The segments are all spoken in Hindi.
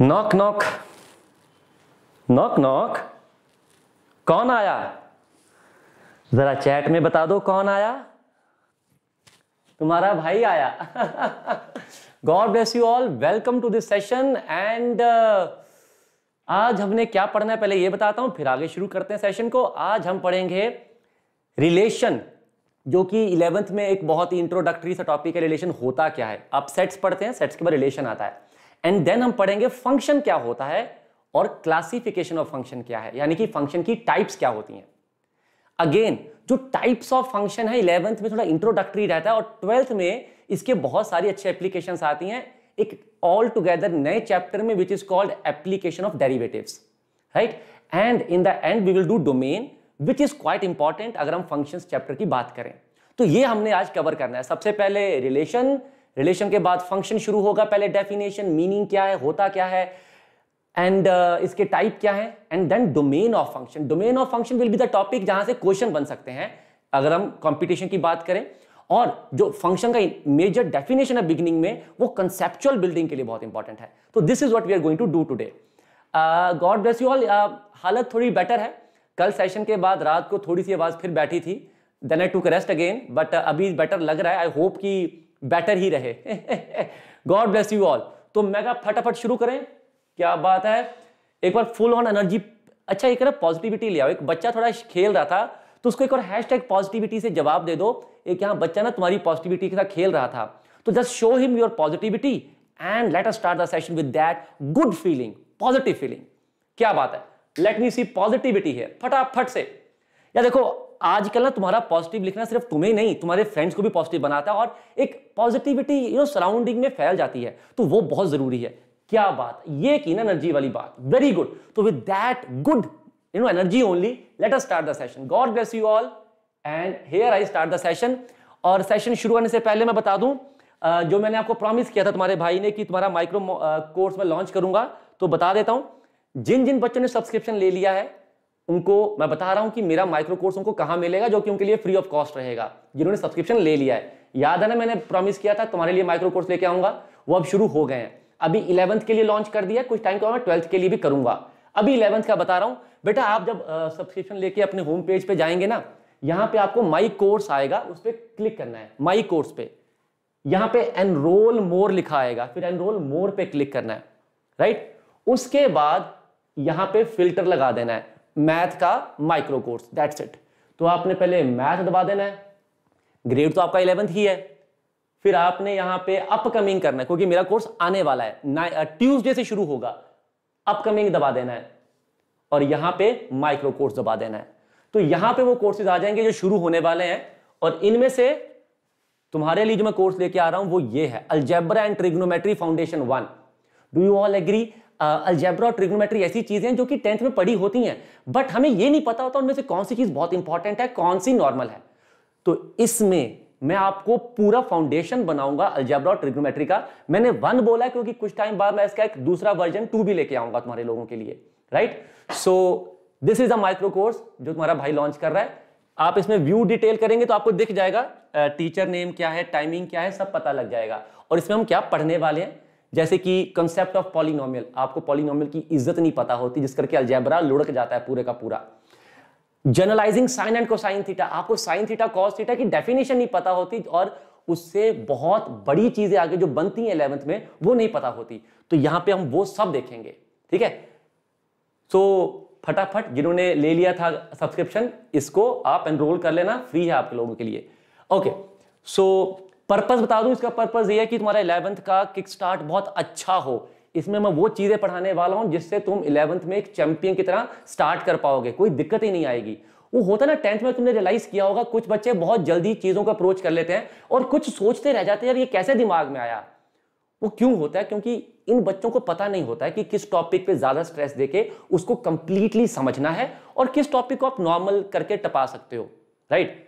नॉक नॉक नॉक नॉक कौन आया जरा चैट में बता दो कौन आया तुम्हारा भाई आया god bless you all welcome to this session and आज हमने क्या पढ़ना है पहले ये बताता हूं फिर आगे शुरू करते हैं सेशन को आज हम पढ़ेंगे रिलेशन जो कि इलेवेंथ में एक बहुत ही इंट्रोडक्टरी सा टॉपिक है रिलेशन होता क्या है अब सेट्स पढ़ते हैं सेट्स के बाद रिलेशन आता है एंड देन हम पढ़ेंगे फंक्शन क्या होता है और क्लासिफिकेशन ऑफ फंक्शन क्या है यानी कि फंक्शन की टाइप्स क्या होती हैं अगेन जो टाइप्स ऑफ फंक्शन है इलेवेंथ में थोड़ा इंट्रोडक्टरी रहता है और ट्वेल्थ में इसके बहुत सारी अच्छी एप्लीकेशन आती हैं एक ऑल टुगेदर नए चैप्टर में which is called application of derivative right and in the end we will do domain which is quite important अगर हम फंक्शन चैप्टर की बात करें तो ये हमने आज कवर करना है सबसे पहले रिलेशन रिलेशन के बाद फंक्शन शुरू होगा पहले डेफिनेशन मीनिंग क्या है होता क्या है एंड uh, इसके टाइप क्या है and then domain of function domain of function will be the topic जहां से क्वेश्चन बन सकते हैं अगर हम कंपटीशन की बात करें और जो फंक्शन का मेजर डेफिनेशन है बिगिनिंग में वो कंसेप्चुअल बिल्डिंग के लिए बहुत इंपॉर्टेंट है तो this is what we are going to do today god bless you all हालत थोड़ी बेटर है कल सेशन के बाद रात को थोड़ी सी आवाज़ फिर बैठी थी then I to rest again but अभी बेटर लग रहा है आई होप कि बेटर ही रहे गॉड ब्लेस यू ऑल तो मैं फटाफट शुरू करें क्या बात है एक बार फुल ऑन एनर्जी अच्छा एक ना पॉजिटिविटी ले आओ एक बच्चा थोड़ा खेल रहा था तो उसको एक और हैशटैग पॉजिटिविटी से जवाब दे दो एक यहाँ बच्चा ना तुम्हारी पॉजिटिविटी के साथ खेल रहा था तो just show him your positivity and let us start the session with that good feeling positive feeling क्या बात है लेट मी सी पॉजिटिविटी है फटाफट से या देखो आजकल ना तुम्हारा पॉजिटिव लिखना सिर्फ तुम्हें नहीं तुम्हारे फ्रेंड्स को भी पॉजिटिव बनाता है और एक पॉजिटिविटी यू नो सराउंडिंग में फैल जाती है तो वो बहुत जरूरी है क्या बात ये की ना एनर्जी वाली बात वेरी गुड तो with that good you know energy only let us start the session God bless you all and here I start the session और सेशन शुरू करने से पहले मैं बता दूं जो मैंने आपको प्रॉमिस किया था तुम्हारे भाई ने कि तुम्हारा माइक्रो कोर्स मैं लॉन्च करूंगा तो बता देता हूं जिन जिन बच्चों ने सब्सक्रिप्शन ले लिया है उनको मैं बता रहा हूं कि मेरा माइक्रो कोर्स उनको कहां मिलेगा जो कि उनके लिए फ्री ऑफ कॉस्ट रहेगा जिन्होंने सब्सक्रिप्शन ले लिया है याद है ना मैंने प्रॉमिस किया था तुम्हारे लिए माइक्रो कोर्स लेके आऊंगा वो अब शुरू हो गए हैं अभी इलेवंथ के लिए लॉन्च कर दिया कुछ टाइम का मैं ट्वेल्थ के लिए भी करूंगा अभी इलेवंथ का बता रहा हूं बेटा आप जब सब्सक्रिप्शन लेके अपने होम पेज पर जाएंगे ना यहाँ पे आपको माई कोर्स आएगा उस पर क्लिक करना है माई कोर्स पे यहाँ पे एनरोल मोर लिखा आएगा फिर एनरोल मोर पे क्लिक करना है राइट उसके बाद यहां पे फिल्टर लगा देना है मैथ का माइक्रो कोर्स दैट्स इट तो आपने पहले मैथ दबा देना है ग्रेड तो आपका इलेवंथ ही है फिर आपने यहां पे अपकमिंग करना है क्योंकि मेरा कोर्स आने वाला है ट्यूसडे से शुरू होगा अपकमिंग दबा देना है और यहां पे माइक्रो कोर्स दबा देना है तो यहां पे वो कोर्सेज आ जाएंगे जो शुरू होने वाले हैं और इनमें से तुम्हारे लिए जो मैं कोर्स लेके आ रहा हूं वो ये है algebra and trigonometry foundation one do you all agree algebra trigonometry ऐसी चीजें जो कि टेंथ में पढ़ी होती हैं बट हमें यह नहीं पता होता उनमें से कौन सी चीज बहुत इंपॉर्टेंट है कौन सी नॉर्मल है तो इसमें मैं आपको पूरा फाउंडेशन बनाऊंगा अलजेब्रा ट्रिग्नोमेट्री का मैंने वन बोला क्योंकि कुछ टाइम बाद मैं इसका एक दूसरा वर्जन टू भी लेके आऊंगा तुम्हारे लोगों के लिए right so this is a micro course जो तुम्हारा भाई लॉन्च कर रहा है आप इसमें व्यू डिटेल करेंगे तो आपको दिख जाएगा टीचर नेम क्या है टाइमिंग क्या है सब पता लग जाएगा और इसमें हम क्या पढ़ने वाले हैं जैसे कि कंसेप्ट ऑफ पॉलिनोमियल आपको पॉलिनोमियल की इज्जत नहीं पता होती जिस करके अलजेबरा लुढ़क जाता है पूरे का पूरा generalising sine and cosine theta आपको साइन थीटा कॉस थीटा की डेफिनेशन नहीं पता होती और उससे बहुत बड़ी चीजें आगे जो बनती हैं इलेवंथ में वो नहीं पता होती तो यहां पे हम वो सब देखेंगे ठीक है सो फटाफट जिन्होंने ले लिया था सब्सक्रिप्शन इसको आप एनरोल कर लेना फ्री है आपके लोगों के लिए ओके सो पर्पज़ बता दूं इसका पर्पज़ ये है कि तुम्हारा इलेवंथ का किक स्टार्ट बहुत अच्छा हो इसमें मैं वो चीज़ें पढ़ाने वाला हूं जिससे तुम इलेवंथ में एक चैंपियन की तरह स्टार्ट कर पाओगे कोई दिक्कत ही नहीं आएगी वो होता ना टेंथ में तुमने रियलाइज किया होगा कुछ बच्चे बहुत जल्दी चीज़ों को अप्रोच कर लेते हैं और कुछ सोचते रह जाते हैं यार ये कैसे दिमाग में आया वो क्यों होता है क्योंकि इन बच्चों को पता नहीं होता है कि किस टॉपिक पे ज़्यादा स्ट्रेस देके उसको कंप्लीटली समझना है और किस टॉपिक को आप नॉर्मल करके टपा सकते हो राइट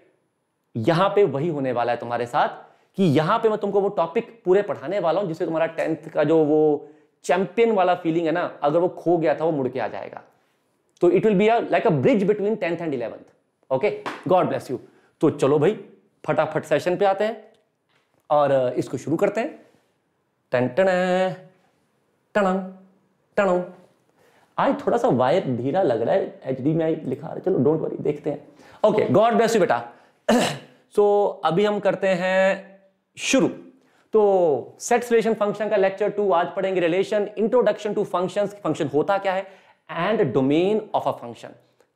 यहां पे वही होने वाला है तुम्हारे साथ कि यहाँ पे मैं तुमको वो टॉपिक पूरे पढ़ाने वाला हूँ जिससे तुम्हारा टेंथ का जो वो चैंपियन वाला फीलिंग है ना अगर वो खो गया था वो मुड़ के आ जाएगा तो it will be like a bridge between tenth and eleventh okay God bless you तो चलो भाई फटाफट सेशन पे आते हैं और इसको शुरू करते हैं टन टन टन टन आज थोड़ा सा वायर ढीला लग रहा है एच डी में लिखा रहा है चलो डोंट वरी देखते हैं ओके गॉड ब्लेस यू बेटा सो अभी हम करते हैं शुरू तो सेट रिलेशन फंक्शन का लेक्चर टू आज पढ़ेंगे relation introduction to function function होता क्या है and domain of a function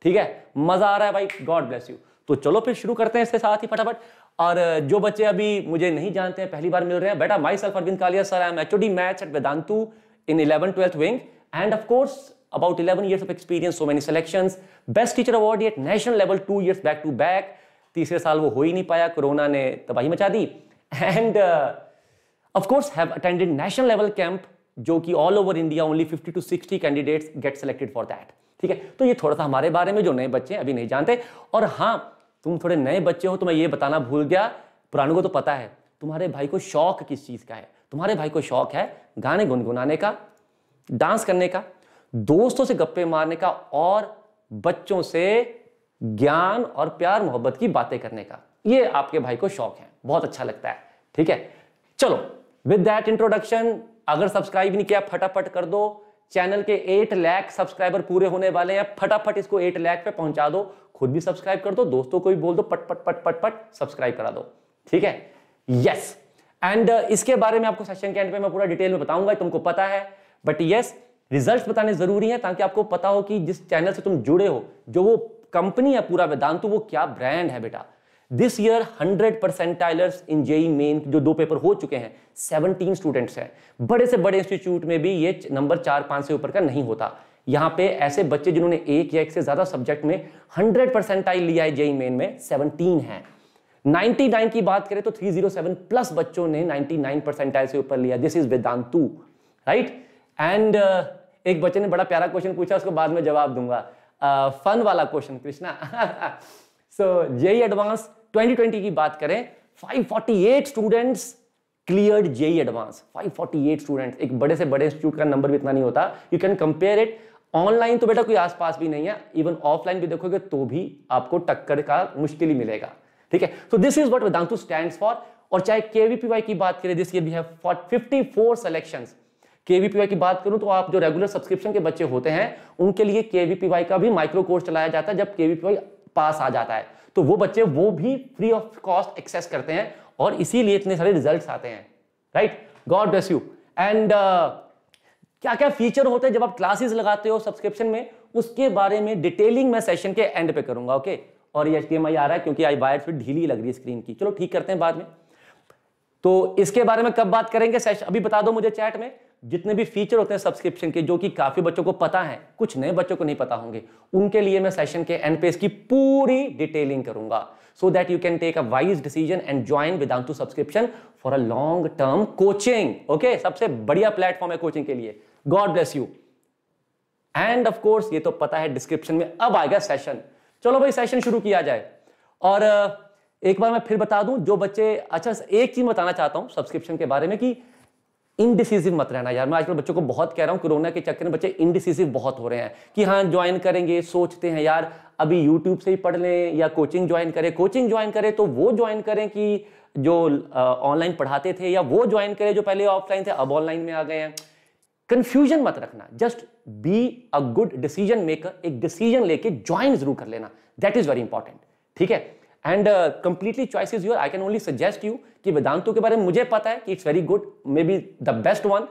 ठीक है मजा आ रहा है भाई गॉड ब्लेस यू तो चलो फिर शुरू करते हैं इसके साथ ही फटाफट और जो बच्चे अभी मुझे नहीं जानते हैं पहली बार मिल रहे हैं बेटा myself Arvind Kalia sir M H O D maths at Vedantu in eleven twelfth wing and of course about eleven years of experience so many selection best teacher award at national level two years back to back तीसरे साल वो हो ही नहीं पाया कोरोना ने तबाही मचा दी and of course uh, of national level camp जो कि all over India only 50 to 60 candidates get selected for that ठीक है तो ये थोड़ा सा हमारे बारे में जो नए बच्चे अभी नहीं जानते और हाँ तुम थोड़े नए बच्चे हो तो मैं ये बताना भूल गया पुरानों को तो पता है तुम्हारे भाई को शौक किस चीज़ का है तुम्हारे भाई को शौक है गाने गुनगुनाने का डांस करने का दोस्तों से गप्पे मारने का और बच्चों से ज्ञान और प्यार मोहब्बत की बातें करने का ये आपके भाई को शौक है बहुत अच्छा लगता है ठीक है चलो विद दैट इंट्रोडक्शन अगर सब्सक्राइब नहीं किया फटाफट कर दो चैनल के 8 लाख सब्सक्राइबर पूरे होने वाले हैं फटाफट इसको 8 लाख पे पहुंचा दो खुद भी सब्सक्राइब कर दो दोस्तों को भी बोल दो पट पट पट पट पट सब्सक्राइब करा दो ठीक है यस एंड uh, इसके बारे में आपको सेशन के एंड पे मैं पूरा डिटेल में बताऊंगा तुमको पता है बट यस रिजल्ट बताने जरूरी है ताकि आपको पता हो कि जिस चैनल से तुम जुड़े हो जो वो कंपनी है पूरा वेदांतु वो क्या ब्रांड है बेटा this year 100 percentilers in JEE Main जो दो पेपर हो चुके हैं 17 स्टूडेंट्स हैं बड़े से बड़े इंस्टीट्यूट में भी ये नंबर चार पांच से ऊपर का नहीं होता यहाँ पे ऐसे बच्चे जिन्होंने एक या एक से ज्यादा सब्जेक्ट में 100 परसेंटाइल लिया है जेई मेन e e में 17 हैं 99 की बात करें तो 307 प्लस बच्चों ने 99 परसेंटाइल से ऊपर लिया this is Vedantu right and एक बच्चे ने बड़ा प्यारा क्वेश्चन पूछा उसको बाद में जवाब दूंगा फन uh, वाला question Krishna so JEE advance 2020 की बात करें 548 students cleared JEE advance 548 students एक बड़े से बड़े इंस्टीट्यूट का नंबर भी इतना नहीं होता you can compare it online तो बेटा कोई आसपास भी नहीं है इवन ऑफलाइन भी देखोगे तो भी आपको टक्कर का मुश्किल ही मिलेगा ठीक है so this is what Vedantu stand for और चाहे केवीपीवाई की बात करें दिस ईयर भी है फिफ्टी फोर सिलेक्शन केवीपीवाई की बात करूं तो आप जो रेगुलर सब्सक्रिप्शन के बच्चे होते हैं उनके लिए केवीपीवाई का भी माइक्रो कोर्स चलाया जाता है जब केवीपीवाई पास आ जाता है तो वो बच्चे वो भी फ्री ऑफ कॉस्ट एक्सेस करते हैं और इसीलिए इतने सारे रिजल्ट आते हैं right God bless you and क्या क्या फीचर होते हैं जब आप क्लासेस लगाते हो सब्सक्रिप्शन में उसके बारे में डिटेलिंग मैं सेशन के एंड पे करूंगा ओके और ये एच आ रहा है क्योंकि आई वायर फिर ढीली लग रही है स्क्रीन की चलो ठीक करते हैं बाद में तो इसके बारे में कब बात करेंगे सेशन अभी बता दो मुझे चैट में जितने भी फीचर होते हैं सब्सक्रिप्शन के जो कि काफी बच्चों को पता है कुछ नए बच्चों को नहीं पता होंगे उनके लिए मैं सेशन के एंड पे इसकी पूरी डिटेलिंग करूंगा so that you can take a wise decision and join without to subscription for a long term coaching okay सबसे बढ़िया प्लेटफॉर्म है कोचिंग के लिए God bless you and of course ये तो पता है डिस्क्रिप्शन में अब आएगा सेशन चलो भाई सेशन शुरू किया जाए और एक बार मैं फिर बता दूं जो बच्चे अच्छा एक चीज बताना चाहता हूं सब्सक्रिप्शन के बारे में कि इनडिसिव मत रहना यार मैं आजकल बच्चों को बहुत कह रहा हूँ कोरोना के चक्कर में बच्चे इनडिसिव बहुत हो रहे हैं कि हाँ ज्वाइन करेंगे सोचते हैं यार अभी यूट्यूब से ही पढ़ लें या कोचिंग ज्वाइन करें कोचिंग ज्वाइन करें तो वो ज्वाइन करें कि जो ऑनलाइन पढ़ाते थे या वो ज्वाइन करें जो पहले ऑफलाइन थे अब ऑनलाइन में आ गए हैं कंफ्यूजन मत रखना just be a good decision maker एक डिसीजन लेके ज्वाइन जरूर कर लेना दैट इज वेरी इंपॉर्टेंट ठीक है and completely choice your I can only suggest you कि वेदांतों के बारे में मुझे पता है कि it's very good may be the best one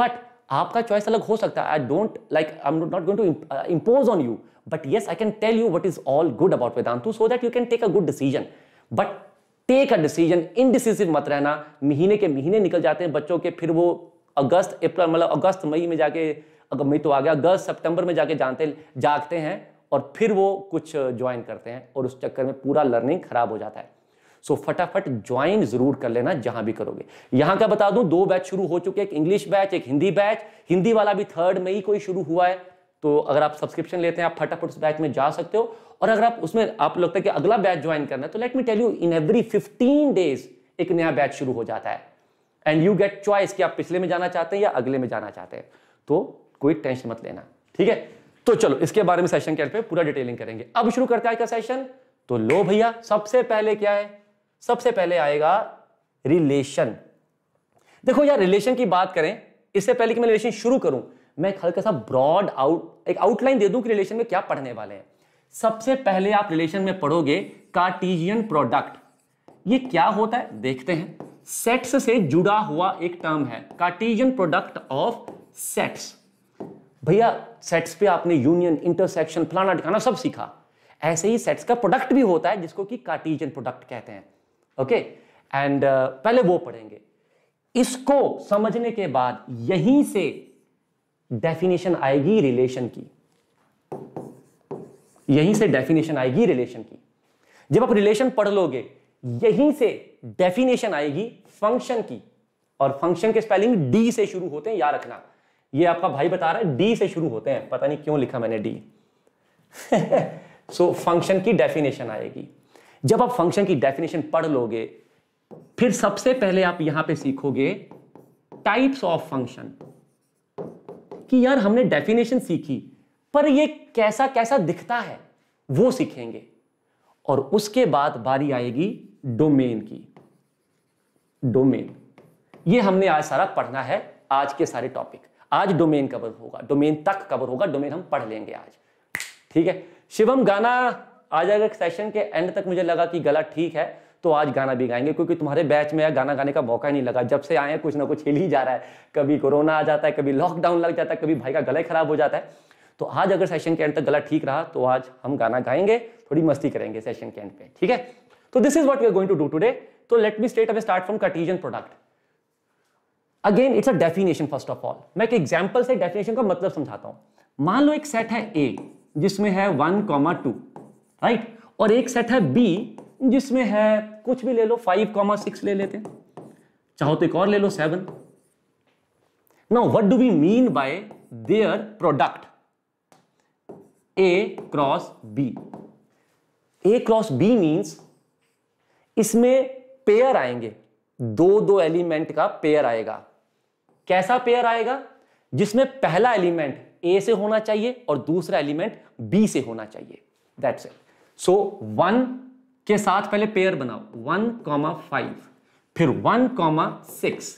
but आपका चॉइस अलग हो सकता है I don't like I am not going to impose on you but yes I can tell you what is all good about Vedantu so that you can take a good decision but take a decision in decision मत रहना महीने के महीने निकल जाते हैं बच्चों के फिर वो अगस्त अप्रैल मतलब अगस्त मई में जाके मई तो आ गया अगस्त सितंबर में जाके जानते जागते हैं और फिर वो कुछ ज्वाइन करते हैं और उस चक्कर में पूरा लर्निंग खराब हो जाता है सो so, फटाफट ज्वाइन जरूर कर लेना जहां भी करोगे यहां का बता दूं दो बैच शुरू हो चुके हैं एक इंग्लिश बैच एक हिंदी बैच हिंदी वाला भी थर्ड में ही कोई शुरू हुआ है तो अगर आप सब्सक्रिप्शन लेते हैं आप फटाफट उस बैच में जा सकते हो और अगर आप उसमें आप लगता है कि अगला बैच ज्वाइन करना है तो let me tell you in every fifteen days एक नया बैच शुरू हो जाता है एंड यू गेट चॉइस कि आप पिछले में जाना चाहते हैं या अगले में जाना चाहते हैं तो कोई टेंशन मत लेना ठीक है तो चलो इसके बारे में सेशन के पे पूरा डिटेलिंग करेंगे अब शुरू करते हैं का सेशन तो लो भैया सबसे पहले क्या है सबसे पहले आएगा रिलेशन देखो यार रिलेशन की बात करें इससे पहले कि मैं रिलेशन शुरू करूं मैं एक हल्का सा ब्रॉड आउट एक आउटलाइन दे दूं कि रिलेशन में क्या पढ़ने वाले हैं सबसे पहले आप रिलेशन में पढ़ोगे कार्टीजियन प्रोडक्ट ये क्या होता है देखते हैं सेट्स से जुड़ा हुआ एक टर्म है कार्टीजियन प्रोडक्ट ऑफ सेट्स भैया सेट्स पे आपने यूनियन इंटरसेक्शन फलाना ठिकाना सब सीखा ऐसे ही सेट्स का प्रोडक्ट भी होता है जिसको कि कार्टीजन प्रोडक्ट कहते हैं ओके okay? एंड uh, पहले वो पढ़ेंगे इसको समझने के बाद यहीं से डेफिनेशन आएगी रिलेशन की यहीं से डेफिनेशन आएगी रिलेशन की जब आप रिलेशन पढ़ लोगे यहीं से डेफिनेशन आएगी फंक्शन की और फंक्शन के स्पेलिंग डी से शुरू होते हैं याद रखना ये आपका भाई बता रहा है डी से शुरू होते हैं पता नहीं क्यों लिखा मैंने डी सो फंक्शन की डेफिनेशन आएगी जब आप फंक्शन की डेफिनेशन पढ़ लोगे फिर सबसे पहले आप यहां पे सीखोगे टाइप्स ऑफ फंक्शन कि यार हमने डेफिनेशन सीखी पर ये कैसा कैसा दिखता है वो सीखेंगे और उसके बाद बारी आएगी डोमेन की डोमेन ये हमने आज सारा पढ़ना है आज के सारे टॉपिक आज डोमेन कवर होगा डोमेन तक कवर होगा डोमेन हम पढ़ लेंगे आज ठीक है शिवम गाना आज अगर सेशन के एंड तक मुझे लगा कि गला ठीक है तो आज गाना भी गाएंगे क्योंकि तुम्हारे बैच में गाना गाने का मौका ही नहीं लगा जब से आए हैं कुछ ना कुछ हिल ही जा रहा है कभी कोरोना आ जाता है कभी लॉकडाउन लग जाता है कभी भाई का गला खराब हो जाता है तो आज अगर सेशन के एंड तक गला ठीक रहा तो आज हम गाना गाएंगे थोड़ी मस्ती करेंगे सेशन के एंड पे ठीक है तो this is what we are going to do today तो लेट मी स्टेट अब start from Cartesian product again it's a definition first of all मैं एक एग्जाम्पल से डेफिनेशन का मतलब समझाता हूं मान लो एक सेट है ए जिसमें है वन कॉमा टू राइट और एक सेट है बी जिसमें है कुछ भी ले लो फाइव कॉमा सिक्स ले लेते चाहो तो एक और ले लो seven now what do we mean by their product A cross B A cross B means इसमें पेयर आएंगे दो दो एलिमेंट का पेयर आएगा कैसा पेयर आएगा जिसमें पहला एलिमेंट ए से होना चाहिए और दूसरा एलिमेंट बी से होना चाहिए दैट्स इट सो वन के साथ पहले पेयर बनाओ वन कॉमा फाइव फिर वन कॉमा सिक्स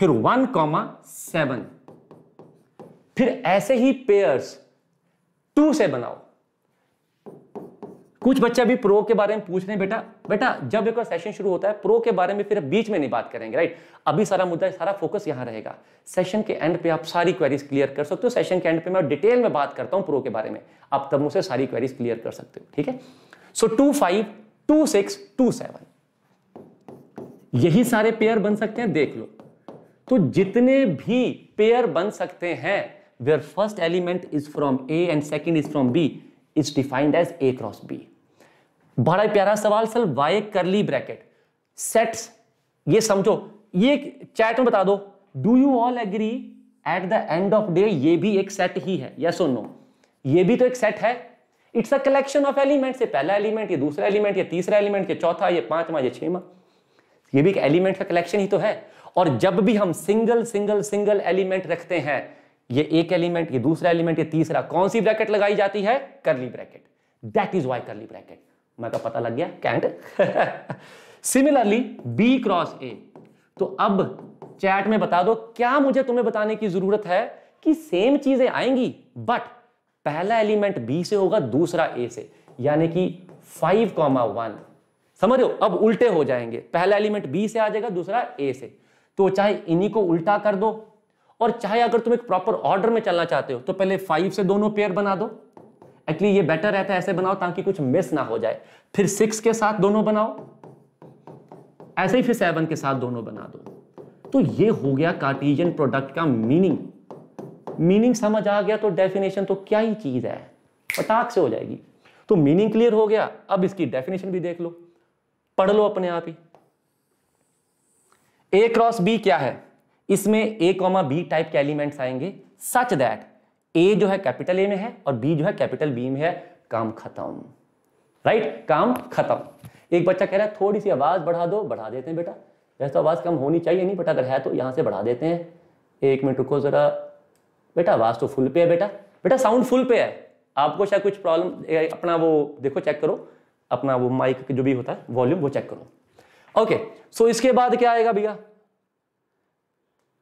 फिर वन कॉमा सेवन फिर ऐसे ही पेयर्स टू से बनाओ कुछ बच्चे अभी प्रो के बारे में पूछ रहे हैं बेटा बेटा जब एक सेशन शुरू होता है प्रो के बारे में फिर बीच में नहीं बात करेंगे राइट अभी सारा मुद्दा सारा फोकस यहां रहेगा सेशन के एंड पे आप सारी क्वेरीज क्लियर कर सकते हो सेशन के एंड पे मैं डिटेल में बात करता हूं प्रो के बारे में आप तब मुझसे सारी क्वेरीज क्लियर कर सकते हो ठीक है so two five two six two seven यही सारे पेयर बन सकते हैं देख लो तो जितने भी पेयर बन सकते हैं where first element is from A and second is from B is defined as A cross B बड़ा ही प्यारा सवाल sir why curly bracket set ये समझो ये चैट में बता दो do you all agree at the end of day ये भी एक सेट ही है यस और नो ये भी तो एक सेट है it's a collection of element से पहला एलिमेंट ये दूसरा एलिमेंट ये तीसरा एलिमेंट ये चौथा ये पांचवा ये मा ये भी एक एलिमेंट का कलेक्शन ही तो है और जब भी हम सिंगल सिंगल सिंगल एलिमेंट रखते हैं ये एक एलिमेंट ये दूसरा एलिमेंट ये तीसरा कौन सी ब्रैकेट लगाई जाती है curly bracket that is why curly bracket मैं का पता लग गया can't similarly B cross A तो अब चैट में बता दो क्या मुझे तुम्हें बताने की जरूरत है कि सेम चीजें आएंगी बट पहला एलिमेंट बी से होगा दूसरा ए से यानी कि फाइव कॉमा वन समझ रहे हो अब उल्टे हो जाएंगे पहला एलिमेंट बी से आ जाएगा दूसरा ए से तो चाहे इन्हीं को उल्टा कर दो और चाहे अगर तुम एक प्रॉपर ऑर्डर में चलना चाहते हो तो पहले फाइव से दोनों पेयर बना दो एक्चुअली ये बेटर रहता है ऐसे बनाओ ताकि कुछ मिस ना हो जाए फिर सिक्स के साथ दोनों बनाओ ऐसे ही फिर सेवन के साथ दोनों बना दो तो ये हो गया कार्टिजन प्रोडक्ट का मीनिंग मीनिंग समझ आ गया तो डेफिनेशन तो क्या ही चीज़ है पटाख से हो जाएगी तो मीनिंग क्लियर हो गया अब इसकी डेफिनेशन भी देख लो पढ़ लो अपने आप ही ए क्रॉस बी क्या है इसमें ए कॉमा बी टाइप के एलिमेंट्स आएंगे सच दैट ए जो है कैपिटल ए में है और बी जो है कैपिटल बी में है काम खत्म राइट काम खत्म एक बच्चा कह रहा है थोड़ी सी आवाज बढ़ा दो बढ़ा देते हैं बेटा वैसे तो आवाज कम होनी चाहिए नहीं बट अगर है तो यहां से बढ़ा देते हैं एक मिनट रुको जरा बेटा आवाज तो फुल पे है बेटा बेटा साउंड फुल पे है आपको शायद कुछ प्रॉब्लम अपना वो देखो चेक करो अपना वो माइक जो भी होता है वॉल्यूम वो चेक करो ओके सो इसके बाद क्या आएगा भैया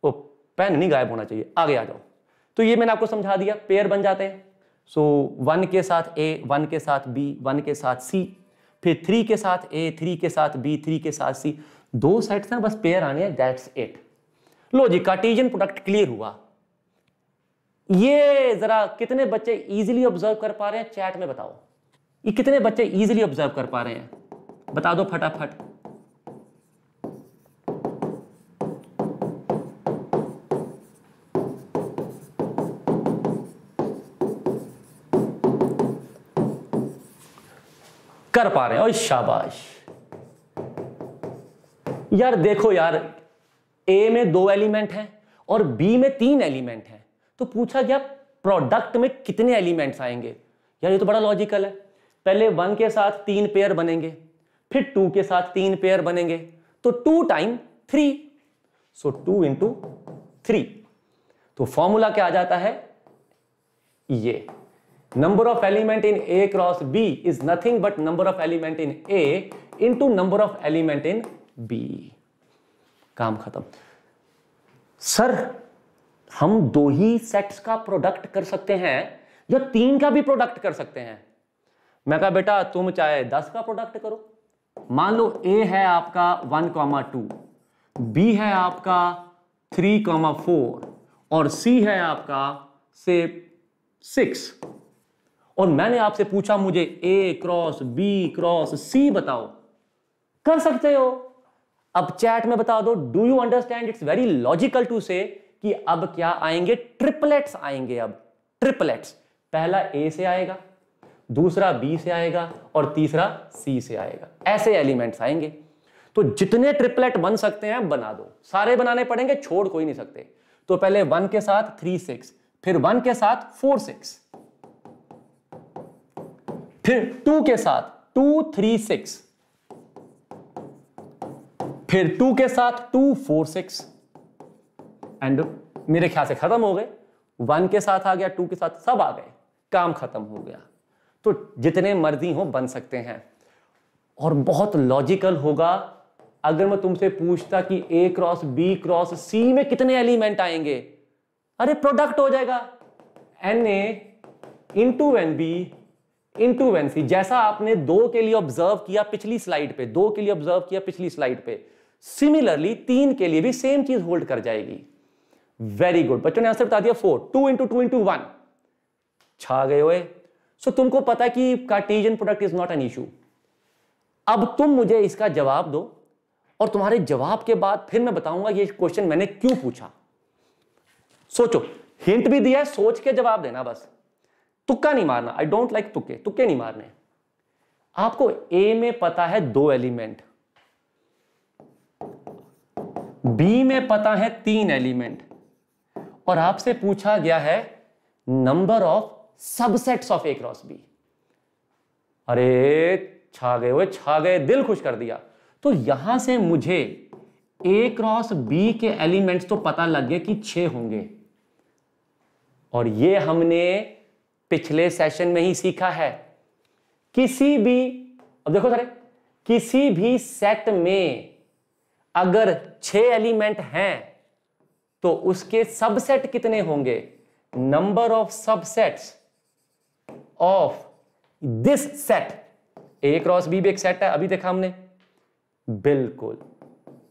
वो पेन नहीं गायब होना चाहिए आगे आ जाओ तो ये मैंने आपको समझा दिया पेयर बन जाते हैं सो वन के साथ ए वन के साथ बी वन के साथ सी फिर थ्री के साथ ए थ्री के साथ बी थ्री के साथ सी दो सेट्स ना बस पेयर आने हैं दैट्स इट लो जी कार्टीजन प्रोडक्ट क्लियर हुआ ये जरा कितने बच्चे इजीली ऑब्जर्व कर पा रहे हैं चैट में बताओ ये कितने बच्चे इजीली ऑब्जर्व कर पा रहे हैं बता दो फटाफट कर पा रहे हैं शाबाश यार देखो यार ए में दो एलिमेंट हैं और बी में तीन एलिमेंट हैं तो पूछा गया प्रोडक्ट में कितने एलिमेंट्स आएंगे यार ये तो बड़ा लॉजिकल है पहले वन के साथ तीन पेयर बनेंगे फिर टू के साथ तीन पेयर बनेंगे तो two time three so two into three तो फॉर्मूला क्या आ जाता है ये of element in A cross B is nothing but number of element in A into number of element in B काम खत्म सर हम दो ही सेट्स का प्रोडक्ट कर सकते हैं या तीन का भी प्रोडक्ट कर सकते हैं मैं कहा बेटा तुम चाहे दस का प्रोडक्ट करो मान लो ए है आपका वन कॉमा टू बी है आपका थ्री कॉमा फोर और सी है आपका से सिक्स और मैंने आपसे पूछा मुझे A cross B cross C बताओ कर सकते हो अब चैट में बता दो do you understand it's very logical to say कि अब क्या आएंगे ट्रिपलेट्स आएंगे अब ट्रिपलेट्स पहला ए से आएगा दूसरा बी से आएगा और तीसरा सी से आएगा ऐसे एलिमेंट्स आएंगे तो जितने ट्रिपलेट बन सकते हैं बना दो सारे बनाने पड़ेंगे छोड़ कोई नहीं सकते तो पहले वन के साथ थ्री सिक्स फिर वन के साथ फोर सिक्स फिर टू के साथ टू थ्री सिक्स फिर टू के साथ टू फोर सिक्स एंड मेरे ख्याल से खत्म हो गए वन के साथ आ गया टू के साथ सब आ गए काम खत्म हो गया तो जितने मर्जी हो बन सकते हैं और बहुत लॉजिकल होगा अगर मैं तुमसे पूछता कि A cross B cross C में कितने एलिमेंट आएंगे अरे प्रोडक्ट हो जाएगा n A into n B into n C जैसा आपने दो के लिए ऑब्जर्व किया पिछली स्लाइड पे दो के लिए ऑब्जर्व किया पिछली स्लाइड पे सिमिलरली तीन के लिए भी सेम चीज होल्ड कर जाएगी वेरी गुड बच्चों ने आंसर बता दिया four two into two into one छा गए हुए सो so, तुमको पता है कि Cartesian product is not an issue अब तुम मुझे इसका जवाब दो और तुम्हारे जवाब के बाद फिर मैं बताऊंगा ये क्वेश्चन मैंने क्यों पूछा सोचो हिंट भी दिया है सोच के जवाब देना बस तुक्का नहीं मारना आई डोंट लाइक तुक्के तुक्के नहीं मारने आपको ए में पता है दो एलिमेंट बी में पता है तीन एलिमेंट और आपसे पूछा गया है number of subsets of A cross B अरे छा गए हुए छा गए दिल खुश कर दिया तो यहां से मुझे ए क्रॉस बी के एलिमेंट्स तो पता लग गए कि छह होंगे और ये हमने पिछले सेशन में ही सीखा है किसी भी अब देखो सर किसी भी सेट में अगर छह एलिमेंट हैं तो उसके सबसेट कितने होंगे number of subsets of this set A cross B भी एक सेट है अभी देखा हमने बिल्कुल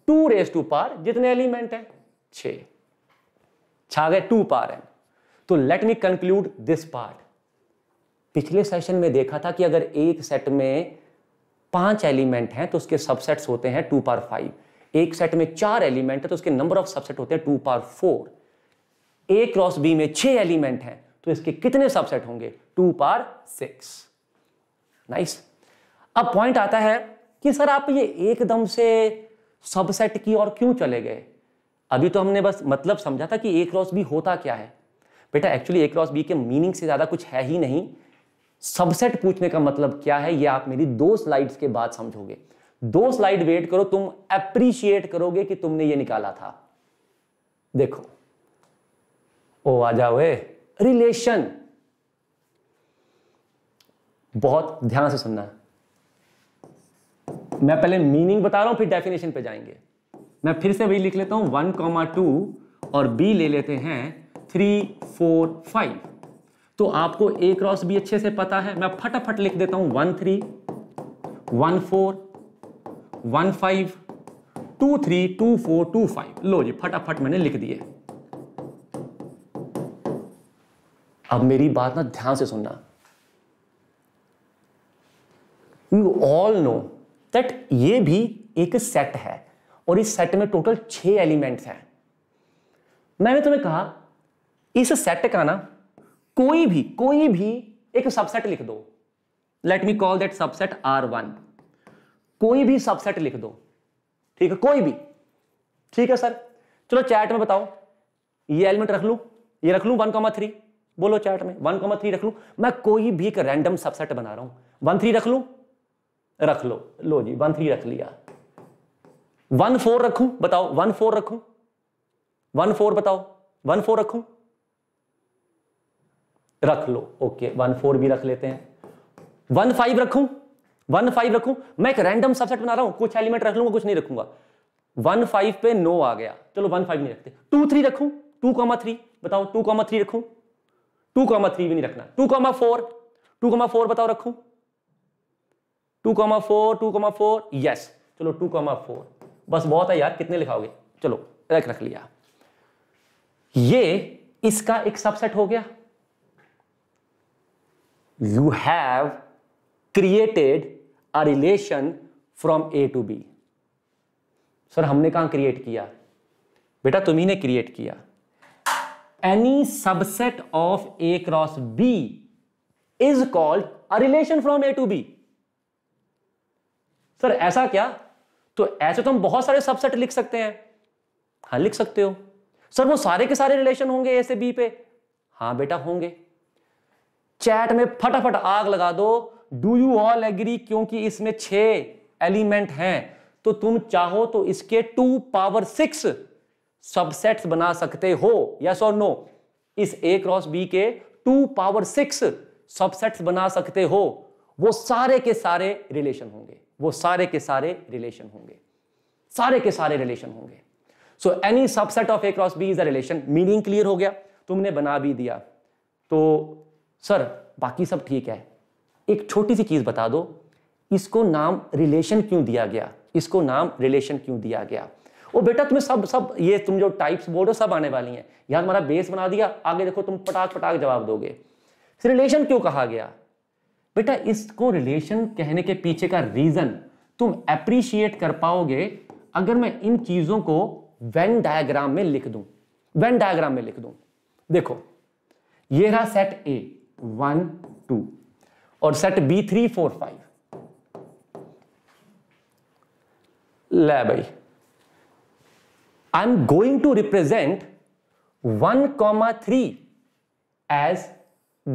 टू रेस टू पार जितने एलिमेंट है छे छा गए टू पार है तो let me conclude this part पिछले सेशन में देखा था कि अगर एक सेट में पांच एलिमेंट हैं तो उसके सबसेट्स होते हैं टू पार फाइव एक सेट में चार एलिमेंट है तो उसके नंबर ऑफ सबसेट होते हैं two power four A cross B में छह एलिमेंट हैं तो इसके कितने सबसेट होंगे टू पार सिक्स नाइस अब पॉइंट आता है कि सर आप ये एकदम से सबसेट की और क्यों चले गए अभी तो हमने बस मतलब समझा था कि ए क्रॉस बी होता क्या है बेटा एक्चुअली ए क्रॉस बी के मीनिंग से ज़्यादा कुछ है ही नहीं सबसेट पूछने का मतलब क्या है ये आप मेरी दो स्लाइड्स के बाद समझोगे दो स्लाइड वेट करो तुम अप्रिशिएट करोगे कि तुमने ये निकाला था देखो ओ आ जाओ रिलेशन बहुत ध्यान से सुनना है मैं पहले मीनिंग बता रहा हूं फिर डेफिनेशन पे जाएंगे मैं फिर से वही लिख लेता हूं वन कॉमा टू और बी ले लेते हैं थ्री फोर फाइव तो आपको ए क्रॉस बी अच्छे से पता है मैं फटाफट लिख देता हूं one three one four one five two three two four to five लो जी फटाफट मैंने लिख दिए अब मेरी बात ना ध्यान से सुनना यू ऑल नो दैट ये भी एक सेट है और इस सेट में टोटल छह एलिमेंट्स हैं मैंने तुम्हें कहा इस सेट का ना कोई भी कोई भी एक सबसेट लिख दो let me call that subset R one कोई भी सबसेट लिख दो ठीक है कोई भी ठीक है सर चलो चैट में बताओ ये एलिमेंट रख लू ये रख लू वन कॉमा थ्री बोलो चैट में वन कॉमा थ्री रख लू मैं कोई भी एक रैंडम सबसेट बना रहा हूं वन थ्री रख लू रख लो लो जी वन थ्री रख लिया वन फोर रखू बताओ वन फोर रखू वन फोर बताओ वन फोर रखू रख लो ओके वन फोर भी रख लेते हैं वन फाइव रखू वन फाइव रखू मैं एक रैंडम सबसेट बना रहा हूं कुछ एलिमेंट रख लूंगा कुछ नहीं रखूंगा वन फाइव पे नो आ गया चलो वन फाइव नहीं रखते टू थ्री रखू टू कॉमा थ्री बताओ टू कॉमा थ्री रखू टू कॉमा थ्री भी नहीं रखना two comma four two comma four बताओ रखू two comma four two comma four yes चलो टू कॉमा फोर बस बहुत है यार कितने लिखाओगे चलो रख रख लिया ये इसका एक सबसेट हो गया you have created a relation from A to B. Sir हमने कहा क्रिएट किया बेटा तुम्ही ने क्रिएट किया any subset of A cross B is called a relation from A to B sir ऐसा क्या तो ऐसे तो हम बहुत सारे सबसेट लिख सकते हैं हाँ लिख सकते हो सर वो सारे के सारे रिलेशन होंगे ए से बी पे हाँ बेटा होंगे चैट में फटाफट आग लगा दो डू यू ऑल एग्री क्योंकि इसमें छह एलिमेंट हैं तो तुम चाहो तो इसके टू पावर सिक्स सबसेट्स बना सकते हो यस और नो इस ए क्रॉस बी के टू पावर सिक्स सबसेट्स बना सकते हो वो सारे के सारे रिलेशन होंगे वो सारे के सारे रिलेशन होंगे सारे के सारे रिलेशन होंगे so any subset of A cross B is a relation meaning clear हो गया तुमने बना भी दिया तो सर बाकी सब ठीक है एक छोटी सी चीज़ बता दो इसको नाम रिलेशन क्यों दिया गया इसको नाम रिलेशन क्यों दिया गया ओ बेटा तुम्हें सब सब ये तुम जो टाइप्स बोल रहे हो सब आने वाली हैं यहां तुम्हारा बेस बना दिया आगे देखो तुम पटाख पटाख जवाब दोगे रिलेशन क्यों कहा गया बेटा इसको रिलेशन कहने के पीछे का रीजन तुम अप्रिशिएट कर पाओगे अगर मैं इन चीजों को वेन डायग्राम में लिख दूं वेन डायग्राम में लिख दूं देखो ये रहा सेट ए वन टू और set B three four five ले भाई I am going to represent one comma three as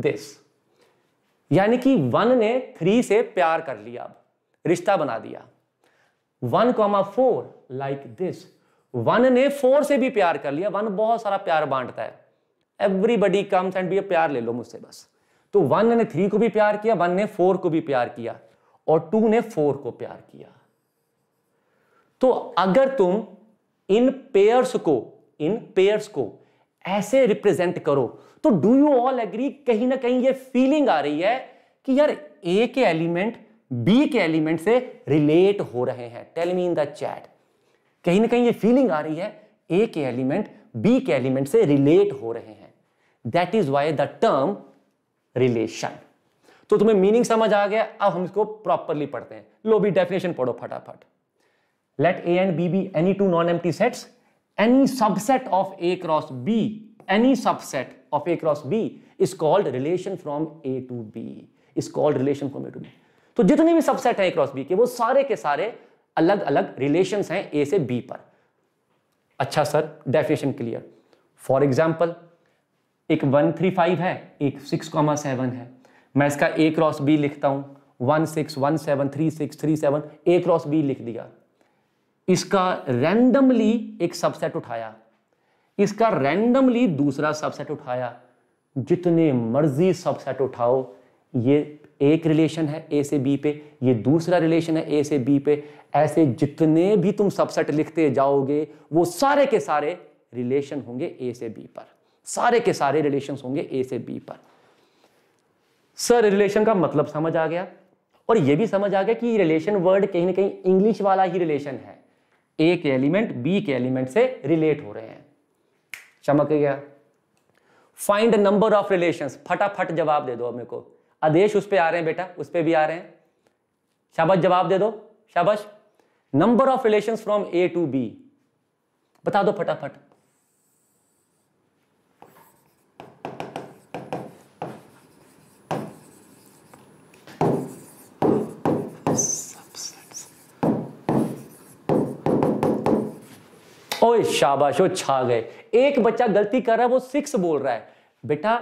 this यानी कि वन ने थ्री से प्यार कर लिया अब रिश्ता बना दिया one comma four like this one ने फोर से भी प्यार कर लिया वन बहुत सारा प्यार बांटता है एवरीबडी कम्स एंड बी प्यार ले लो मुझसे बस तो वन ने थ्री को भी प्यार किया वन ने फोर को भी प्यार किया और टू ने फोर को प्यार किया तो अगर तुम इन पेयर्स को इन पेयर्स को ऐसे रिप्रेजेंट करो तो डू यू ऑल एग्री कहीं ना कहीं ये फीलिंग आ रही है कि यार ए के एलिमेंट बी के एलिमेंट से रिलेट हो रहे हैं tell me in the chat कहीं ना कहीं ये फीलिंग आ रही है ए के एलिमेंट बी के एलिमेंट से रिलेट हो रहे हैं that is why the term relation तो तुम्हें मीनिंग समझ आ गया अब हम इसको प्रॉपरली पढ़ते हैं लो भी डेफिनेशन पढ़ो फटाफट let A and B be any two non एम sets any subset of A cross B any subset of A cross B is called relation from A to B is called relation from A to B तो जितने भी सबसेट हैं क्रॉस बी के वो सारे के सारे अलग अलग रिलेशन है ए से बी पर अच्छा sir definition clear for example एक वन थ्री फाइव है एक सिक्स कॉमा सेवन है मैं इसका ए क्रॉस बी लिखता हूँ one six one seven three six three seven A cross B लिख दिया इसका रैंडमली एक सबसेट उठाया इसका रैंडमली दूसरा सबसेट उठाया जितने मर्जी सबसेट उठाओ ये एक रिलेशन है ए से बी पे ये दूसरा रिलेशन है ए से बी पे ऐसे जितने भी तुम सबसेट लिखते जाओगे वो सारे के सारे रिलेशन होंगे ए से बी पर सारे के सारे रिलेशन होंगे ए से बी पर सर रिलेशन का मतलब समझ आ गया और यह भी समझ आ गया कि रिलेशन वर्ड कहीं ना कहीं इंग्लिश वाला ही रिलेशन है ए के एलिमेंट बी के एलिमेंट से रिलेट हो रहे हैं चमक गया फाइंड नंबर ऑफ रिलेशन फटाफट जवाब दे दो मेरे को आदेश उस पर आ रहे हैं बेटा उस पर भी आ रहे हैं शाबाश जवाब दे दो शाबाश number of relation from A to B बता दो फटाफट ओए शाबाशो छा गए एक बच्चा गलती कर रहा है वो सिक्स बोल रहा है बेटा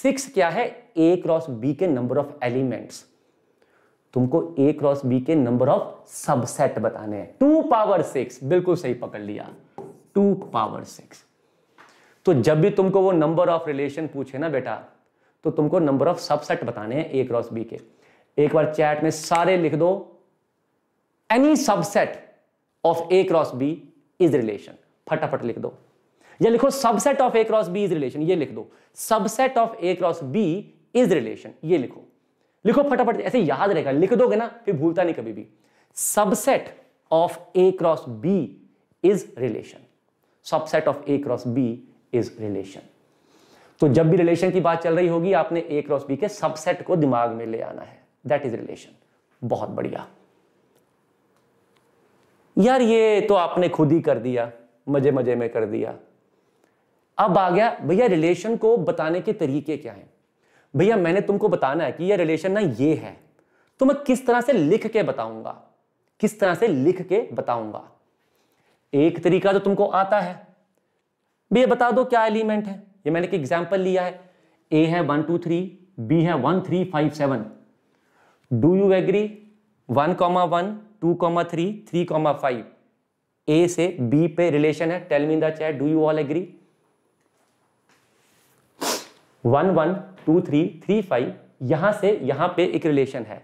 सिक्स क्या है ए क्रॉस बी के नंबर ऑफ एलिमेंट्स तुमको ए क्रॉस बी के नंबर ऑफ सबसेट बताने हैं टू पावर सिक्स बिल्कुल सही पकड़ लिया टू पावर सिक्स तो जब भी तुमको वो नंबर ऑफ रिलेशन पूछे ना बेटा तो तुमको नंबर ऑफ सबसेट बताने हैं ए क्रॉस बी के एक बार चैट में सारे लिख दो any subset of A cross B is relation फटाफट लिख दो या लिखो subset of A cross B is relation ये लिख दो subset of A cross B is relation ये लिखो लिखो फटाफट ऐसे याद रहेगा लिख दोगे ना फिर भूलता नहीं कभी भी subset of A cross B is relation subset of A cross B is relation तो जब भी रिलेशन की बात चल रही होगी आपने ए क्रॉस बी के सबसेट को दिमाग में ले आना है दैट इज रिलेशन बहुत बढ़िया यार ये तो आपने खुद ही कर दिया मजे मजे में कर दिया अब आ गया भैया रिलेशन को बताने के तरीके क्या हैं भैया मैंने तुमको बताना है कि यह रिलेशन ना ये है तो मैं किस तरह से लिख के बताऊंगा किस तरह से लिख के बताऊंगा एक तरीका तो तुमको आता है भैया बता दो क्या एलिमेंट है ये मैंने एक एग्जाम्पल लिया है ए है वन टू थ्री बी है one three five seven do you agree one comma one two comma three three comma five A से बी पे रिलेशन है tell me the chat do you all agree one one two three three five यहां से यहां पे एक रिलेशन है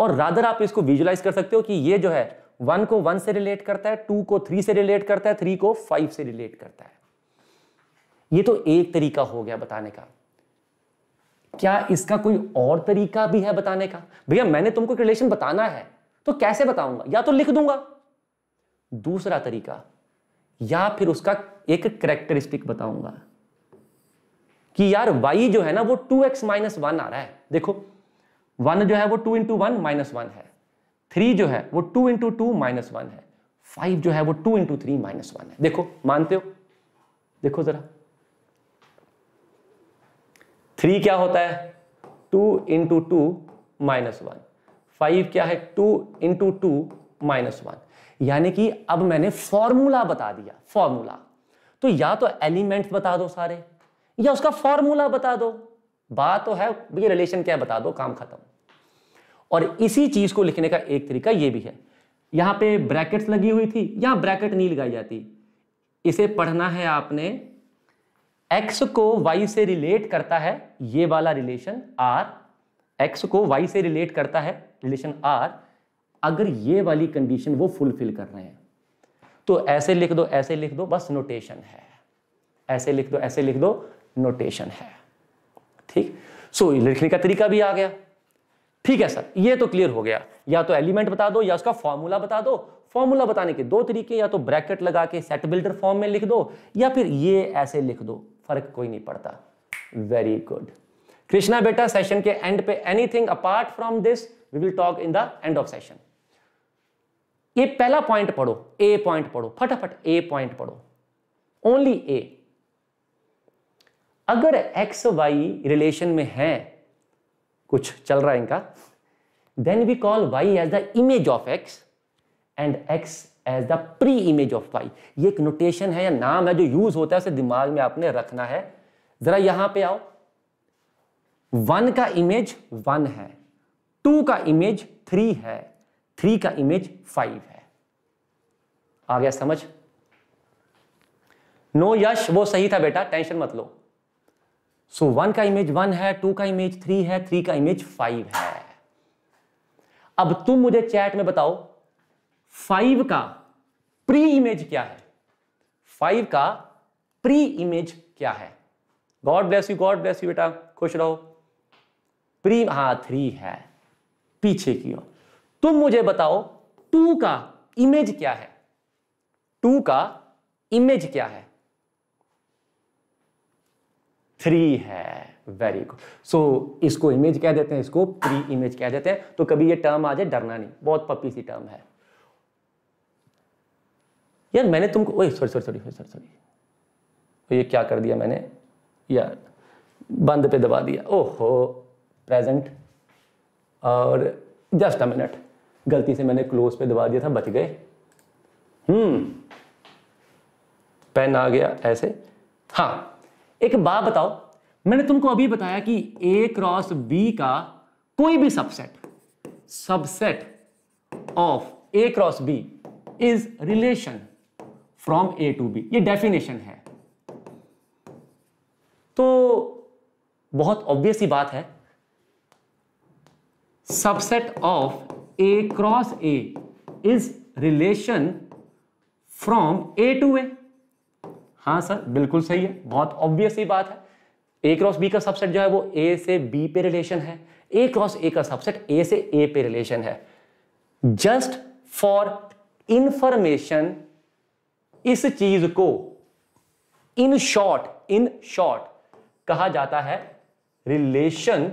और रादर आप इसको विजुलाइज कर सकते हो कि ये जो है वन को वन से रिलेट करता है टू को थ्री से रिलेट करता है थ्री को फाइव से रिलेट करता है ये तो एक तरीका हो गया बताने का क्या इसका कोई और तरीका भी है बताने का भैया मैंने तुमको एक रिलेशन बताना है तो कैसे बताऊंगा या तो लिख दूंगा दूसरा तरीका या फिर उसका एक करेक्टरिस्टिक बताऊंगा कि यार y जो है ना वो 2x एक्स माइनस वन आ रहा है देखो वन जो है वो two into one minus one है थ्री जो है वो two into two minus one है फाइव जो है वो two into three minus one है देखो मानते हो देखो जरा थ्री क्या होता है two into two minus one five क्या है two into two minus one यानी कि अब मैंने फॉर्मूला बता दिया फॉर्मूला तो या तो एलिमेंट्स बता दो सारे या उसका फॉर्मूला बता दो बात तो है ये रिलेशन क्या बता दो काम खत्म और इसी चीज को लिखने का एक तरीका ये भी है यहां पे ब्रैकेट्स लगी हुई थी यहां ब्रैकेट नहीं लगाई जाती इसे पढ़ना है आपने एक्स को वाई से रिलेट करता है ये वाला रिलेशन आर एक्स को वाई से रिलेट करता है रिलेशन आर अगर ये वाली कंडीशन वो फुलफिल कर रहे हैं तो ऐसे लिख दो ऐसे लिख दो बस नोटेशन है ऐसे लिख दो ऐसे लिख दो नोटेशन है ठीक सो so, लिखने का तरीका भी आ गया ठीक है सर ये तो क्लियर हो गया या तो एलिमेंट बता दो या उसका फॉर्मूला बता दो फॉर्मूला बताने के दो तरीके या तो ब्रैकेट लगा के सेट बिल्डर फॉर्म में लिख दो या फिर ये ऐसे लिख दो फर्क कोई नहीं पड़ता वेरी गुड कृष्णा बेटा सेशन के एंड पे anything apart from this we will talk in the end of session ये पहला पॉइंट पढ़ो ए पॉइंट पढ़ो फटाफट ए पॉइंट पढ़ो ओनली ए अगर एक्स वाई रिलेशन में है कुछ चल रहा है इनका then we call Y as the image of X and X as the preimage of Y ये एक नोटेशन है या नाम है जो यूज होता है उसे दिमाग में आपने रखना है जरा यहां पे आओ वन का इमेज वन है टू का इमेज थ्री है थ्री का इमेज फाइव है आ गया समझ नो यश वो सही था बेटा टेंशन मत लो सो so, वन का इमेज वन है टू का इमेज थ्री है थ्री का इमेज फाइव है अब तुम मुझे चैट में बताओ फाइव का प्री इमेज क्या है फाइव का प्री इमेज क्या है God bless you God bless you बेटा खुश रहो प्री हा थ्री है पीछे की ओर तुम मुझे बताओ टू का इमेज क्या है टू का इमेज क्या है थ्री है वेरी गुड सो इसको इमेज कह देते हैं इसको प्री इमेज कह देते हैं तो कभी ये टर्म आ जाए डरना नहीं बहुत पपी सी टर्म है यार मैंने तुमको ओए sorry sorry sorry sorry sorry तो ये क्या कर दिया मैंने यार बंद पे दबा दिया ओहो प्रेजेंट और जस्ट अ मिनट गलती से मैंने क्लोज पे दबा दिया था बच गए हम्म पेन आ गया ऐसे हाँ एक बात बताओ मैंने तुमको अभी बताया कि ए क्रॉस बी का कोई भी subset subset of A cross B is relation from A to B ये डेफिनेशन है तो बहुत ऑब्वियस ही बात है subset of A cross A is relation from A to A हाँ सर बिल्कुल सही है बहुत ऑब्वियस ही बात है ए क्रॉस बी का सबसेट जो है वो ए से बी पे रिलेशन है ए क्रॉस ए का सबसेट ए से ए पे रिलेशन है जस्ट फॉर इंफॉर्मेशन इस चीज को इन शॉर्ट इन शॉर्ट कहा जाता है relation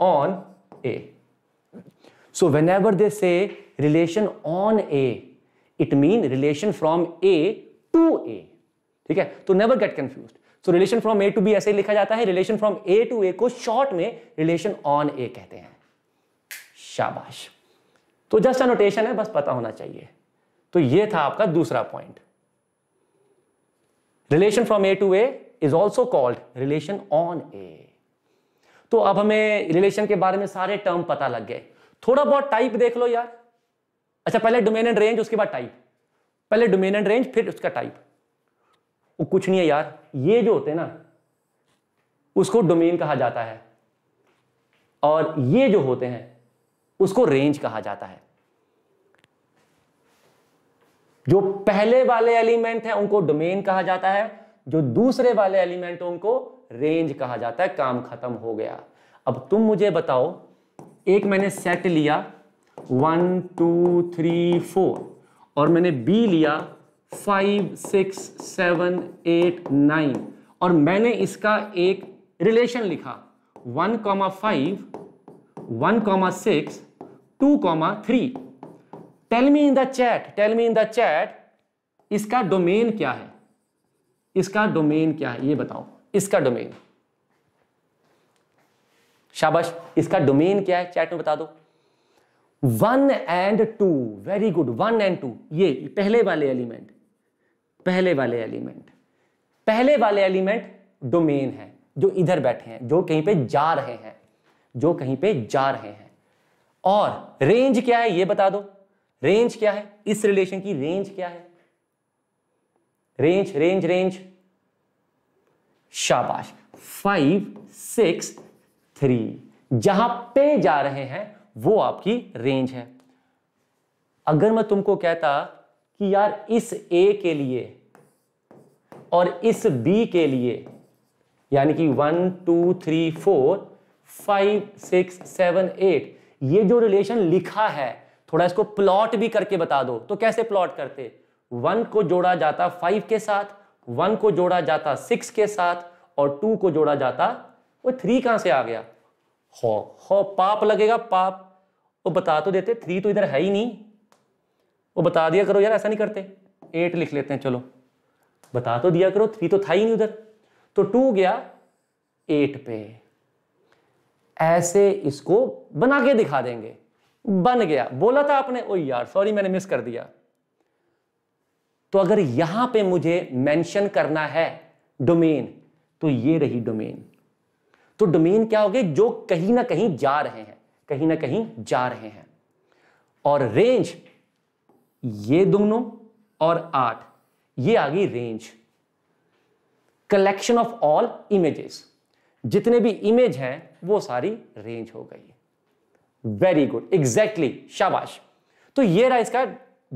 on A So whenever they say relation on A, it mean relation from A to A. ठीक है तो never get confuse so relation from A to B ऐसे लिखा जाता है relation from A to A को शॉर्ट में रिलेशन ऑन ए कहते हैं शाबाश तो जस्ट अनोटेशन है बस पता होना चाहिए तो ये था आपका दूसरा point relation from A to A is also called relation on A तो अब हमें रिलेशन के बारे में सारे टर्म पता लग गए थोड़ा बहुत टाइप देख लो यार अच्छा पहले डोमेन एंड रेंज उसके बाद टाइप पहले डोमेन एंड रेंज फिर उसका टाइप वो कुछ नहीं है यार ये जो होते हैं ना उसको डोमेन कहा जाता है और ये जो होते हैं उसको रेंज कहा जाता है जो पहले वाले एलिमेंट हैं उनको डोमेन कहा जाता है जो दूसरे वाले एलिमेंट उनको रेंज कहा जाता है काम खत्म हो गया अब तुम मुझे बताओ एक मैंने सेट लिया वन टू थ्री फोर और मैंने बी लिया five six seven eight nine और मैंने इसका एक रिलेशन लिखा one comma five one comma six two comma three tell me in the chat tell me in the chat इसका डोमेन क्या है इसका डोमेन क्या है ये बताओ इसका डोमेन शाबाश इसका डोमेन क्या है चैट में बता दो one and two very good one and two ये पहले वाले एलिमेंट पहले वाले एलिमेंट पहले वाले एलिमेंट डोमेन है जो इधर बैठे हैं जो कहीं पे जा रहे हैं जो कहीं पे जा रहे हैं और रेंज क्या है ये बता दो रेंज क्या है इस रिलेशन की रेंज क्या है रेंज रेंज रेंज शाबाश फाइव सिक्स थ्री जहां पे जा रहे हैं वो आपकी रेंज है अगर मैं तुमको कहता कि यार इस ए के लिए और इस बी के लिए यानी कि one two three four five six seven eight ये जो रिलेशन लिखा है थोड़ा इसको प्लॉट भी करके बता दो तो कैसे प्लॉट करते वन को जोड़ा जाता फाइव के साथ वन को जोड़ा जाता सिक्स के साथ और टू को जोड़ा जाता वो थ्री कहां से आ गया हो हो पाप लगेगा पाप वो बता तो देते थ्री तो इधर है ही नहीं वो बता दिया करो यार ऐसा नहीं करते एट लिख लेते हैं चलो बता तो दिया करो थ्री तो था ही नहीं उधर तो टू गया एट पे ऐसे इसको बना के दिखा देंगे बन गया बोला था आपने ओ यार सॉरी मैंने मिस कर दिया तो अगर यहां पे मुझे मेंशन करना है डोमेन तो ये रही डोमेन तो डोमेन क्या हो गए जो कहीं ना कहीं जा रहे हैं कहीं ना कहीं जा रहे हैं और रेंज ये दोनों और आठ ये आ गई range collection of all images जितने भी इमेज हैं वो सारी रेंज हो गई वेरी गुड एग्जैक्टली शाबाश तो ये रहा इसका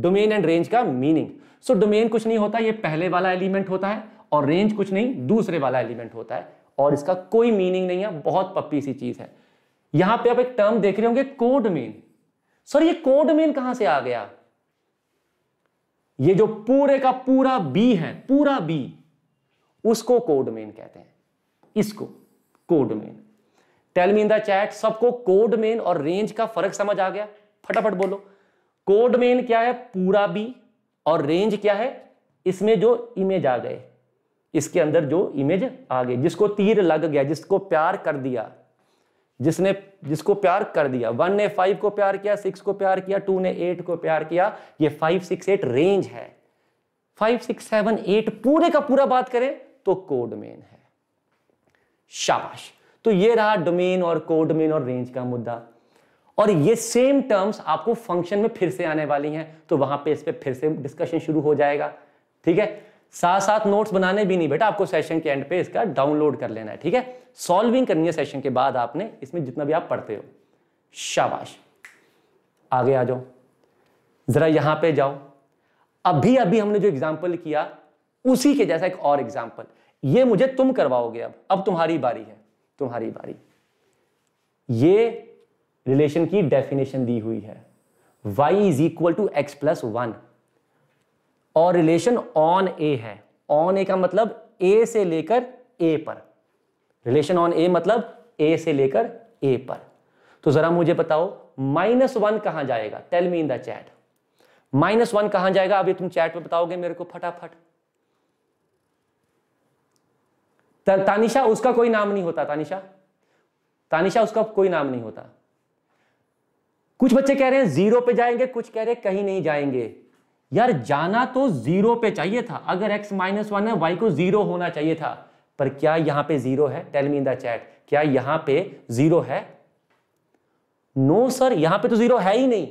डोमेन एंड रेंज का मीनिंग सो डोमेन कुछ नहीं होता ये पहले वाला एलिमेंट होता है और रेंज कुछ नहीं दूसरे वाला एलिमेंट होता है और इसका कोई मीनिंग नहीं है बहुत पप्पी सी चीज है यहां पे आप एक टर्म देख रहे होंगे कोड मीन सर ये कोड मीन कहां से आ गया ये जो पूरे का पूरा बी है पूरा बी उसको कोड मेन कहते हैं इसको codomain tell me in the chat सबको कोड मेन और रेंज का फर्क समझ आ गया फटाफट बोलो कोड मेन क्या है पूरा बी और रेंज क्या है इसमें जो इमेज आ गए इसके अंदर जो इमेज आ गई जिसको तीर लग गया जिसको प्यार कर दिया जिसने जिसको प्यार कर दिया वन ने फाइव को प्यार किया सिक्स को प्यार किया टू ने एट को प्यार किया ये फाइव सिक्स एट रेंज है फाइव सिक्स सेवन एट पूरे का पूरा बात करें तो कोडमेन है शाबाश तो ये रहा डोमेन और कोडमेन और रेंज का मुद्दा और ये सेम टर्म्स आपको फंक्शन में फिर से आने वाली हैं तो वहां पे इस पर फिर से डिस्कशन शुरू हो जाएगा ठीक है साथ साथ नोट्स बनाने भी नहीं बेटा आपको सेशन के एंड पे इसका डाउनलोड कर लेना है ठीक है सॉल्विंग करनी है सेशन के बाद आपने इसमें जितना भी आप पढ़ते हो शाबाश आगे आ जाओ जरा यहां पे जाओ अभी अभी हमने जो एग्जाम्पल किया उसी के जैसा एक और एग्जाम्पल ये मुझे तुम करवाओगे अब अब तुम्हारी बारी है तुम्हारी बारी ये रिलेशन की डेफिनेशन दी हुई है Y is equal to x plus one और रिलेशन ऑन ए है ऑन ए का मतलब ए से लेकर ए पर रिलेशन ऑन ए मतलब ए से लेकर ए पर तो जरा मुझे बताओ माइनस वन कहां जाएगा tell me in the chat minus one कहां जाएगा अभी तुम चैट में बताओगे मेरे को फटाफट तानिशा उसका कोई नाम नहीं होता तानिशा तानिशा उसका कोई नाम नहीं होता कुछ बच्चे कह रहे हैं जीरो पे जाएंगे कुछ कह रहे हैं कहीं नहीं जाएंगे यार जाना तो जीरो पे चाहिए था अगर एक्स माइनस वन है वाई को जीरो होना चाहिए था पर क्या यहां पे जीरो है tell me in the chat क्या यहां पे जीरो है नो no, सर यहां पे तो जीरो है ही नहीं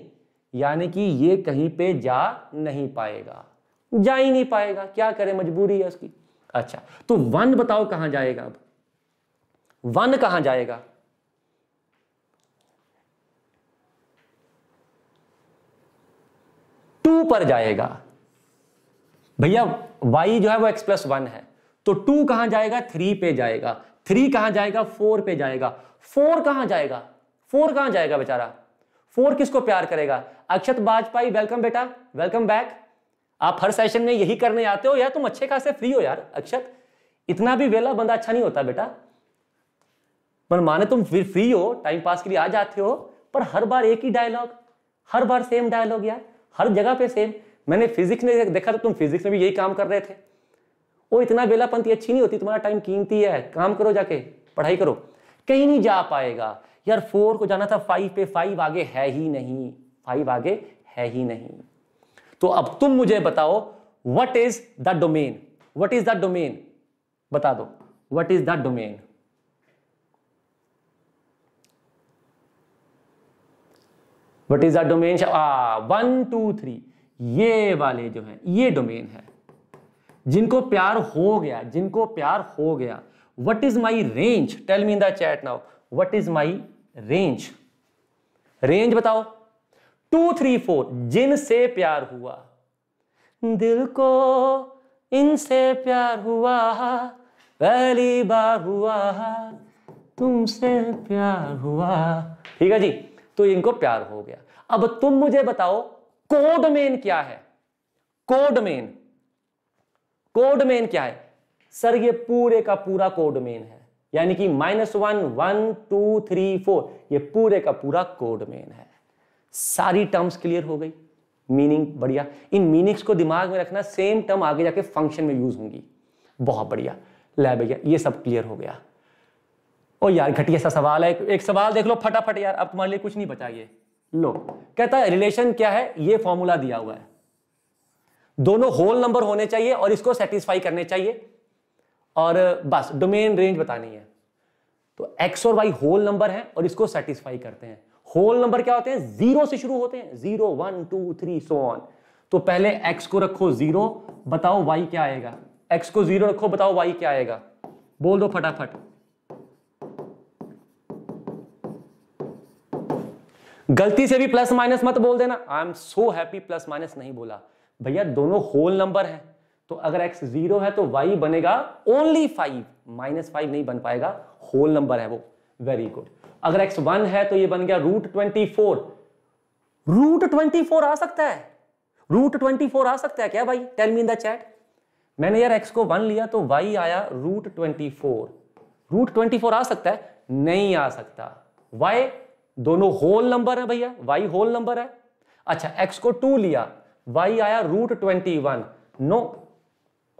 यानी कि ये कहीं पे जा नहीं पाएगा जा ही नहीं पाएगा क्या करे मजबूरी है उसकी अच्छा तो वन बताओ कहां जाएगा अब वन कहां जाएगा टू पर जाएगा भैया वाई जो है वो एक्स प्लस वन है तो टू कहां जाएगा थ्री पे जाएगा थ्री कहां जाएगा फोर पे जाएगा फोर कहां जाएगा फोर कहां जाएगा बेचारा फोर किसको प्यार करेगा अक्षत वाजपेयी वेलकम बेटा वेलकम बैक आप हर सेशन में यही करने आते हो यार तुम अच्छे खासे फ्री हो यार अक्षत इतना भी वेला बंदा अच्छा नहीं होता बेटा पर माने तुम फिर फ्री हो टाइम पास के लिए आ जाते हो पर हर बार एक ही डायलॉग हर बार सेम डायलॉग यार हर जगह पे सेम मैंने फिजिक्स में देखा तो तुम फिजिक्स में भी यही काम कर रहे थे वो इतना बेलापंथी अच्छी नहीं होती तुम्हारा टाइम कीमती है काम करो जाके पढ़ाई करो कहीं नहीं जा पाएगा यार फोर को जाना था फाइव पे फाइव आगे है ही नहीं फाइव आगे है ही नहीं तो अब तुम मुझे बताओ what is the domain what is the domain बता दो what is the domain what is the domain one two three ये वाले जो है ये डोमेन है जिनको प्यार हो गया जिनको प्यार हो गया what is my range tell me in the chat now what is my range range बताओ टू थ्री फोर जिनसे प्यार हुआ दिल को इनसे प्यार हुआ पहली बार हुआ तुमसे प्यार हुआ ठीक है जी तो इनको प्यार हो गया अब तुम मुझे बताओ कोडमेन क्या है कोडमेन कोडमेन क्या है सर ये पूरे का पूरा कोडमेन है यानी कि minus one one two three four ये पूरे का पूरा कोडमेन है सारी टर्म्स क्लियर हो गई मीनिंग बढ़िया इन मीनिंग्स को दिमाग में रखना सेम टर्म आगे जाके फंक्शन में यूज होंगी बहुत बढ़िया ले भैया ये सब क्लियर हो गया ओ यार घटिया सा सवाल है एक सवाल देख लो फटाफट यार अब तुम्हारे लिए कुछ नहीं बचा ये लो कहता है रिलेशन क्या है ये फॉर्मूला दिया हुआ है दोनों होल नंबर होने चाहिए और इसको सेटिस्फाई करने चाहिए और बस डोमेन रेंज बतानी है तो एक्स और वाई होल नंबर है और इसको सेटिस्फाई करते हैं होल नंबर क्या होते हैं जीरो से शुरू होते हैं zero one two three so on तो पहले एक्स को रखो जीरो बताओ वाई क्या आएगा एक्स को जीरो रखो बताओ वाई क्या आएगा बोल दो फटाफट गलती से भी प्लस माइनस मत बोल देना I am so happy plus minus नहीं बोला भैया दोनों होल तो नंबर है तो अगर एक्स जीरो है तो वाई बनेगा ओनली फाइव माइनस फाइव नहीं बन पाएगा होल नंबर है वो वेरी गुड अगर एक्स वन है तो ये बन गया root twenty four root twenty four आ सकता है रूट ट्वेंटी फोर आ सकता है क्या भाई tell me in the chat मैंने यार एक्स को वन लिया तो वाई आया root twenty four root twenty four आ सकता है नहीं आ सकता वाई दोनों होल नंबर है भैया वाई होल नंबर है अच्छा एक्स को टू लिया वाई आया root twenty one no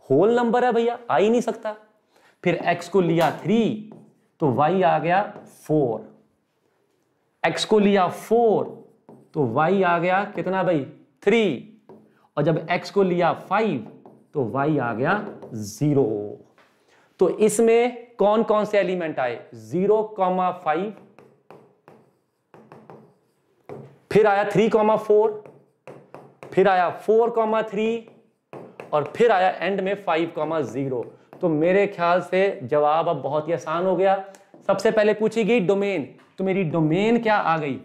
whole number है भैया आ ही नहीं सकता फिर एक्स को लिया थ्री तो वाई आ गया फोर एक्स को लिया फोर तो वाई आ गया कितना भाई थ्री और जब एक्स को लिया फाइव तो वाई आ गया जीरो तो इसमें कौन कौन से एलिमेंट आए जीरो कॉमा फाइव फिर आया थ्री कॉमा फोर फिर आया फोर कॉमा थ्री और फिर आया एंड में फाइव कॉमा जीरो तो मेरे ख्याल से जवाब अब बहुत ही आसान हो गया सबसे पहले पूछी गई डोमेन तो मेरी डोमेन क्या आ गई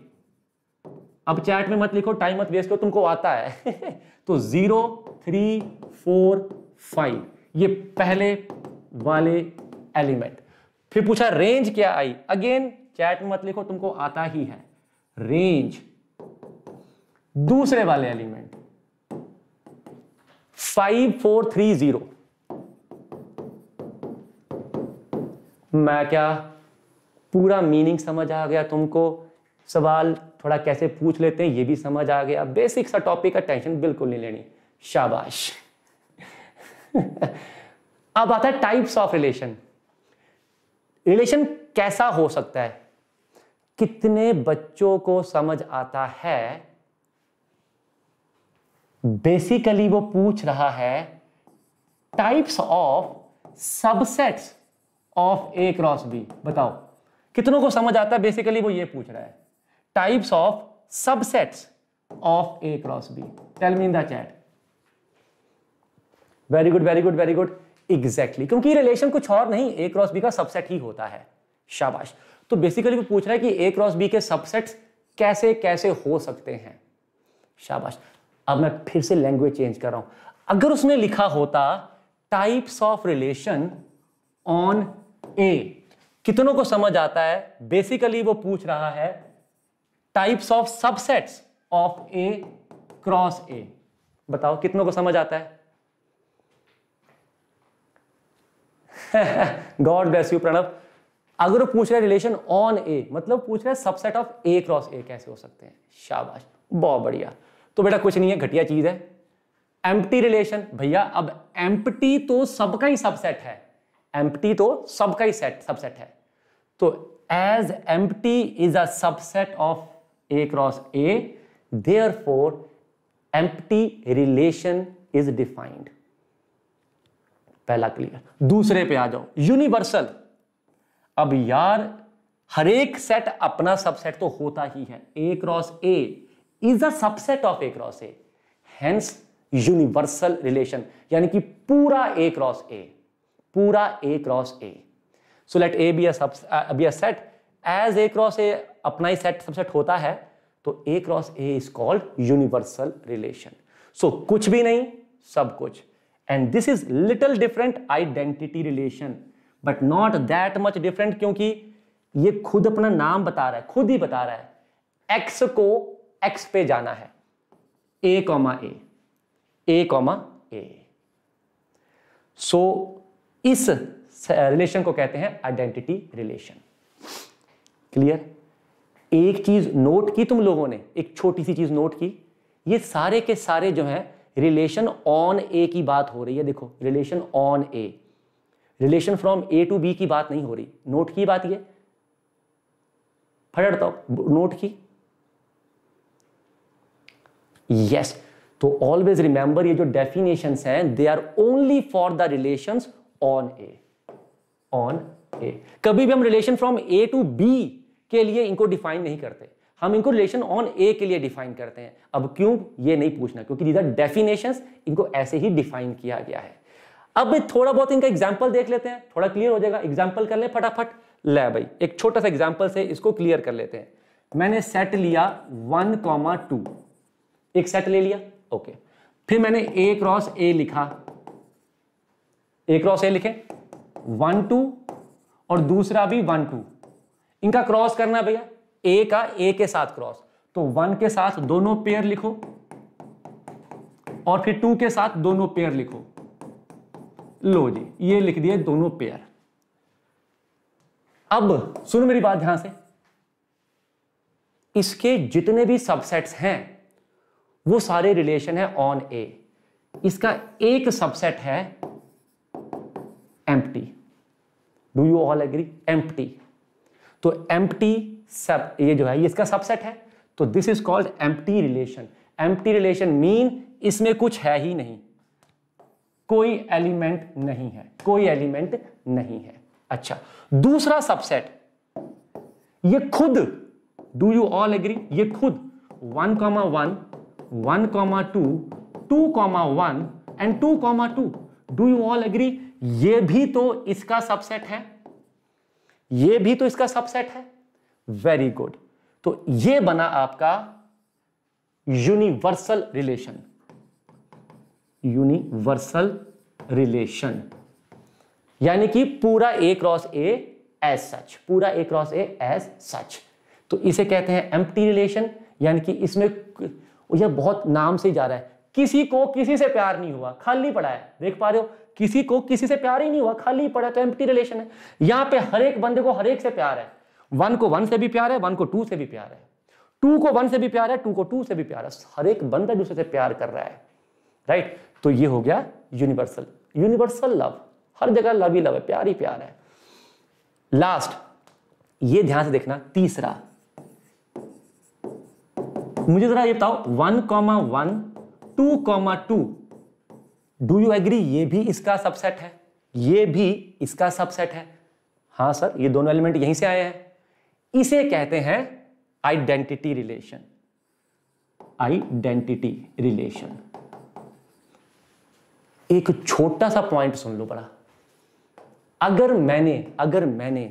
अब चैट में मत लिखो टाइम मत वेस्ट करो तुमको आता है तो जीरो थ्री फोर फाइव ये पहले वाले एलिमेंट फिर पूछा रेंज क्या आई अगेन चैट में मत लिखो तुमको आता ही है रेंज दूसरे वाले element five four three zero मैं क्या पूरा मीनिंग समझ आ गया तुमको सवाल थोड़ा कैसे पूछ लेते हैं ये भी समझ आ गया बेसिक सा टॉपिक का टेंशन बिल्कुल नहीं लेनी शाबाश अब आता है टाइप्स ऑफ रिलेशन रिलेशन कैसा हो सकता है कितने बच्चों को समझ आता है बेसिकली वो पूछ रहा है types of subsets of A cross B बताओ कितनों को समझ आता है बेसिकली वो ये पूछ रहा है types of subsets of A cross B tell me in the chat very good very good very good exactly क्योंकि रिलेशन कुछ और नहीं ए क्रॉस बी का सबसेट ही होता है शाबाश तो बेसिकली वो पूछ रहा है कि ए क्रॉस बी के सबसेट्स कैसे कैसे हो सकते हैं शाबाश अब मैं फिर से लैंग्वेज चेंज कर रहा हूं अगर उसने लिखा होता types of relation on A कितनों को समझ आता है बेसिकली वो पूछ रहा है types of subsets of A cross A बताओ कितनों को समझ आता है गॉड ब्लेस यू प्रणव अगर वो पूछ रहा है रिलेशन ऑन ए मतलब पूछ रहा है subset of A cross A कैसे हो सकते हैं शाबाश बहुत बढ़िया तो बेटा कुछ नहीं है घटिया चीज है एम्प्टी रिलेशन भैया अब एम्प्टी तो सबका ही सबसेट है एम्प्टी तो सबका ही सेट सबसेट है तो as empty is a subset of A cross A therefore empty relation is defined पहला क्लियर दूसरे पे आ जाओ यूनिवर्सल अब यार हरेक सेट अपना सबसेट तो होता ही है A cross A is the subset of A cross A hence universal relation यानी कि पूरा ए क्रॉस ए पूरा A cross A so let A be B set as A cross A अपना ही सेट सबसेट होता है तो A cross A is called universal relation so कुछ भी नहीं सब कुछ and this is little different identity relation but not that much different क्योंकि ये खुद अपना नाम बता रहा है खुद ही बता रहा है एक्स को एक्स पे जाना है ए कॉमा ए ए कॉमा ए सो इस रिलेशन को कहते हैं आइडेंटिटी रिलेशन क्लियर एक चीज नोट की तुम लोगों ने एक छोटी सी चीज नोट की ये सारे के सारे जो हैं रिलेशन ऑन ए की बात हो रही है देखो relation on A relation from A to B की बात नहीं हो रही नोट की बात ये फटड़ता नोट की यस तो ऑलवेज रिमेंबर ये जो डेफिनेशन हैं they are only for the relation on A on A कभी भी हम relation from A to B के लिए इनको डिफाइन नहीं करते हम इनको रिलेशन ऑन ए के लिए डिफाइन करते हैं अब क्यों ये नहीं पूछना क्योंकि दीज आर डेफिनेशन इनको ऐसे ही डिफाइन किया गया है अब थोड़ा बहुत इनका एग्जाम्पल देख लेते हैं थोड़ा क्लियर हो जाएगा एग्जाम्पल कर ले फटाफट ले भाई एक छोटा सा एग्जाम्पल से इसको क्लियर कर लेते हैं मैंने सेट लिया वन कॉमा टू एक सेट ले लिया ओके फिर मैंने ए क्रॉस ए लिखा ए क्रॉस ए लिखे वन टू और दूसरा भी वन टू इनका क्रॉस करना भैया ए का ए के साथ क्रॉस तो वन के साथ दोनों पेयर लिखो और फिर टू के साथ दोनों पेयर लिखो लो जी ये लिख दिए दोनों पेयर अब सुनो मेरी बात ध्यान से इसके जितने भी सबसेट्स हैं वो सारे रिलेशन है ऑन ए इसका एक सबसेट है empty do you all agree empty तो एम्प्टी सब ये जो है ये इसका सबसेट है तो this is called empty relation empty relation mean इसमें कुछ है ही नहीं कोई एलिमेंट नहीं है कोई एलिमेंट नहीं है अच्छा दूसरा सबसेट ये खुद डू यू ऑल एग्री ये खुद one comma one one comma two two comma one and two comma two do you all agree ये भी तो इसका सबसेट है ये भी तो इसका सबसेट है वेरी गुड तो ये बना आपका यूनिवर्सल रिलेशन यूनिवर्सल रिलेशन यानी कि पूरा A cross A as such पूरा A cross A as such तो इसे कहते हैं एम्प्टी रिलेशन यानी कि इसमें यह बहुत नाम से ही जा रहा है किसी को किसी से प्यार नहीं हुआ खाली पड़ा है देख पा रहे हो किसी को किसी से प्यार ही नहीं हुआ खाली पड़ा तो एम्प्टी रिलेशन है यहां पे हर एक बंदे को हर एक से प्यार है वन को वन से भी प्यार है वन को टू से भी प्यार है टू को वन से भी प्यार है टू को टू से भी प्यार है हर एक बंदा दूसरे से प्यार कर रहा है राइट तो ये हो गया यूनिवर्सल यूनिवर्सल लव हर जगह लव ही लव है प्यार ही प्यार है लास्ट ये ध्यान से देखना तीसरा मुझे जरा ये बताओ one comma one two comma two do you agree ये भी इसका सबसेट है ये भी इसका सबसेट है हाँ सर ये दोनों एलिमेंट यहीं से आए हैं इसे कहते हैं आइडेंटिटी रिलेशन आइडेंटिटी रिलेशन एक छोटा सा पॉइंट सुन लो बड़ा अगर मैंने अगर मैंने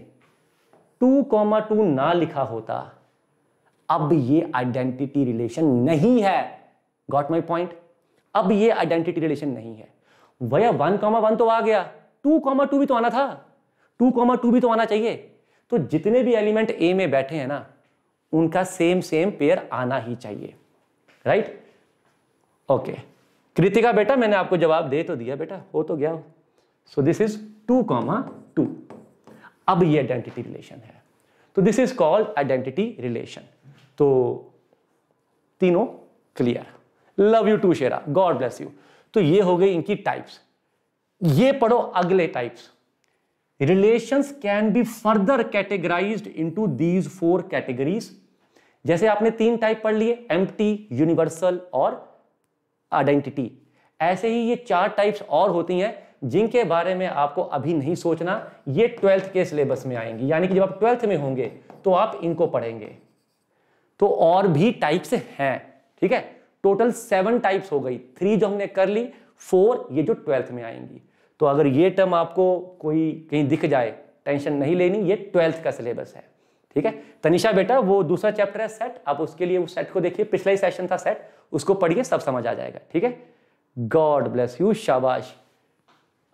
टू कॉमा टू ना लिखा होता अब ये आइडेंटिटी रिलेशन नहीं है गॉट माई पॉइंट अब ये आइडेंटिटी रिलेशन नहीं है भैया वन कॉमा वन तो आ गया टू कॉमा टू भी तो आना था टू कॉमा टू भी तो आना चाहिए तो जितने भी एलिमेंट ए में बैठे हैं ना उनका सेम सेम पेयर आना ही चाहिए राइट ओके कृतिका बेटा मैंने आपको जवाब दे तो दिया बेटा हो तो गया so this is two comma two अब ये आइडेंटिटी रिलेशन है तो this is called identity relation तो तीनों clear love you too Shera God bless you तो ये हो गई इनकी टाइप्स ये पढ़ो अगले types relations can be further categorized into these four categories जैसे आपने तीन टाइप पढ़ लिए एम्प्टी यूनिवर्सल और आइडेंटिटी ऐसे ही ये चार टाइप्स और होती हैं जिनके बारे में आपको अभी नहीं सोचना ये ट्वेल्थ के सिलेबस में आएंगी यानी कि जब आप ट्वेल्थ में होंगे तो आप इनको पढ़ेंगे तो और भी टाइप्स हैं ठीक है टोटल सेवन टाइप्स हो गई थ्री जो हमने कर ली फोर ये जो ट्वेल्थ में आएंगी तो अगर ये टर्म आपको कोई कहीं दिख जाए टेंशन नहीं लेनी ये ट्वेल्थ का सिलेबस है ठीक है तनिषा बेटा वो दूसरा चैप्टर है सेट आप उसके लिए उस सेट को देखिए पिछला ही सेशन था सेट उसको पढ़िए सब समझ आ जाएगा ठीक है गॉड ब्लेस यू शाबाश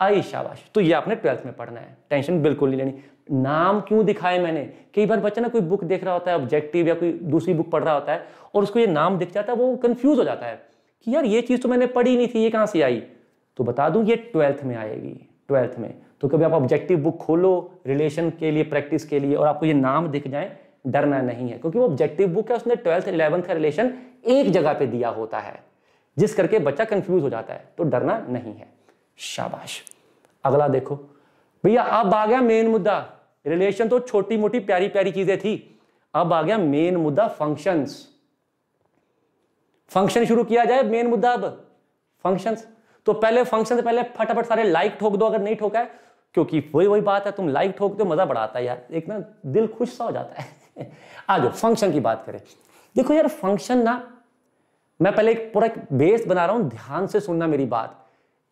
आई शाबाश तो ये आपने ट्वेल्थ में पढ़ना है टेंशन बिल्कुल नहीं लेनी नाम क्यों दिखाए मैंने कई बार बच्चा ना कोई बुक देख रहा होता है ऑब्जेक्टिव या कोई दूसरी बुक पढ़ रहा होता है और उसको ये नाम दिख जाता है वो कन्फ्यूज हो जाता है कि यार ये चीज़ तो मैंने पढ़ी नहीं थी ये कहाँ से आई तो बता दूँ ये ट्वेल्थ में आएगी ट्वेल्थ में तो कभी आप ऑब्जेक्टिव बुक खोलो रिलेशन के लिए प्रैक्टिस के लिए और आपको ये नाम दिख जाए डरना नहीं है क्योंकि वो ऑब्जेक्टिव बुक है उसने ट्वेल्थ इलेवंथ का रिलेशन एक जगह पे दिया होता है जिस करके बच्चा कंफ्यूज हो जाता है तो डरना नहीं है शाबाश अगला देखो भैया अब आ गया मेन मुद्दा रिलेशन तो छोटी मोटी प्यारी प्यारी चीजें थी अब आ गया मेन मुद्दा फंक्शंस फंक्शन शुरू किया जाए मेन मुद्दा अब फंक्शंस तो पहले फंक्शन से पहले फटाफट सारे लाइक ठोक दो अगर नहीं ठोका है क्योंकि वही वही बात है तुम लाइक ठोक दो मजा बढ़ाता है यार एक ना दिल खुश सा हो जाता है आ जाओ फंक्शन की बात करें देखो यार फंक्शन ना मैं पहले एक पूरा बेस बना रहा हूं ध्यान से सुनना मेरी बात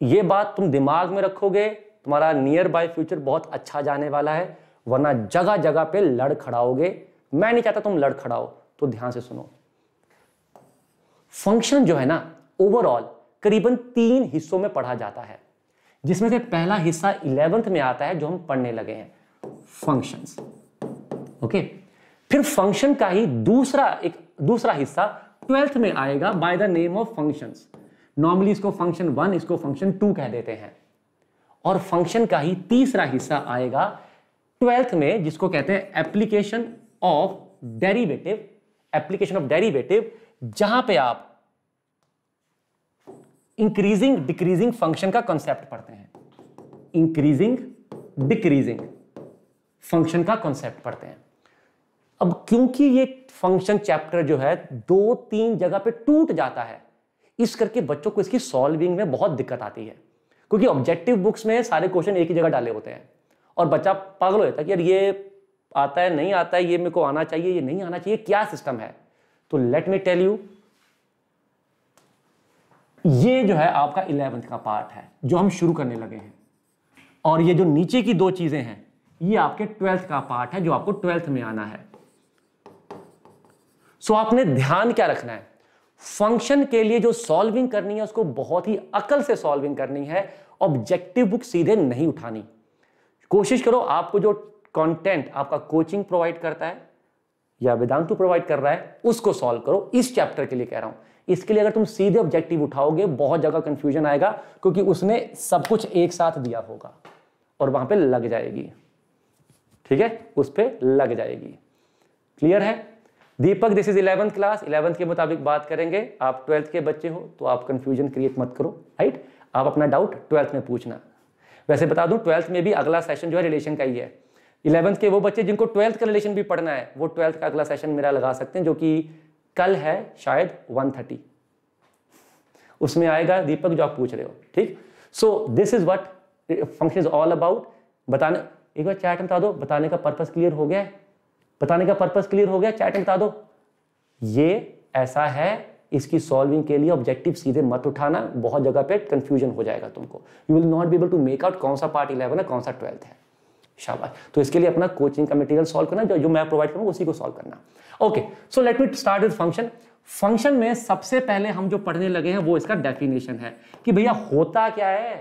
ये बात तुम दिमाग में रखोगे तुम्हारा नियर बाय फ्यूचर बहुत अच्छा जाने वाला है वरना जगह जगह पे लड़ खड़ाओगे मैं नहीं चाहता तुम लड़ खड़ाओ तो ध्यान से सुनो फंक्शन जो है ना ओवरऑल करीबन तीन हिस्सों में पढ़ा जाता है जिसमें से पहला हिस्सा इलेवेंथ में आता है जो हम पढ़ने लगे हैं फंक्शन ओके फिर फंक्शन का ही दूसरा एक दूसरा हिस्सा ट्वेल्थ में आएगा by the name of function normally इसको फंक्शन वन इसको फंक्शन टू कह देते हैं और फंक्शन का ही तीसरा हिस्सा आएगा ट्वेल्थ में जिसको कहते हैं application of derivative application of derivative जहां पे आप इंक्रीजिंग डिक्रीजिंग फंक्शन का कॉन्सेप्ट पढ़ते हैं इंक्रीजिंग डिक्रीजिंग फंक्शन का कॉन्सेप्ट पढ़ते हैं अब क्योंकि ये फंक्शन चैप्टर जो है दो तीन जगह पे टूट जाता है इस करके बच्चों को इसकी सॉल्विंग में बहुत दिक्कत आती है क्योंकि ऑब्जेक्टिव बुक्स में सारे क्वेश्चन एक ही जगह डाले होते हैं और बच्चा पागल हो जाता है कि यार ये आता है नहीं आता है ये मेरे को आना चाहिए ये नहीं आना चाहिए क्या सिस्टम है तो लेट मी टेल यू ये जो है आपका इलेवेंथ का पार्ट है जो हम शुरू करने लगे हैं और ये जो नीचे की दो चीजें हैं ये आपके ट्वेल्थ का पार्ट है जो आपको ट्वेल्थ में आना है सो आपने ध्यान क्या रखना है फंक्शन के लिए जो सॉल्विंग करनी है उसको बहुत ही अकल से सॉल्विंग करनी है ऑब्जेक्टिव बुक सीधे नहीं उठानी कोशिश करो आपको जो कंटेंट आपका कोचिंग प्रोवाइड करता है या वेदांतु प्रोवाइड कर रहा है उसको सॉल्व करो इस चैप्टर के लिए कह रहा हूं इसके लिए अगर तुम सीधे ऑब्जेक्टिव उठाओगे बहुत जगह कंफ्यूजन आएगा क्योंकि उसने सब कुछ एक साथ दिया होगा और वहां पे लग जाएगी ठीक है उस पर लग जाएगी क्लियर है Deepak this is eleventh class eleventh के मुताबिक बात करेंगे आप ट्वेल्थ के बच्चे हो तो आप कंफ्यूजन क्रिएट मत करो राइट आप अपना डाउट ट्वेल्थ में पूछना वैसे बता दूं ट्वेल्थ में भी अगला सेशन जो है रिलेशन का ही है इलेवंथ के वो बच्चे जिनको ट्वेल्थ का रिलेशन भी पढ़ना है वो ट्वेल्थ का अगला सेशन मेरा लगा सकते हैं जो कि कल है शायद वन थर्टी उसमें आएगा दीपक जो आप पूछ रहे हो ठीक so this is what function is all about बताने एक बार चैट बता दो बताने का पर्पज क्लियर हो गया है बताने का पर्पज क्लियर हो गया चैट बता दो ये ऐसा है इसकी सॉल्विंग के लिए ऑब्जेक्टिव सीधे मत उठाना बहुत जगह पे कंफ्यूजन हो जाएगा तुमको you will not be able to make out कौन सा पार्ट इलेवन है कौन सा ट्वेल्थ है शाबाश तो इसके लिए अपना कोचिंग का मटेरियल सॉल्व करना जो, जो मैं प्रोवाइड करूँगा उसी को सॉल्व करना okay so let me start with function function में सबसे पहले हम जो पढ़ने लगे हैं वो इसका डेफिनेशन है कि भैया होता क्या है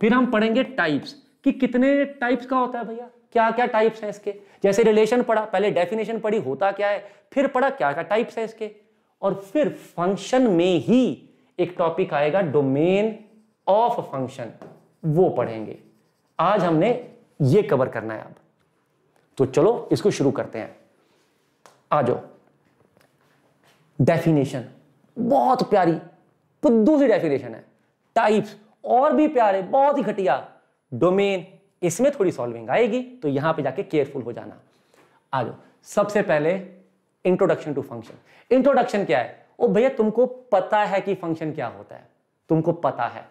फिर हम पढ़ेंगे टाइप्स कि कितने टाइप्स का होता है भैया क्या क्या टाइप्स हैं इसके जैसे रिलेशन पढ़ा पहले डेफिनेशन पढ़ी होता क्या है फिर पढ़ा क्या क्या टाइप्स हैं इसके और फिर फंक्शन में ही एक टॉपिक आएगा डोमेन ऑफ फंक्शन वो पढ़ेंगे आज हमने ये कवर करना है अब तो चलो इसको शुरू करते हैं आ जाओ डेफिनेशन बहुत प्यारी पुद्दू सी डेफिनेशन है टाइप्स और भी प्यारे बहुत ही घटिया डोमेन इसमें थोड़ी सॉल्विंग आएगी तो यहां पे जाके केयरफुल हो जाना आ जाओ सबसे पहले इंट्रोडक्शन टू फंक्शन इंट्रोडक्शन क्या है ओ भैया तुमको पता है कि फंक्शन क्या होता है तुमको पता है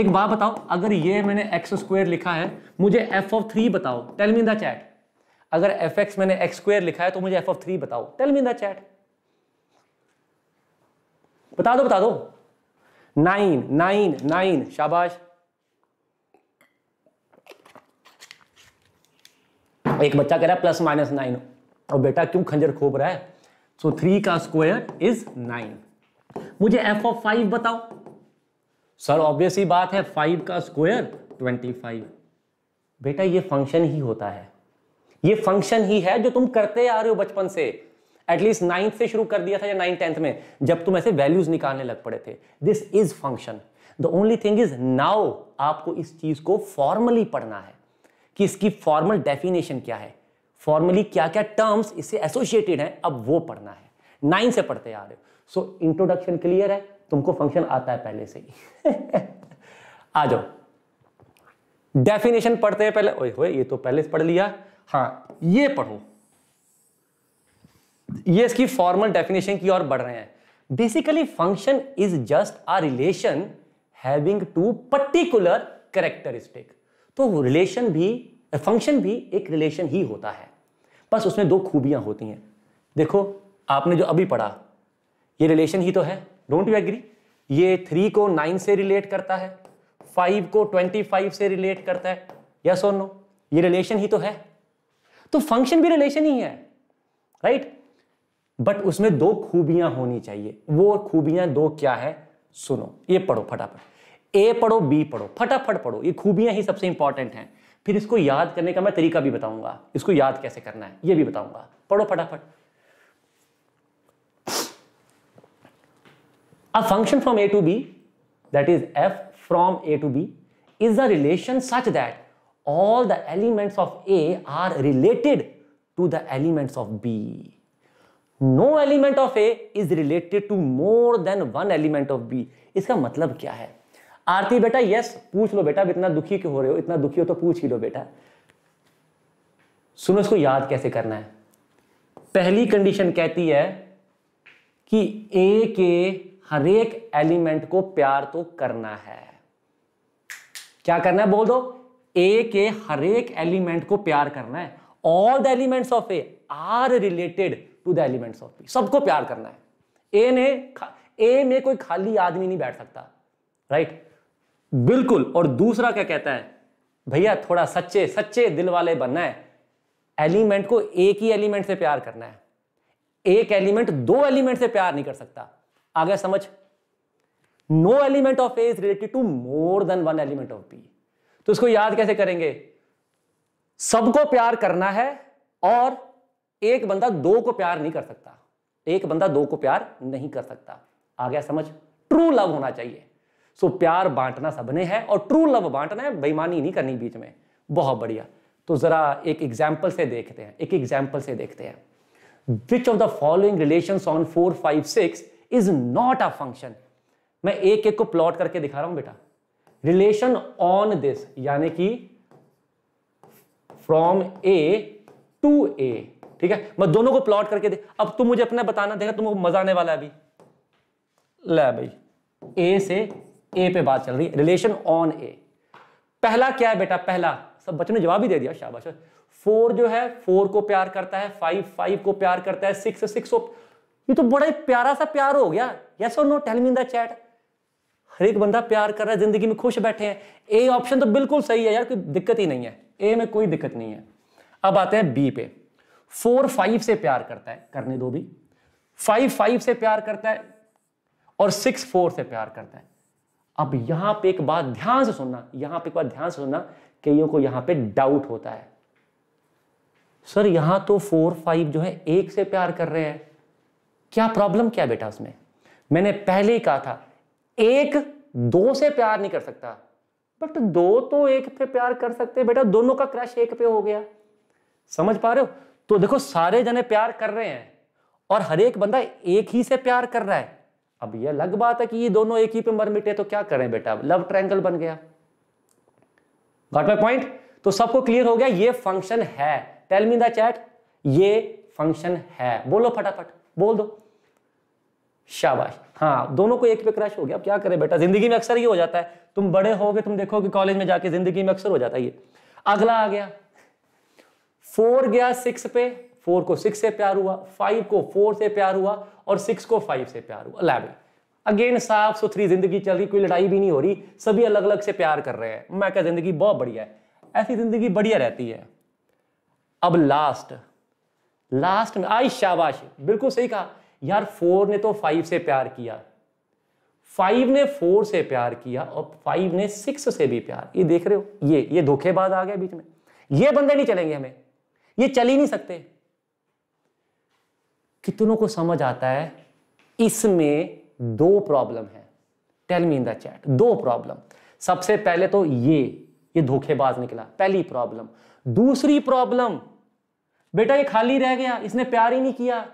एक बात बताओ अगर ये मैंने एक्स स्क्वायर लिखा है मुझे एफ ऑफ थ्री बताओ टेल मी द चैट अगर एफ एक्स मैंने एक्स स्क्वायर लिखा है तो मुझे एफ ऑफ थ्री बताओ टेल मी द चैट बता दो बता दो नाइन नाइन नाइन शाबाश एक बच्चा कह रहा है प्लस माइनस नाइन और बेटा क्यों खंजर खोप रहा है सो so, थ्री का स्क्वायर इज नाइन मुझे एफ ऑफ फाइव बताओ सर ऑब्वियस ही बात है फाइव का स्क्वायर ट्वेंटी फाइव बेटा ये फंक्शन ही होता है ये फंक्शन ही है जो तुम करते आ रहे हो बचपन से एटलीस्ट नाइन्थ से शुरू कर दिया था या नाइन टेंथ में जब तुम ऐसे वैल्यूज निकालने लग पड़े थे this is function the only thing is now आपको इस चीज को फॉर्मली पढ़ना है कि इसकी फॉर्मल डेफिनेशन क्या है फॉर्मली क्या क्या टर्म्स इससे एसोसिएटेड हैं अब वो पढ़ना है नाइन से पढ़ते आ रहे हो सो इंट्रोडक्शन क्लियर है तुमको फंक्शन आता है पहले से ही आ जाओ डेफिनेशन पढ़ते हैं पहले ओए होए ये तो पहले से पढ़ लिया हाँ ये पढ़ो ये इसकी फॉर्मल डेफिनेशन की ओर बढ़ रहे हैं basically function is just a relation having two particular characteristic तो रिलेशन भी फंक्शन भी एक रिलेशन ही होता है बस उसमें दो खूबियां होती हैं देखो आपने जो अभी पढ़ा ये रिलेशन ही तो है डोंट यू एग्री ये थ्री को नाइन से रिलेट करता है फाइव को ट्वेंटी फाइव से रिलेट करता है या सो नो ये रिलेशन ही तो है तो फंक्शन भी रिलेशन ही है राइट right? बट उसमें दो खूबियां होनी चाहिए वो खूबियां दो क्या है सुनो ये पढ़ो फटाफट ए पढ़ो बी पढ़ो फटाफट पढ़ो ये खूबियां ही सबसे इंपॉर्टेंट हैं फिर इसको याद करने का मैं तरीका भी बताऊंगा इसको याद कैसे करना है ये भी बताऊंगा पढ़ो फटाफट a function from A to B that is F from A to B is the relation such that all the elements of A are related to the elements of B no element of A is related to more than one element of B इसका मतलब क्या है आरती बेटा यस पूछ लो बेटा इतना दुखी क्यों हो रहे हो इतना दुखी हो तो पूछ ही लो बेटा सुनो इसको याद कैसे करना है पहली कंडीशन कहती है कि ए के हर एक एलिमेंट को प्यार तो करना है क्या करना है बोल दो ए के हर एक एलिमेंट को प्यार करना है all the elements of A are related to the elements of B सबको प्यार करना है ए ने ए में कोई खाली आदमी नहीं बैठ सकता राइट right? बिल्कुल और दूसरा क्या कहता है भैया थोड़ा सच्चे सच्चे दिल वाले बनना है एलिमेंट को एक ही एलिमेंट से प्यार करना है एक एलिमेंट दो एलिमेंट से प्यार नहीं कर सकता आगे समझ no element of A is related to more than one element of B तो इसको याद कैसे करेंगे सबको प्यार करना है और एक बंदा दो को प्यार नहीं कर सकता एक बंदा दो को प्यार नहीं कर सकता आ गया समझ ट्रू लव होना चाहिए सो प्यार बांटना सबने है और ट्रू लव बांटना है बेईमानी नहीं करनी बीच में बहुत बढ़िया तो जरा एक एग्जाम्पल से देखते हैं एक एग्जाम्पल से देखते हैं which of the following relation on four five six is not a function मैं एक एक को प्लॉट करके दिखा रहा हूं बेटा रिलेशन ऑन दिस यानी कि फ्रॉम ए टू ए ठीक है मैं दोनों को प्लॉट करके दे अब तुम मुझे अपना बताना देगा तुमको मजा आने वाला है अभी ले भाई ए से ए पे बात चल रही है रिलेशन ऑन ए पहला क्या है बेटा पहला सब बच्चों ने जवाब ही दे दिया शाबाश फोर जो है फोर को प्यार करता है फाइव फाइव को प्यार करता है सिक्स सिक्स को ये तो बड़ा ही प्यारा सा प्यार हो गया यस और no tell me in the chat हर एक बंदा प्यार कर रहा है जिंदगी में खुश बैठे हैं ए ऑप्शन तो बिल्कुल सही है यार कोई दिक्कत ही नहीं है ए में कोई दिक्कत नहीं है अब आते हैं बी पे फोर फाइव से प्यार करता है करने दो भी फाइव फाइव से प्यार करता है और सिक्स फोर से प्यार करता है अब यहां पे एक बात ध्यान से सुनना यहां पे एक बात ध्यान से सुनना कईयों को यहां पे डाउट होता है सर यहां तो फोर फाइव जो है एक से प्यार कर रहे हैं क्या प्रॉब्लम क्या बेटा उसमें मैंने पहले ही कहा था एक दो से प्यार नहीं कर सकता बट दो तो एक पे प्यार कर सकते बेटा दोनों का क्रश एक पे हो गया समझ पा रहे हो तो देखो सारे जने प्यार कर रहे हैं और हर एक बंदा एक ही से प्यार कर रहा है अब ये अलग बात है कि ये दोनों एक ही पे मर मिटे तो क्या करें बेटा लव ट्रैंगल बन गया गॉट माई पॉइंट तो सबको क्लियर हो गया ये फंक्शन है टेल मी द चैट ये फंक्शन है बोलो फटाफट बोल दो शाबाश हाँ दोनों को एक पे क्रश हो गया अब क्या करें बेटा जिंदगी में अक्सर ये हो जाता है तुम बड़े होगे तुम देखोगे कॉलेज में जाके जिंदगी में अक्सर हो जाता है ये अगला आ गया फोर गया सिक्स पे फोर को सिक्स से प्यार हुआ फाइव को फोर से प्यार हुआ और सिक्स को फाइव से प्यार हुआ अलेवन अगेन साफ सुथरी जिंदगी चल रही कोई लड़ाई भी नहीं हो रही सभी अलग अलग से प्यार कर रहे हैं मैं क्या जिंदगी बहुत बढ़िया है ऐसी जिंदगी बढ़िया रहती है अब लास्ट लास्ट में आई शाबाश बिल्कुल सही कहा यार फोर ने तो फाइव से प्यार किया फाइव ने फोर से प्यार किया और फाइव ने सिक्स से भी प्यार ये देख रहे हो ये ये धोखेबाज आ गया बीच में ये बंदे नहीं चलेंगे हमें ये चल ही नहीं सकते कितनों को समझ आता है इसमें दो प्रॉब्लम है tell me in the chat दो प्रॉब्लम सबसे पहले तो ये ये धोखेबाज निकला पहली प्रॉब्लम दूसरी प्रॉब्लम बेटा ये खाली रह गया इसने प्यार ही नहीं किया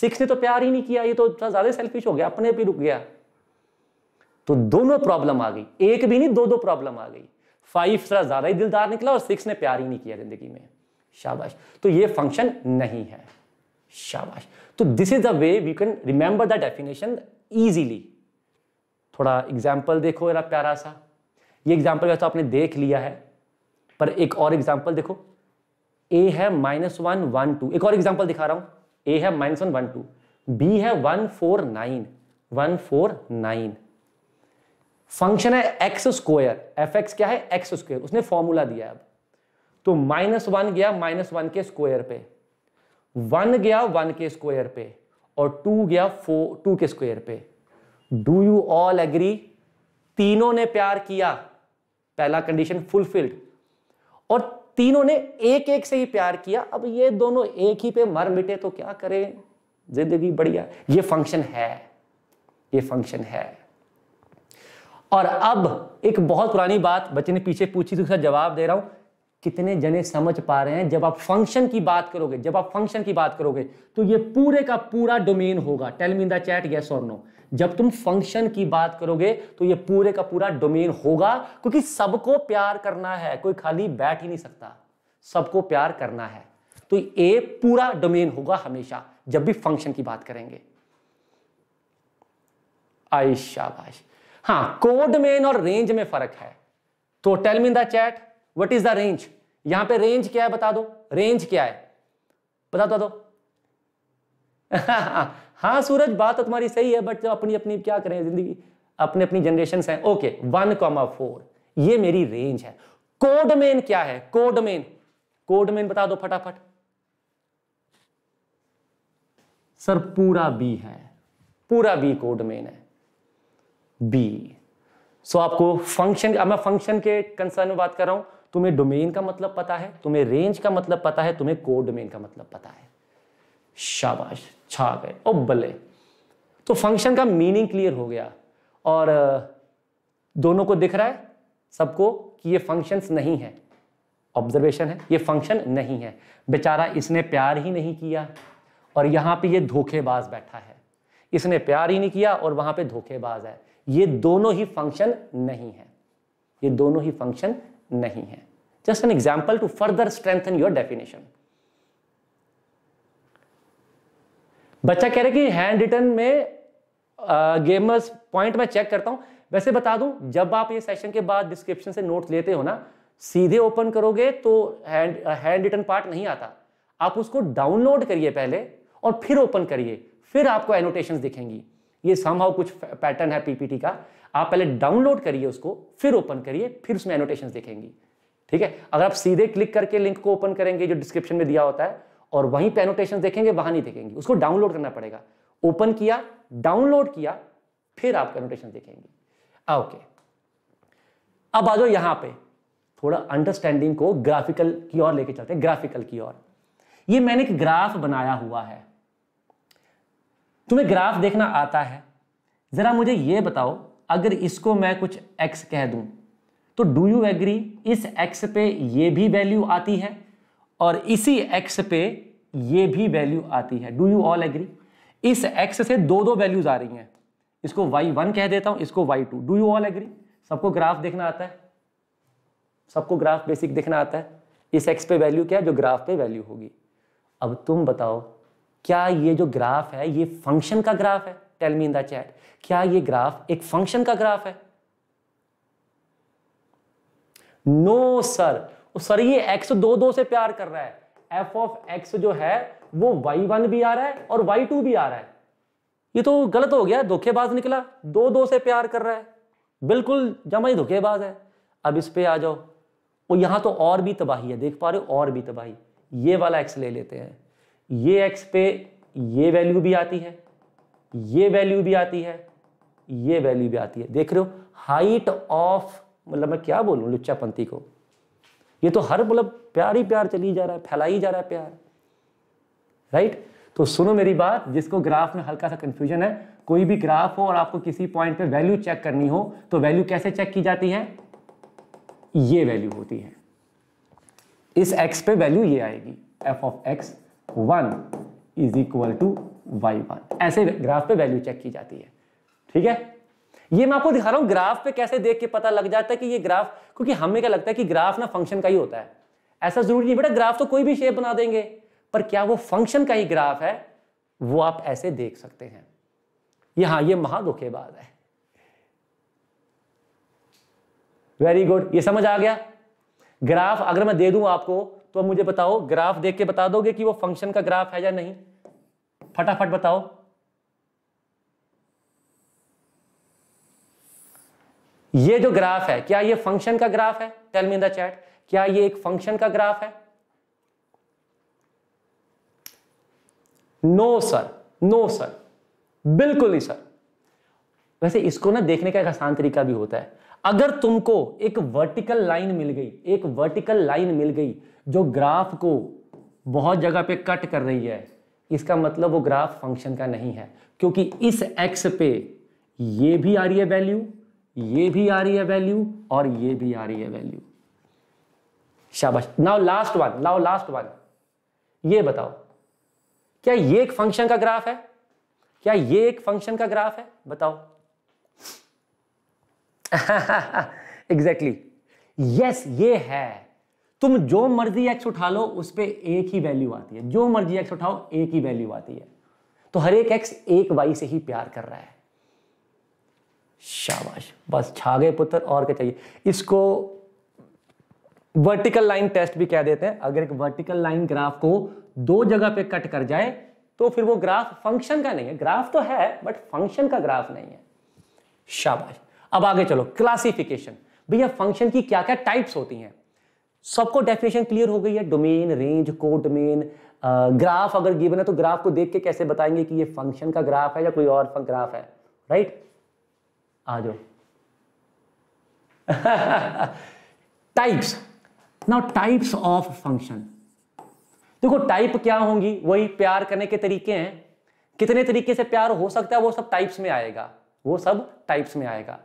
सिक्स ने तो प्यार ही नहीं किया ये तो ज्यादा सेल्फिश हो गया अपने भी रुक गया तो दोनों प्रॉब्लम आ गई एक भी नहीं दो दो प्रॉब्लम आ गई फाइव थोड़ा ज्यादा ही दिलदार निकला और सिक्स ने प्यार ही नहीं किया जिंदगी में शाबाश तो ये फंक्शन नहीं है शाबाश तो this is the way we can remember the definition easily थोड़ा एग्जाम्पल देखो मेरा प्यारा सा ये एग्जाम्पल वैसे तो आपने देख लिया है पर एक और एग्जाम्पल देखो ए है माइनस वन वन टू एक और एग्जाम्पल दिखा रहा हूं ए है minus one one two B है one four nine one four nine function है एक्स स्क्वायर एफ एक्स क्या है एक्स स्क्वायर उसने फॉर्मूला दिया है अब तो माइनस वन गया माइनस वन के स्क्वायर पे वन गया वन के स्क्वायर पे और टू गया फोर टू के स्क्वायर पे डू यू ऑल एग्री तीनों ने प्यार किया पहला कंडीशन फुलफिल्ड और तीनों ने एक एक से ही प्यार किया अब ये दोनों एक ही पे मर मिटे तो क्या करें जिंदगी बढ़िया ये फंक्शन है ये फंक्शन है और अब एक बहुत पुरानी बात बच्चे ने पीछे पूछी थी तो उसका जवाब दे रहा हूं कितने जने समझ पा रहे हैं जब आप फंक्शन की बात करोगे जब आप फंक्शन की बात करोगे तो ये पूरे का पूरा डोमेन होगा tell me in the chat yes और नो जब तुम फंक्शन की बात करोगे तो ये पूरे का पूरा डोमेन होगा क्योंकि सबको प्यार करना है कोई खाली बैठ ही नहीं सकता सबको प्यार करना है तो ये पूरा डोमेन होगा हमेशा जब भी फंक्शन की बात करेंगे आयशाबाश हाँ कोडमेन और रेंज में फर्क है तो tell me in the chat what is the range यहां पे रेंज क्या है बता दो रेंज क्या है बता तो दो, हाँ सूरज बात तो तुम्हारी सही है बट अपनी अपनी क्या करें जिंदगी अपने अपनी जनरेशन है ओके वन कॉमा फोर ये मेरी रेंज है कोडमेन क्या है कोडमेन कोडमेन बता दो फटाफट सर पूरा बी है पूरा बी कोडमेन है बी सो so, आपको फंक्शन अब मैं फंक्शन के कंसर्न में बात कर रहा हूं तुम्हें डोमेन का मतलब पता है तुम्हें रेंज का मतलब पता है तुम्हें को डोमेन का मतलब पता है शाबाश छा गए बल्ले तो फंक्शन का मीनिंग क्लियर हो गया और दोनों को दिख रहा है सबको कि ये फंक्शंस नहीं है ऑब्जर्वेशन है ये फंक्शन नहीं है बेचारा इसने प्यार ही नहीं किया और यहां पे ये धोखेबाज बैठा है इसने प्यार ही नहीं किया और वहां पे धोखेबाज है ये दोनों ही फंक्शन नहीं है ये दोनों ही फंक्शन नहीं है just an example to further strengthen your definition बच्चा कह रहे कि हैंड रिटर्न में गेमर्स पॉइंट मैं चेक करता हूं वैसे बता दूं जब आप ये सेशन के बाद डिस्क्रिप्शन से नोट लेते हो ना सीधे ओपन करोगे तो हैंड हैंड रिटर्न पार्ट नहीं आता आप उसको डाउनलोड करिए पहले और फिर ओपन करिए फिर आपको एनोटेशंस दिखेंगी ये समहाउ कुछ पैटर्न है पीपीटी का आप पहले डाउनलोड करिए उसको फिर ओपन करिए फिर उसमें एनोटेशन देखेंगी ठीक है अगर आप सीधे क्लिक करके लिंक को ओपन करेंगे जो डिस्क्रिप्शन में दिया होता है और वहीं पे एनोटेशन देखेंगे वहां नहीं देखेंगे उसको डाउनलोड करना पड़ेगा ओपन किया डाउनलोड किया फिर आप एनोटेशन देखेंगे ओके अब आ जाओ यहां पे थोड़ा अंडरस्टैंडिंग को ग्राफिकल की ओर लेके चलते हैं ग्राफिकल की ओर ये मैंने एक ग्राफ बनाया हुआ है तुम्हें ग्राफ देखना आता है ज़रा मुझे ये बताओ अगर इसको मैं कुछ एक्स कह दू तो डू यू एग्री इस एक्स पे ये भी वैल्यू आती है और इसी एक्स पे ये भी वैल्यू आती है डू यू ऑल एग्री इस एक्स से दो दो वैल्यूज आ रही हैं इसको वाई वन कह देता हूं इसको Y two do you all agree सबको ग्राफ देखना आता है सबको ग्राफ बेसिक देखना आता है इस एक्स पे वैल्यू क्या है जो ग्राफ पे वैल्यू होगी अब तुम बताओ क्या ये जो ग्राफ है ये फंक्शन का ग्राफ है tell me in the chat क्या ये ग्राफ एक फंक्शन का ग्राफ है नो no, सर सर ये एक्स दो दो से प्यार कर रहा है एफ ऑफ एक्स जो है वो वाई वन भी आ रहा है और वाई टू भी आ रहा है ये तो गलत हो गया धोखेबाज निकला दो दो से प्यार कर रहा है बिल्कुल जमा ही धोखेबाज है अब इस पे आ जाओ और यहां तो और भी तबाही है देख पा रहे हो और भी तबाही ये वाला एक्स ले लेते हैं ये एक्स पे ये वैल्यू भी आती है ये वैल्यू भी आती है ये वैल्यू भी आती है देख रहे हो हाइट ऑफ मतलब मैं क्या बोलूँ लुच्चापंथी को ये तो हर मतलब प्यार ही प्यार चली जा रहा है फैलाई जा रहा है प्यार राइट तो सुनो मेरी बात जिसको ग्राफ में हल्का सा कंफ्यूजन है कोई भी ग्राफ हो और आपको किसी पॉइंट पे वैल्यू चेक करनी हो तो वैल्यू कैसे चेक की जाती है ये वैल्यू होती है इस एक्स पे वैल्यू ये आएगी F of x one is equal to Y one ऐसे ग्राफ पे वैल्यू चेक की जाती है ठीक है ये मैं आपको दिखा रहा हूं ग्राफ पे कैसे देख के पता लग जाता है कि ये ग्राफ क्योंकि हमें क्या लगता है कि ग्राफ ना फंक्शन का ही होता है ऐसा जरूरी नहीं बेटा ग्राफ तो कोई भी शेप बना देंगे पर क्या वो फंक्शन का ही ग्राफ है वो आप ऐसे देख सकते हैं यहां ये महा है वेरी गुड ये समझ आ गया ग्राफ अगर मैं दे दूं आपको तो अब मुझे बताओ ग्राफ देख के बता दोगे कि वो फंक्शन का ग्राफ है या नहीं फटाफट बताओ ये जो ग्राफ है क्या ये फंक्शन का ग्राफ है tell me in the chat क्या ये एक फंक्शन का ग्राफ है नो सर नो सर बिल्कुल नहीं सर वैसे इसको ना देखने का एक आसान तरीका भी होता है अगर तुमको एक वर्टिकल लाइन मिल गई एक वर्टिकल लाइन मिल गई जो ग्राफ को बहुत जगह पे कट कर रही है इसका मतलब वो ग्राफ फंक्शन का नहीं है क्योंकि इस एक्स पे ये भी आ रही है वैल्यू ये भी आ रही है वैल्यू और ये भी आ रही है वैल्यू शाबाश now last one now last one ये बताओ क्या ये एक फंक्शन का ग्राफ है क्या ये एक फंक्शन का ग्राफ है बताओ एग्जैक्टली यस yes, ये है तुम जो मर्जी एक्स उठा लो उस पर एक ही वैल्यू आती है जो मर्जी एक्स उठाओ एक ही वैल्यू आती है तो हर एक एक्स एक वाई से ही प्यार कर रहा है शाबाश बस छा गए पुत्र और क्या चाहिए इसको वर्टिकल लाइन टेस्ट भी कह देते हैं अगर एक वर्टिकल लाइन ग्राफ को दो जगह पे कट कर जाए तो फिर वो ग्राफ फंक्शन का नहीं है ग्राफ तो है बट फंक्शन का ग्राफ नहीं है शाबाश अब आगे चलो क्लासिफिकेशन भैया फंक्शन की क्या क्या टाइप्स होती हैं सबको डेफिनेशन क्लियर हो गई है डोमेन रेंज को डोमेन ग्राफ अगर गिवन है तो ग्राफ को देख के कैसे बताएंगे कि ये फंक्शन का ग्राफ है या कोई और ग्राफ है राइट आ जाओ types now types of function देखो टाइप क्या होंगी वही प्यार करने के तरीके हैं कितने तरीके से प्यार हो सकता है वो सब टाइप्स में आएगा वो सब टाइप्स में आएगा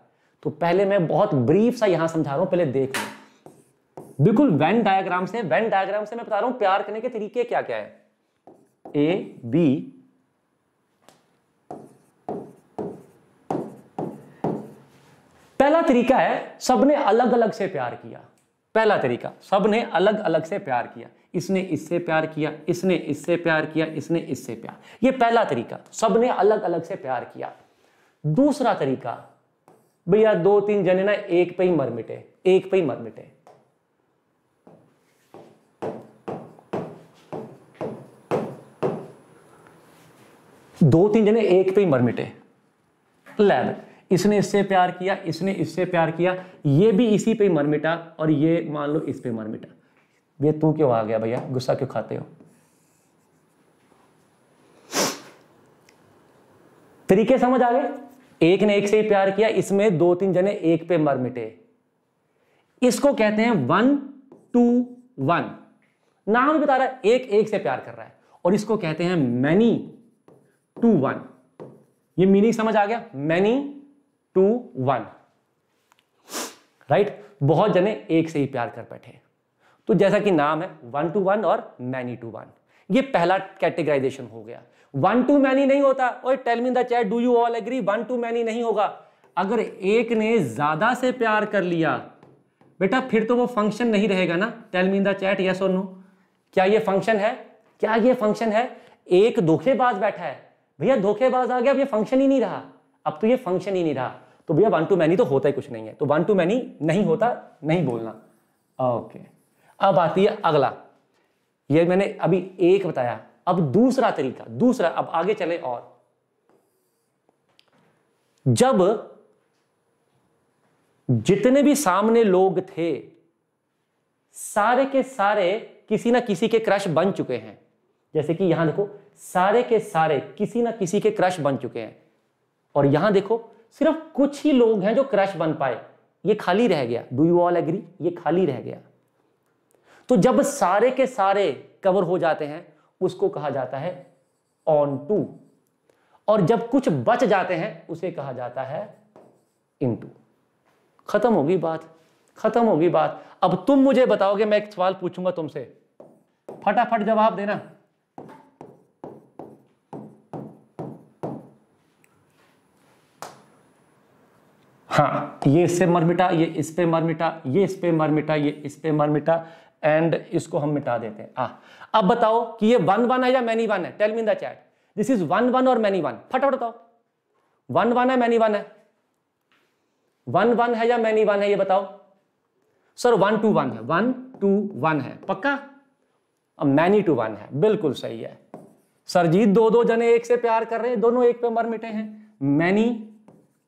तो पहले मैं बहुत ब्रीफ सा यहां समझा रहा हूं पहले देख लें बिल्कुल वेन डायग्राम से वेन डायग्राम से मैं बता रहा हूं प्यार करने के तरीके क्या क्या है ए बी पहला तरीका है सबने अलग अलग से प्यार किया पहला तरीका सबने अलग अलग से प्यार किया इसने इससे प्यार किया इसने इससे प्यार किया इसने इससे प्यार ये पहला तरीका सबने अलग अलग से प्यार किया दूसरा तरीका भैया दो तीन जने ना एक पे ही मर मिटे एक पे ही मर मिटे दो तीन जने एक पे ही मर मिटे लैब इसने इससे प्यार किया इसने इससे प्यार किया ये भी इसी पे ही मर मिटा और ये मान लो इस पे मर मिटा ये तू क्यों आ गया भैया गुस्सा क्यों खाते हो तरीके समझ आ गए एक ने एक से ही प्यार किया इसमें दो तीन जने एक पे मर मिटे इसको कहते हैं वन टू वन नाम भी बता रहा है एक एक से प्यार कर रहा है और इसको कहते हैं मैनी टू वन ये मीनिंग समझ आ गया मैनी टू वन राइट बहुत जने एक से ही प्यार कर बैठे तो जैसा कि नाम है वन टू वन और मैनी टू वन ये पहला कैटेगराइजेशन हो गया वन टू मैनी नहीं होता और tell me the chat do you all agree one to many नहीं होगा अगर एक ने ज्यादा से प्यार कर लिया बेटा फिर तो वो फंक्शन नहीं रहेगा ना tell me in the chat yes और नो क्या ये फंक्शन है क्या ये फंक्शन है एक धोखेबाज बैठा है भैया धोखेबाज आ गया अब ये फंक्शन ही नहीं रहा अब तो ये फंक्शन ही नहीं रहा तो भैया वन टू मैनी तो होता ही कुछ नहीं है तो वन टू मैनी नहीं होता नहीं बोलना ओके अब आती है अगला ये मैंने अभी एक बताया अब दूसरा तरीका दूसरा अब आगे चले और जब जितने भी सामने लोग थे सारे के सारे किसी ना किसी के क्रश बन चुके हैं जैसे कि यहां देखो सारे के सारे किसी ना किसी के क्रश बन चुके हैं और यहां देखो सिर्फ कुछ ही लोग हैं जो क्रश बन पाए ये खाली रह गया डू यू ऑल एग्री ये खाली रह गया तो जब सारे के सारे कवर हो जाते हैं उसको कहा जाता है ऑन टू और जब कुछ बच जाते हैं उसे कहा जाता है इन टू खत्म होगी बात खत्म होगी बात अब तुम मुझे बताओगे मैं एक सवाल पूछूंगा तुमसे फटाफट जवाब देना हाँ ये इससे मर मिटा ये इस पे मर मिटा ये इस पे मर मिटा ये इस पे मर मिटा एंड इसको हम मिटा देते हैं आ अब बताओ कि ये वन वन है या मैनी वन है tell me in the chat this is one one और मैनी वन फटाफट बताओ वन वन है मैनी वन है वन वन है या मैनी वन है ये बताओ सर वन टू वन है वन टू वन है पक्का अब मैनी टू वन है बिल्कुल सही है सर जी दो दो जने एक से प्यार कर रहे हैं दोनों एक पे मर मिटे हैं मैनी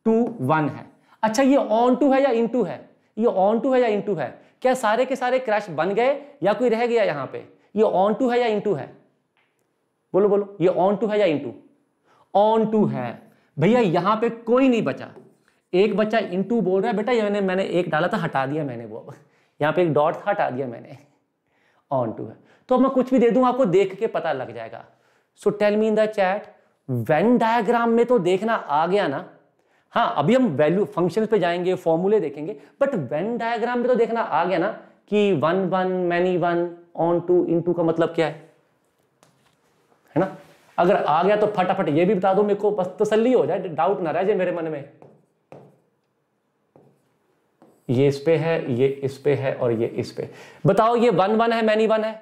टू वन है अच्छा ये ऑन टू है या इन टू है ये ऑन टू है या इन टू है क्या सारे के सारे क्रश बन गए या कोई रह गया यहां पर ये ऑन टू है या इन है बोलो बोलो ये ऑन टू है या इन ऑन टू है भैया यहां पे कोई नहीं बचा एक बच्चा इन बोल रहा है बेटा मैंने मैंने एक डाला था हटा दिया मैंने वो यहां पे एक डॉट था हटा दिया मैंने ऑन टू है तो अब मैं कुछ भी दे दूँ आपको देख के पता लग जाएगा so tell me in the chat Venn diagram में तो देखना आ गया ना हाँ अभी हम वैल्यू फंक्शन पे जाएंगे फॉर्मूले देखेंगे बट वेन डायग्राम में तो देखना आ गया ना कि one one many one onto into का मतलब क्या है है ना अगर आ गया तो फटाफट ये भी बता दो मेरे को बस तसली हो जाए डाउट ना रह जाए मेरे मन में ये इस पे है ये इस पे है और ये इस पे बताओ ये वन वन है मैनी वन है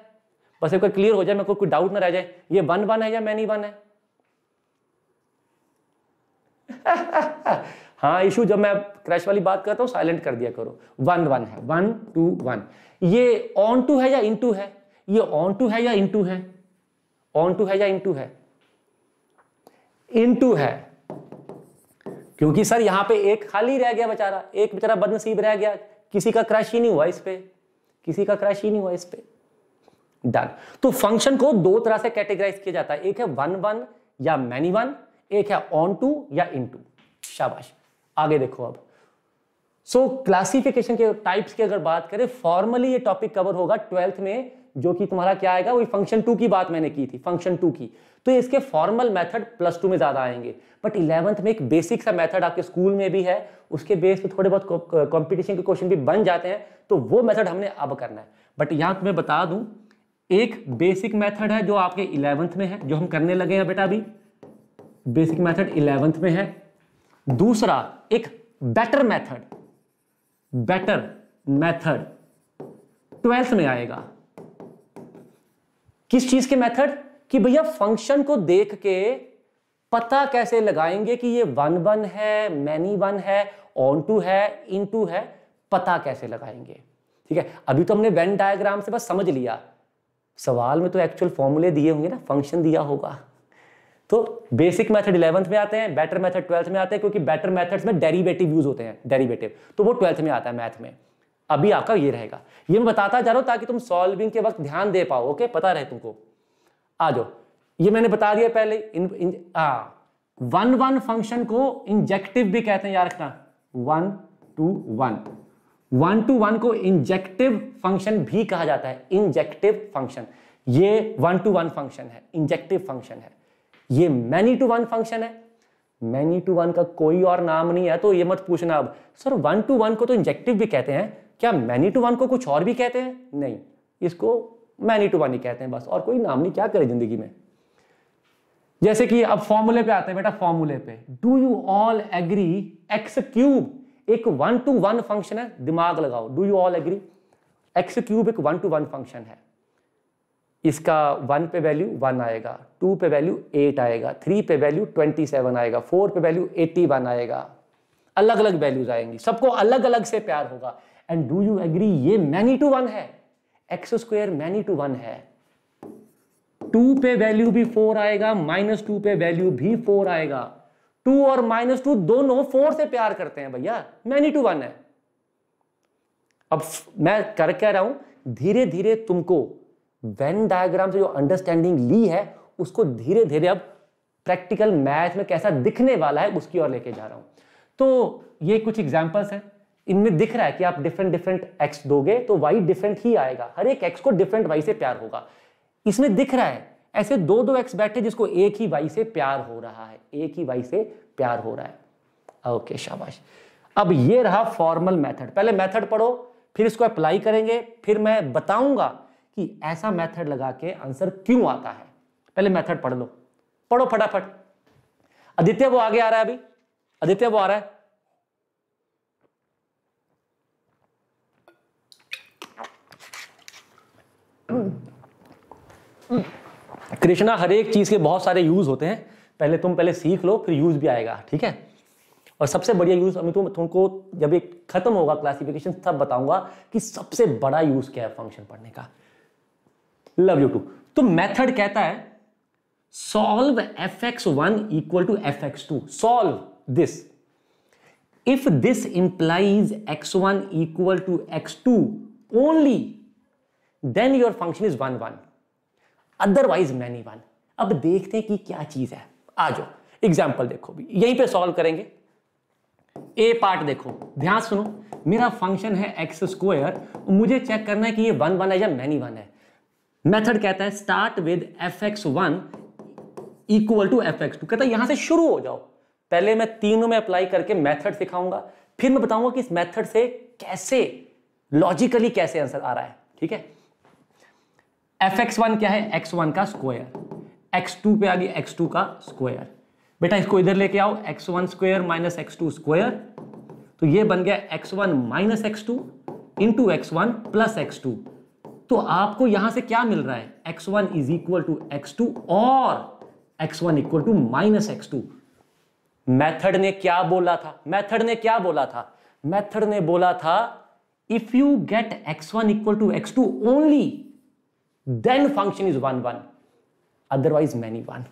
बस एक क्लियर हो जाए मेरे को कोई डाउट ना रह जाए ये वन वन है या मैनी वन है हाँ इशू जब मैं क्रैश वाली बात करता हूँ साइलेंट कर दिया करो वन वन है one to one onto to है या इन टू है ये ऑन टू है या इन टू है ऑन टू है या इन टू है इन टू है क्योंकि सर यहां पे एक खाली रह गया बेचारा एक बेचारा बदनसीब रह गया किसी का क्रैश ही नहीं हुआ इस पे किसी का क्रैश ही नहीं हुआ इस पे डन तो फंक्शन को दो तरह से कैटेगराइज किया जाता है एक है वन वन या मैनी वन एक है ऑन टू या इन टू शाबाश आगे देखो अब सो so, क्लासिफिकेशन के टाइप्स की अगर बात करें फॉर्मली ये टॉपिक कवर होगा ट्वेल्थ में जो कि तुम्हारा क्या आएगा वही फंक्शन टू की बात मैंने की थी फंक्शन टू की तो इसके फॉर्मल मेथड प्लस टू में ज़्यादा आएंगे बट इलेवंथ में एक बेसिक सा मेथड आपके स्कूल में भी है उसके बेस पे थोड़े बहुत कंपटीशन के क्वेश्चन भी बन जाते हैं तो वो मेथड हमने अब करना है बट यहां तुम्हें बता दूं एक बेसिक मेथड है जो आपके इलेवंथ में है जो हम करने लगे हैं बेटा अभी बेसिक मैथड इलेवंथ में है दूसरा एक better method better method twelfth में आएगा किस चीज के मेथड कि भैया फंक्शन को देख के पता कैसे लगाएंगे कि ये वन वन है मैनी वन है ऑन टू है इन टू है पता कैसे लगाएंगे ठीक है अभी तो हमने वेन डायग्राम से बस समझ लिया सवाल में तो एक्चुअल फॉर्मूले दिए होंगे ना फंक्शन दिया होगा तो बेसिक मेथड इलेवंथ में आते हैं बेटर मेथड ट्वेल्थ में आते हैं क्योंकि बेटर मेथड्स में डेरिवेटिव यूज होते हैं डेरिवेटिव तो वो ट्वेल्थ में आता है मैथ में अभी आपका ये रहेगा ये मैं बताता जा रहा हूं ताकि तुम सॉल्विंग के वक्त ध्यान दे पाओ ओके पता रहे तुमको आ जाओ ये मैंने बता दिया पहले इन, वन वन फंक्शन को इंजेक्टिव भी कहते हैं यार रखना one to one one to one को इंजेक्टिव फंक्शन भी कहा जाता है इंजेक्टिव फंक्शन ये वन टू वन फंक्शन है इंजेक्टिव फंक्शन है ये मैनी टू वन फंक्शन है मैनी टू वन का कोई और नाम नहीं है तो ये मत पूछना अब सर वन टू वन को तो इंजेक्टिव भी कहते हैं क्या मैनी टू वन को कुछ और भी कहते हैं नहीं इसको मैनी टू वन ही कहते हैं बस और कोई नाम नहीं क्या करे जिंदगी में जैसे कि अब फॉर्मूले पे आते हैं बेटा फॉर्मूले पे do you all agree x cube एक वन टू वन फंक्शन है दिमाग लगाओ do you all agree x cube एक वन टू वन फंक्शन है इसका वन पे वैल्यू वन आएगा टू पे वैल्यू एट आएगा थ्री पे वैल्यू ट्वेंटी सेवन आएगा फोर पे वैल्यू एट्टी वन आएगा अलग अलग वैल्यूज आएंगी सबको अलग अलग से प्यार होगा एंड डू यू एग्री ये मैनी टू वन है x square many to one है टू पे वैल्यू भी फोर आएगा माइनस टू पे वैल्यू भी फोर आएगा टू और माइनस टू दोनों फोर से प्यार करते हैं भैया मैनी टू वन है अब मैं कर कह रहा हूं धीरे धीरे तुमको वेन डायग्राम से जो अंडरस्टैंडिंग ली है उसको धीरे धीरे अब प्रैक्टिकल मैथ में कैसा दिखने वाला है उसकी ओर लेके जा रहा हूँ तो ये कुछ एग्जाम्पल्स हैं इनमें दिख रहा है कि आप डिफरेंट डिफरेंट एक्स दोगे तो वाई डिफरेंट ही आएगा हर एक एक्स को डिफरेंट वाई से प्यार होगा इसमें दिख रहा है ऐसे दो दो एक्स बैठे जिसको एक ही वाई से प्यार हो रहा है एक ही वाई से प्यार हो रहा है ओके शाबाश अब ये रहा फॉर्मल मेथड पहले मेथड पढ़ो फिर इसको अप्लाई करेंगे फिर मैं बताऊंगा कि ऐसा मेथड लगा के आंसर क्यों आता है पहले मेथड पढ़ लो पढ़ो फटाफट आदित्य वो आगे आ रहा है अभी आदित्य वो आ रहा है कृष्णा हर एक चीज के बहुत सारे यूज होते हैं पहले तुम पहले सीख लो फिर यूज भी आएगा ठीक है और सबसे बढ़िया यूज अभी तुम तुमको जब एक खत्म होगा क्लासिफिकेशन तब बताऊंगा कि सबसे बड़ा यूज क्या है फंक्शन पढ़ने का लव यू टू तो मेथड कहता है solve f x one equal to f x two solve this if this implies x one equal to x two only then your function is one one otherwise many one अब देखते हैं कि क्या चीज है आ जाओ एग्जाम्पल देखो भी यहीं पे सॉल्व करेंगे ए पार्ट देखो ध्यान सुनो मेरा फंक्शन है एक्स स्क्वायर मुझे चेक करना है कि ये वन वन है या मैनी वन है मेथड कहता है start with f x one equal to f x two कहता है यहां से शुरू हो जाओ पहले मैं तीनों में अप्लाई करके मेथड सिखाऊंगा फिर मैं बताऊंगा कि इस मेथड से कैसे लॉजिकली कैसे आंसर आ रहा है ठीक है एफ एक्स वन क्या है एक्स वन का स्क्वायर एक्स टू पे आ गया एक्स टू का स्क्वायर बेटा इसको इधर लेके आओ x one square minus x two square तो ये बन गया x one minus x two into x one plus x two तो आपको यहां से क्या मिल रहा है x one is equal to x two और x one equal to minus x two method ने क्या बोला था मैथड ने क्या बोला था मैथड ने बोला था if you get x one equal to x two only then function is one one otherwise many one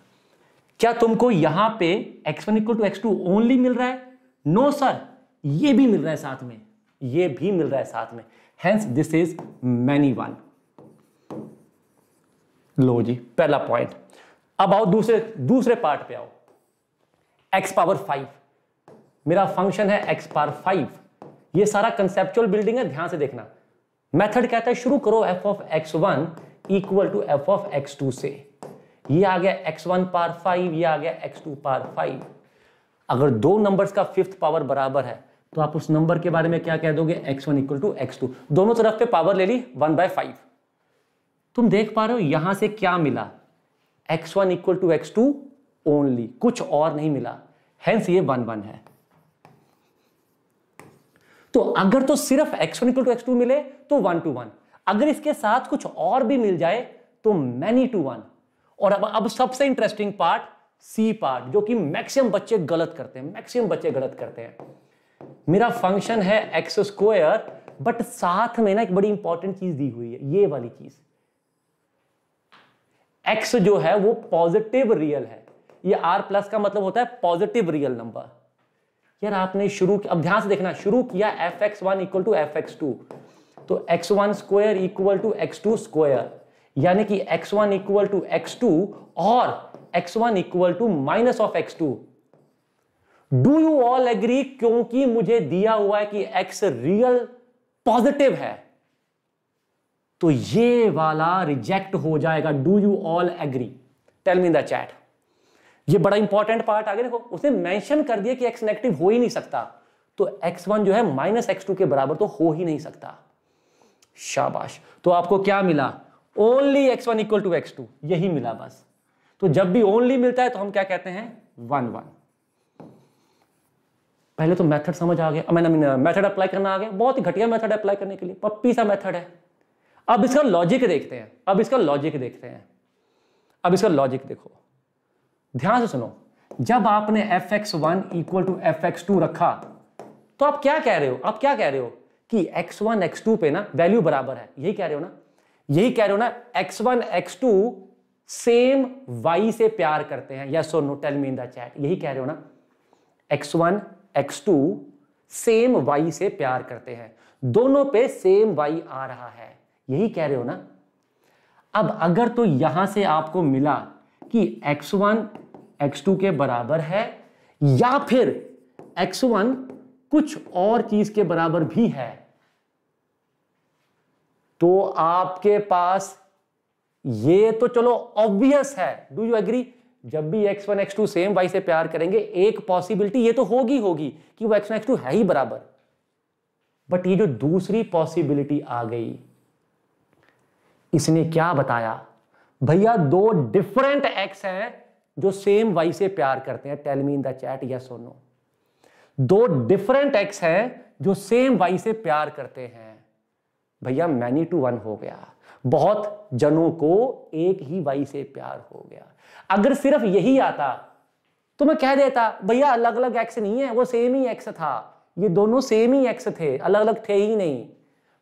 क्या तुमको यहां पे x one equal to x two only मिल रहा है नो no, सर ये भी मिल रहा है साथ में ये भी मिल रहा है साथ में hence this is many one लो जी पहला पॉइंट अब आओ दूसरे दूसरे पार्ट पे आओ एक्स पावर फाइव मेरा फंक्शन है एक्स पावर फाइव ये सारा कंसेप्चुअल बिल्डिंग है ध्यान से देखना मेथड कहता है शुरू करो f of x one equal to f of x two से ये आ गया एक्स वन पार फाइव ये आ गया एक्स टू पार फाइव अगर दो नंबर्स का फिफ्थ पावर बराबर है तो आप उस नंबर के बारे में क्या कह दोगे x one equal to x two दोनों तरफ पे पावर ले ली वन बाय फाइव तुम देख पा रहे हो यहां से क्या मिला x one equal to x two only कुछ और नहीं मिला हेंस ये वन वन है तो अगर तो सिर्फ x one equal to x two मिले तो वन टू वन अगर इसके साथ कुछ और भी मिल जाए तो मैनी टू वन और अब अब सबसे इंटरेस्टिंग पार्ट सी पार्ट जो कि मैक्सिमम बच्चे गलत करते हैं मैक्सिमम बच्चे गलत करते हैं मेरा फंक्शन है एक्स स्क्वायर बट साथ में ना एक बड़ी इंपॉर्टेंट चीज दी हुई है ये वाली चीज एक्स जो है वो पॉजिटिव रियल है ये आर प्लस का मतलब होता है पॉजिटिव रियल नंबर यार आपने शुरू अब ध्यान से देखना शुरू किया f x one equal to f x two तो x one square equal to x two square यानी कि x one equal to x two और x one equal to minus of x two do you all agree क्योंकि मुझे दिया हुआ है कि एक्स रियल पॉजिटिव है तो ये वाला रिजेक्ट हो जाएगा do you all agree tell me the chat ये बड़ा इंपॉर्टेंट पार्ट आगे देखो उसने मेंशन कर दिया कि एक्स नेगेटिव हो ही नहीं सकता तो एक्स वन जो है माइनस एक्स टू के बराबर तो हो ही नहीं सकता शाबाश तो आपको क्या मिला only x one equal to x two यही मिला बस तो जब भी ओनली मिलता है तो हम क्या कहते हैं वन वन पहले तो मेथड समझ आ गया मैंने मेथड अप्लाई करना आ गया बहुत ही घटिया मेथड अप्लाई करने के लिए पप्पी सा मेथड है अब इसका लॉजिक देखते हैं अब इसका लॉजिक देखते हैं अब इसका लॉजिक देखो ध्यान से सुनो जब आपने f x one equal to f x two रखा तो आप क्या कह रहे हो आप क्या कह रहे हो कि एक्स वन एक्स टू पे ना वैल्यू बराबर है यही कह रहे हो ना यही कह रहे हो ना x one x two same y से प्यार करते हैं यस और no tell me in the chat यही कह रहे हो ना x one x two same y से प्यार करते हैं दोनों पे सेम वाई आ रहा है यही कह रहे हो ना अब अगर तो यहां से आपको मिला कि x1 x2 के बराबर है या फिर x1 कुछ और चीज के बराबर भी है तो आपके पास ये तो चलो ऑब्वियस है डू यू एग्री जब भी x1 x2 सेम y से प्यार करेंगे एक पॉसिबिलिटी ये तो होगी होगी कि वो x1 x2 है ही बराबर बट ये जो दूसरी पॉसिबिलिटी आ गई इसने क्या बताया भैया दो डिफरेंट एक्स हैं जो सेम वाई से प्यार करते हैं tell me in the chat yes और नो दो डिफरेंट एक्स हैं जो सेम वाई से प्यार करते हैं भैया मैनी टू वन हो गया बहुत जनों को एक ही वाई से प्यार हो गया अगर सिर्फ यही आता तो मैं कह देता भैया अलग अलग एक्स नहीं है वो सेम ही एक्स था ये दोनों सेम ही एक्स थे अलग अलग थे ही नहीं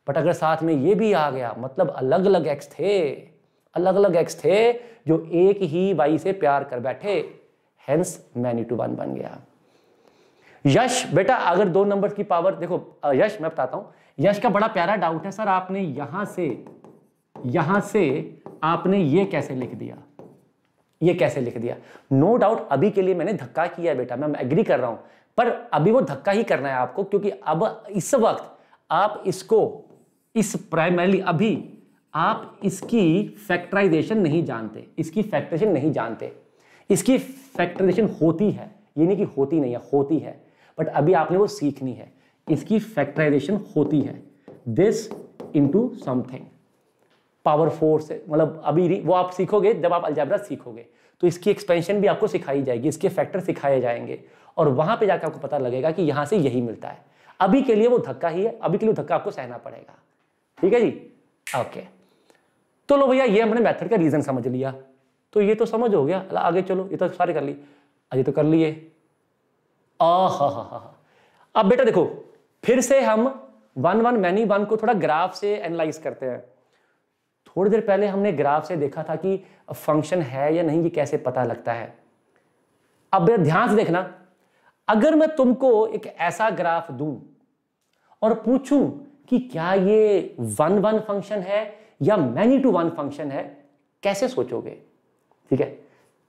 बट अगर साथ में ये भी आ गया मतलब अलग अलग एक्स थे अलग अलग एक्स थे जो एक ही वाई से प्यार कर बैठे हेंस मैनी टू वन बन गया यश बेटा अगर दो नंबर की पावर देखो यश मैं बताता हूं यश का बड़ा प्यारा डाउट है सर आपने यहां से यहां से आपने ये कैसे लिख दिया ये कैसे लिख दिया नो no डाउट अभी के लिए मैंने धक्का किया है बेटा मैं एग्री कर रहा हूं पर अभी वो धक्का ही करना है आपको क्योंकि अब इस वक्त आप इसको इस प्राइमरली अभी आप इसकी फैक्टराइजेशन नहीं जानते इसकी फैक्टराइजेशन नहीं जानते इसकी फैक्टराइजेशन होती है ये नहीं कि होती नहीं है होती है बट अभी आपने वो सीखनी है इसकी फैक्टराइजेशन होती है this into something power fours मतलब अभी वो आप सीखोगे जब आप अल्जाबरा सीखोगे तो इसकी एक्सपेंशन भी आपको सिखाई जाएगी इसके फैक्टर सिखाए जाएंगे और वहां पे जाकर आपको पता लगेगा कि यहां से यही मिलता है अभी के लिए वो धक्का ही है अभी के लिए धक्का आपको सहना पड़ेगा ठीक है जी ओके तो लो भैया ये हमने मेथड का रीजन समझ लिया तो ये तो समझ हो गया आगे चलो ये तो सारे कर लिए अजय तो कर लिए आ हा हा हा अब बेटा देखो फिर से हम वन वन मैनी वन को थोड़ा ग्राफ से एनालाइज करते हैं थोड़ी देर पहले हमने ग्राफ से देखा था कि फंक्शन है या नहीं ये कैसे पता लगता है अब ध्यान से देखना अगर मैं तुमको एक ऐसा ग्राफ दूं और पूछूं कि क्या ये वन वन फंक्शन है या मैनी टू वन फंक्शन है कैसे सोचोगे ठीक है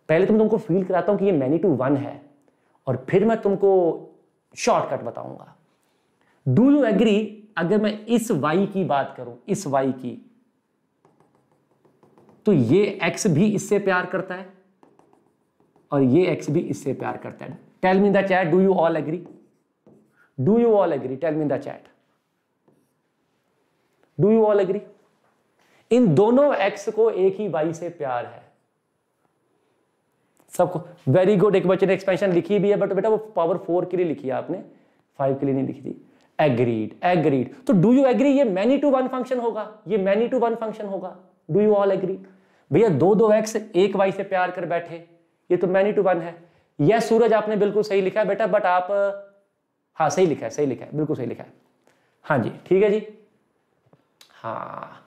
पहले तो मैं तुमको फील कराता हूं कि ये मैनी टू वन है और फिर मैं तुमको शॉर्टकट बताऊंगा डू यू एग्री अगर मैं इस वाई की बात करूं इस वाई की तो ये एक्स भी इससे प्यार करता है और ये एक्स भी इससे प्यार करता है tell me the chat do you all agree do you all agree tell me the chat do you all agree इन दोनों एक्स को एक ही वाई से प्यार है सबको वेरी गुड एक बच्चे ने एक्सपेंशन लिखी भी है बट बेटा वो पावर फोर के लिए लिखी है आपने फाइव के लिए नहीं लिखी थी एग्रीड एग्रीड तो डू यू एग्री ये मैनी टू वन फंक्शन होगा ये मैनी टू वन फंक्शन होगा डू यू ऑल एग्री भैया दो दो एक्स एक वाई से प्यार कर बैठे ये तो मैनी टू वन है यह सूरज आपने बिल्कुल सही लिखा है बेटा बट आप हाँ सही लिखा है सही लिखा है बिल्कुल सही लिखा है हाँ जी ठीक है जी हाँ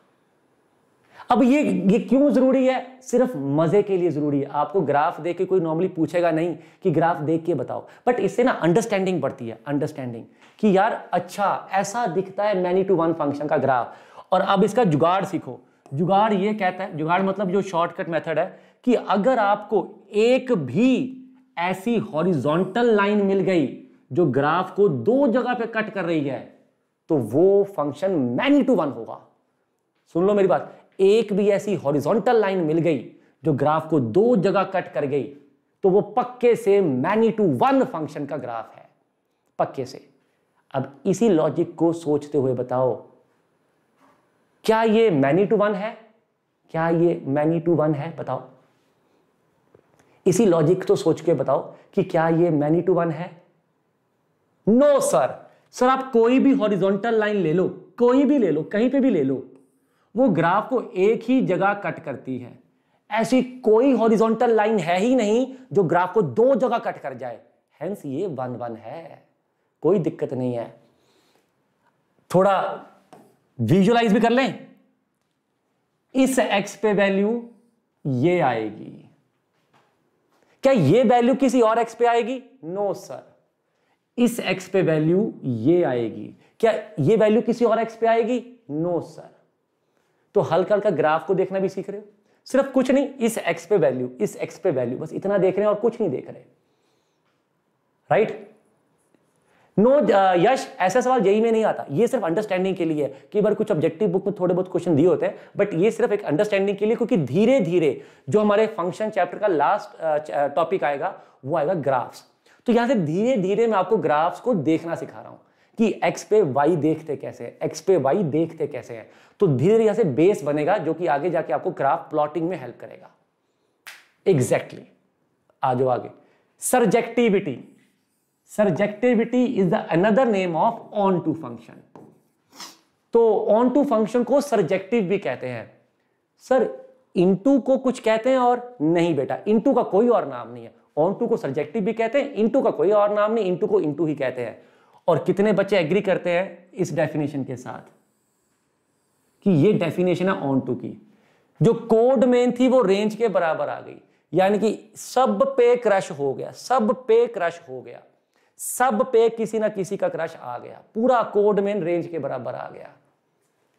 अब ये ये क्यों जरूरी है सिर्फ मजे के लिए जरूरी है आपको ग्राफ देख के कोई नॉर्मली पूछेगा नहीं कि ग्राफ देख के बताओ बट इससे ना अंडरस्टैंडिंग बढ़ती है अंडरस्टैंडिंग कि यार अच्छा ऐसा दिखता है मैनी टू वन फंक्शन का ग्राफ और अब इसका जुगाड़ सीखो जुगाड़ ये कहता है जुगाड़ मतलब जो शॉर्टकट मेथड है कि अगर आपको एक भी ऐसी हॉरिजॉन्टल लाइन मिल गई जो ग्राफ को दो जगह पे कट कर रही है तो वो फंक्शन मैनी टू वन होगा सुन लो मेरी बात एक भी ऐसी हॉरिजॉन्टल लाइन मिल गई जो ग्राफ को दो जगह कट कर गई तो वो पक्के से मैनी टू वन फंक्शन का ग्राफ है पक्के से अब इसी लॉजिक को सोचते हुए बताओ क्या ये मैनी टू वन है क्या ये मैनी टू वन है बताओ इसी लॉजिक तो सोच के बताओ कि क्या ये मैनी टू वन है नो no, सर सर आप कोई भी हॉरिजॉन्टल लाइन ले लो कोई भी ले लो कहीं पे भी ले लो वो ग्राफ को एक ही जगह कट करती है ऐसी कोई हॉरिजॉन्टल लाइन है ही नहीं जो ग्राफ को दो जगह कट कर जाए हेंस ये वन वन है कोई दिक्कत नहीं है थोड़ा विजुअलाइज भी कर लें इस एक्स पे वैल्यू ये आएगी क्या ये वैल्यू किसी और एक्स पे आएगी नो सर इस एक्स पे वैल्यू ये आएगी क्या ये वैल्यू किसी और एक्स पे आएगी नो no, सर तो हल्का हल्का ग्राफ को देखना भी सीख रहे हो सिर्फ कुछ नहीं इस एक्स पे वैल्यू इस एक्स पे वैल्यू बस इतना देख रहे हैं और कुछ नहीं देख रहे राइट नो uh, यश ऐसा सवाल यही में नहीं आता ये सिर्फ अंडरस्टैंडिंग के लिए है कि बार कुछ ऑब्जेक्टिव बुक में थोड़े बहुत क्वेश्चन दिए होते हैं बट ये सिर्फ एक अंडरस्टैंडिंग के लिए क्योंकि धीरे धीरे जो हमारे फंक्शन चैप्टर का लास्ट टॉपिक uh, uh, आएगा वो आएगा ग्राफ्स तो यहां से धीरे धीरे मैं आपको ग्राफ्स को देखना सिखा रहा हूं कि एक्स पे वाई देखते कैसे है एक्स पे वाई देखते कैसे है तो धीरे धीरे यहां से बेस बनेगा जो कि आगे जाके आपको ग्राफ प्लॉटिंग में हेल्प करेगा एग्जैक्टली exactly. आ जाओ आगे surjectivity surjectivity is the another name of onto function तो ऑन टू फंक्शन को सर्जेक्टिव भी कहते हैं सर इंटू को कुछ कहते हैं और नहीं बेटा इंटू का कोई और नाम नहीं है ऑन टू को सर्जेक्टिव भी कहते हैं इंटू का कोई और नाम नहीं इंटू को इंटू ही कहते हैं और कितने बच्चे एग्री करते हैं इस डेफिनेशन के साथ कि ये डेफिनेशन है ऑन टू की जो कोड मेन थी वो रेंज के बराबर आ गई यानी कि सब पे क्रश हो गया सब पे क्रश हो गया सब पे किसी ना किसी का क्रश आ गया पूरा कोड मेन रेंज के बराबर आ गया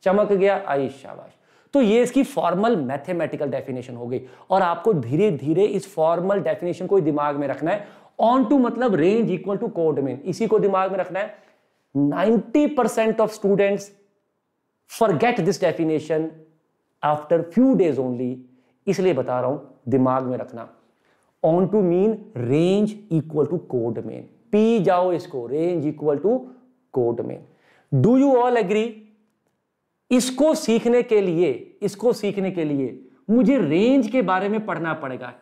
चमक गया आई शाबाश तो ये इसकी फॉर्मल मैथमेटिकल डेफिनेशन हो गई और आपको धीरे धीरे इस फॉर्मल डेफिनेशन को दिमाग में रखना है ऑन टू मतलब range equal to codomain इसी को दिमाग में रखना है ninety percent of students get this definition after few days only इसलिए बता रहा हूं दिमाग में रखना onto mean range equal to codomain पी जाओ इसको range equal to codomain do you all agree इसको सीखने के लिए इसको सीखने के लिए मुझे रेंज के बारे में पढ़ना पड़ेगा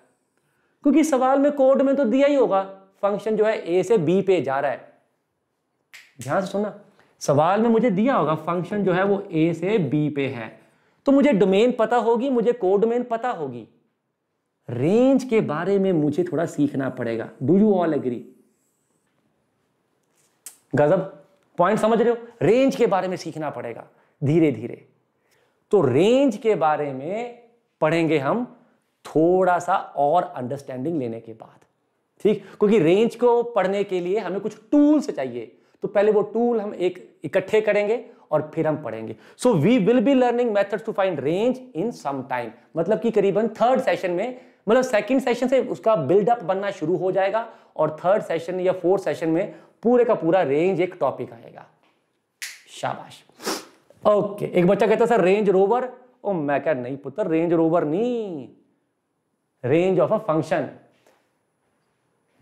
क्योंकि सवाल में कोड में तो दिया ही होगा फंक्शन जो है ए से बी पे जा रहा है ध्यान से सुनना सवाल में मुझे दिया होगा फंक्शन जो है वो ए से बी पे है तो मुझे डोमेन पता होगी मुझे कोड पता होगी रेंज के बारे में मुझे थोड़ा सीखना पड़ेगा डू यू ऑल एग्री गजब पॉइंट समझ रहे हो रेंज के बारे में सीखना पड़ेगा धीरे धीरे तो रेंज के बारे में पढ़ेंगे हम थोड़ा सा और अंडरस्टैंडिंग लेने के बाद ठीक क्योंकि रेंज को पढ़ने के लिए हमें कुछ टूल्स चाहिए तो पहले वो टूल हम एक इकट्ठे करेंगे और फिर हम पढ़ेंगे so we will be learning methods to find range in some time मतलब कि करीबन थर्ड सेशन में मतलब सेकंड सेशन से उसका बिल्डअप बनना शुरू हो जाएगा और थर्ड सेशन या फोर्थ सेशन में पूरे का पूरा रेंज एक टॉपिक आएगा शाबाश ओके एक बच्चा कहता सर रेंज रोवर ओ मैं क्या नहीं पुत्र रेंज रोवर नहीं रेंज ऑफ अ फंक्शन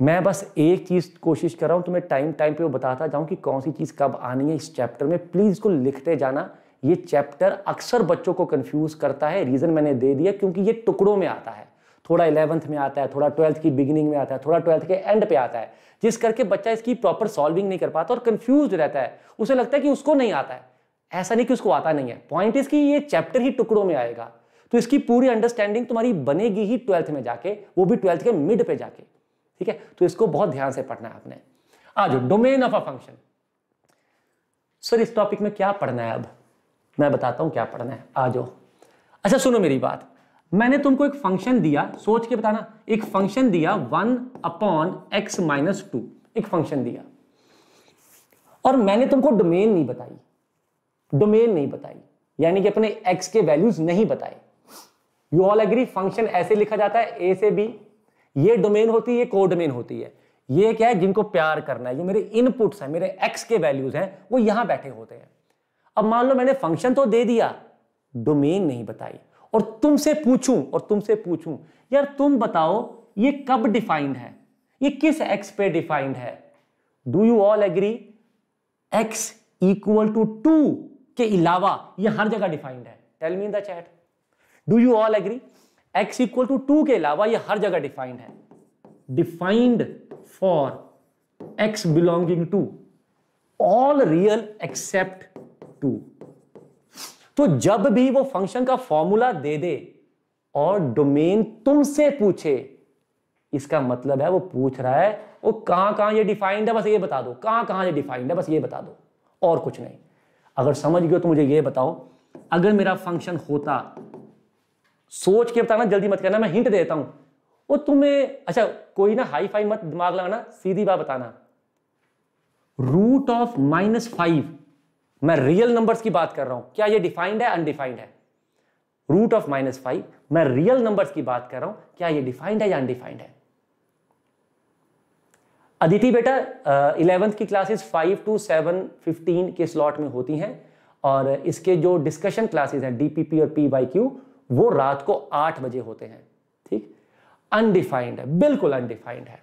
मैं बस एक चीज कोशिश कर रहा हूं तुम्हें टाइम टाइम पे वो बताता जाऊं कि कौन सी चीज कब आनी है इस चैप्टर में प्लीज इसको लिखते जाना ये चैप्टर अक्सर बच्चों को कंफ्यूज करता है रीजन मैंने दे दिया क्योंकि ये टुकड़ों में आता है थोड़ा इलेवंथ में आता है थोड़ा ट्वेल्थ की बिगिनिंग में आता है थोड़ा ट्वेल्थ के एंड पे आता है जिस करके बच्चा इसकी प्रॉपर सॉल्विंग नहीं कर पाता और कंफ्यूज रहता है उसे लगता है कि उसको नहीं आता है ऐसा नहीं कि उसको आता नहीं है पॉइंट इसकी ये चैप्टर ही टुकड़ों में आएगा तो इसकी पूरी अंडरस्टैंडिंग तुम्हारी बनेगी ही ट्वेल्थ में जाके वो भी ट्वेल्थ के मिड पे जाके ठीक है तो इसको बहुत ध्यान से पढ़ना है आपने आज domain of a function sir इस टॉपिक में क्या पढ़ना है अब मैं बताता हूं क्या पढ़ना है आ अच्छा सुनो मेरी बात मैंने तुमको एक फंक्शन दिया सोच के बताना एक फंक्शन दिया one upon x minus two एक फंक्शन दिया और मैंने तुमको डोमेन नहीं बताई डोमेन नहीं बताई यानी कि अपने एक्स के वैल्यूज नहीं बताए यू ऑल एग्री फंक्शन ऐसे लिखा जाता है ए से बी ये डोमेन होती है कोडोमेन होती है ये क्या है जिनको प्यार करना है जो मेरे इनपुट्स हैं मेरे एक्स के वैल्यूज हैं वो यहां बैठे होते हैं अब मान लो मैंने फंक्शन तो दे दिया डोमेन नहीं बताई और तुमसे पूछूं और तुमसे पूछूं यार तुम बताओ ये कब डिफाइंड है ये किस एक्स पे डिफाइंड है do you all agree x equal to two के अलावा ये हर जगह डिफाइंड है tell me in the chat do you all agree x equal to two के अलावा ये हर जगह डिफाइंड है defined for x belonging to all real except two तो जब भी वो फंक्शन का फॉर्मूला दे दे और डोमेन तुमसे पूछे इसका मतलब है वो पूछ रहा है वो कहां कहां ये डिफाइंड है बस ये बता दो कहां कहां ये डिफाइंड है बस ये बता दो और कुछ नहीं अगर समझ गए तो मुझे ये बताओ अगर मेरा फंक्शन होता सोच के बताना जल्दी मत करना मैं हिंट देता हूं वो तुम्हें अच्छा कोई ना हाई फाई मत दिमाग लगाना सीधी बात बताना रूट ऑफ माइनस फाइव मैं रियल नंबर्स की बात कर रहा हूं क्या ये डिफाइंड है अनडिफाइंड है रूट ऑफ माइनस फाइव मैं रियल नंबर्स की बात कर रहा हूं क्या ये डिफाइंड है या अनडिफाइंड है अदिति बेटा इलेवेंथ की classes five to seven fifteen के स्लॉट में होती हैं और इसके जो डिस्कशन क्लासेस हैं डीपीपी और पी बाई क्यू वो रात को आठ बजे होते हैं ठीक अनडिफाइंड है बिल्कुल अनडिफाइंड है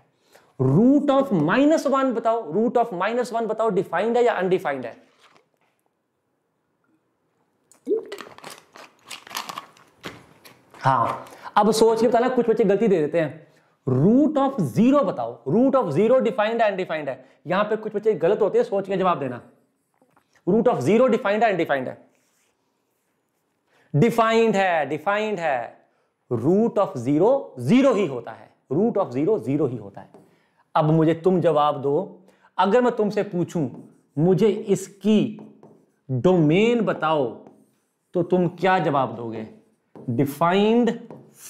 रूट ऑफ माइनस वन बताओ रूट ऑफ माइनस वन बताओ डिफाइंड है या अनडिफाइंड है हाँ अब सोच के बताना कुछ बच्चे गलती दे देते हैं रूट ऑफ जीरो बताओ रूट ऑफ जीरो डिफाइंड है अनडिफाइंड है यहां पे कुछ बच्चे गलत होते हैं सोच के जवाब देना रूट ऑफ जीरो डिफाइंड है अनडिफाइंड है डिफाइंड है डिफाइंड है रूट ऑफ जीरो जीरो ही होता है रूट ऑफ जीरो जीरो ही होता है अब मुझे तुम जवाब दो अगर मैं तुमसे पूछूं मुझे इसकी डोमेन बताओ तो तुम क्या जवाब दोगे defined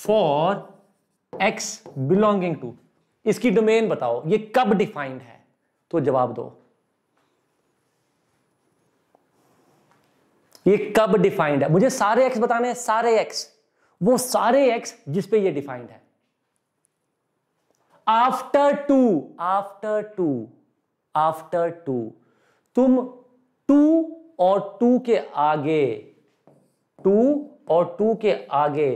for x belonging to इसकी डोमेन बताओ ये कब डिफाइंड है तो जवाब दो ये कब डिफाइंड है मुझे सारे एक्स बताने हैं सारे एक्स वो सारे एक्स जिसपे ये डिफाइंड है after two after two after two तुम टू और टू के आगे टू और टू के आगे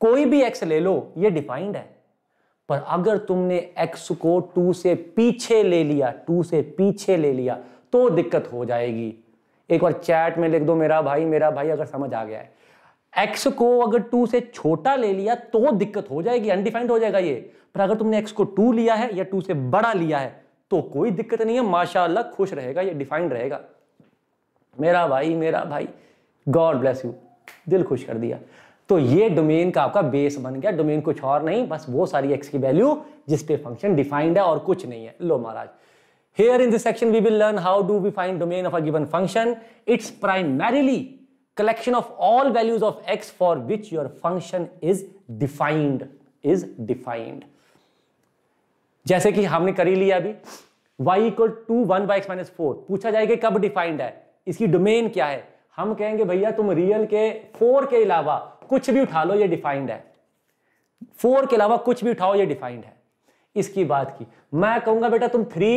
कोई भी एक्स ले लो ये डिफाइंड है पर अगर तुमने एक्स को टू से पीछे ले लिया टू से पीछे ले लिया तो दिक्कत हो जाएगी एक बार चैट में लिख दो मेरा भाई मेरा भाई अगर समझ आ गया है एक्स को अगर टू से छोटा ले लिया तो दिक्कत हो जाएगी अनडिफाइंड हो जाएगा ये पर अगर तुमने एक्स को टू लिया है या टू से बड़ा लिया है तो कोई दिक्कत नहीं है माशाल्लाह खुश रहेगा ये डिफाइंड रहेगा मेरा भाई मेरा भाई गॉड ब्लेस यू दिल खुश कर दिया तो ये डोमेन का आपका बेस बन गया डोमेन कुछ और नहीं बस वो सारी एक्स की वैल्यू जिसपे फंक्शन डिफाइंड है और कुछ नहीं है लो महाराज Here in this section, we will learn how do we find domain of a given function. It's primarily collection of all values of x for which your function is defined, is defined. जैसे कि हमने कर ही लिया अभी y equal to one by x minus four पूछा जाएगा कब डिफाइंड है इसकी डोमेन क्या है हम कहेंगे भैया तुम रियल के फोर के अलावा कुछ भी उठा लो ये डिफाइंड है फोर के अलावा कुछ भी उठाओ ये डिफाइंड है इसकी बात की मैं कहूंगा बेटा तुम थ्री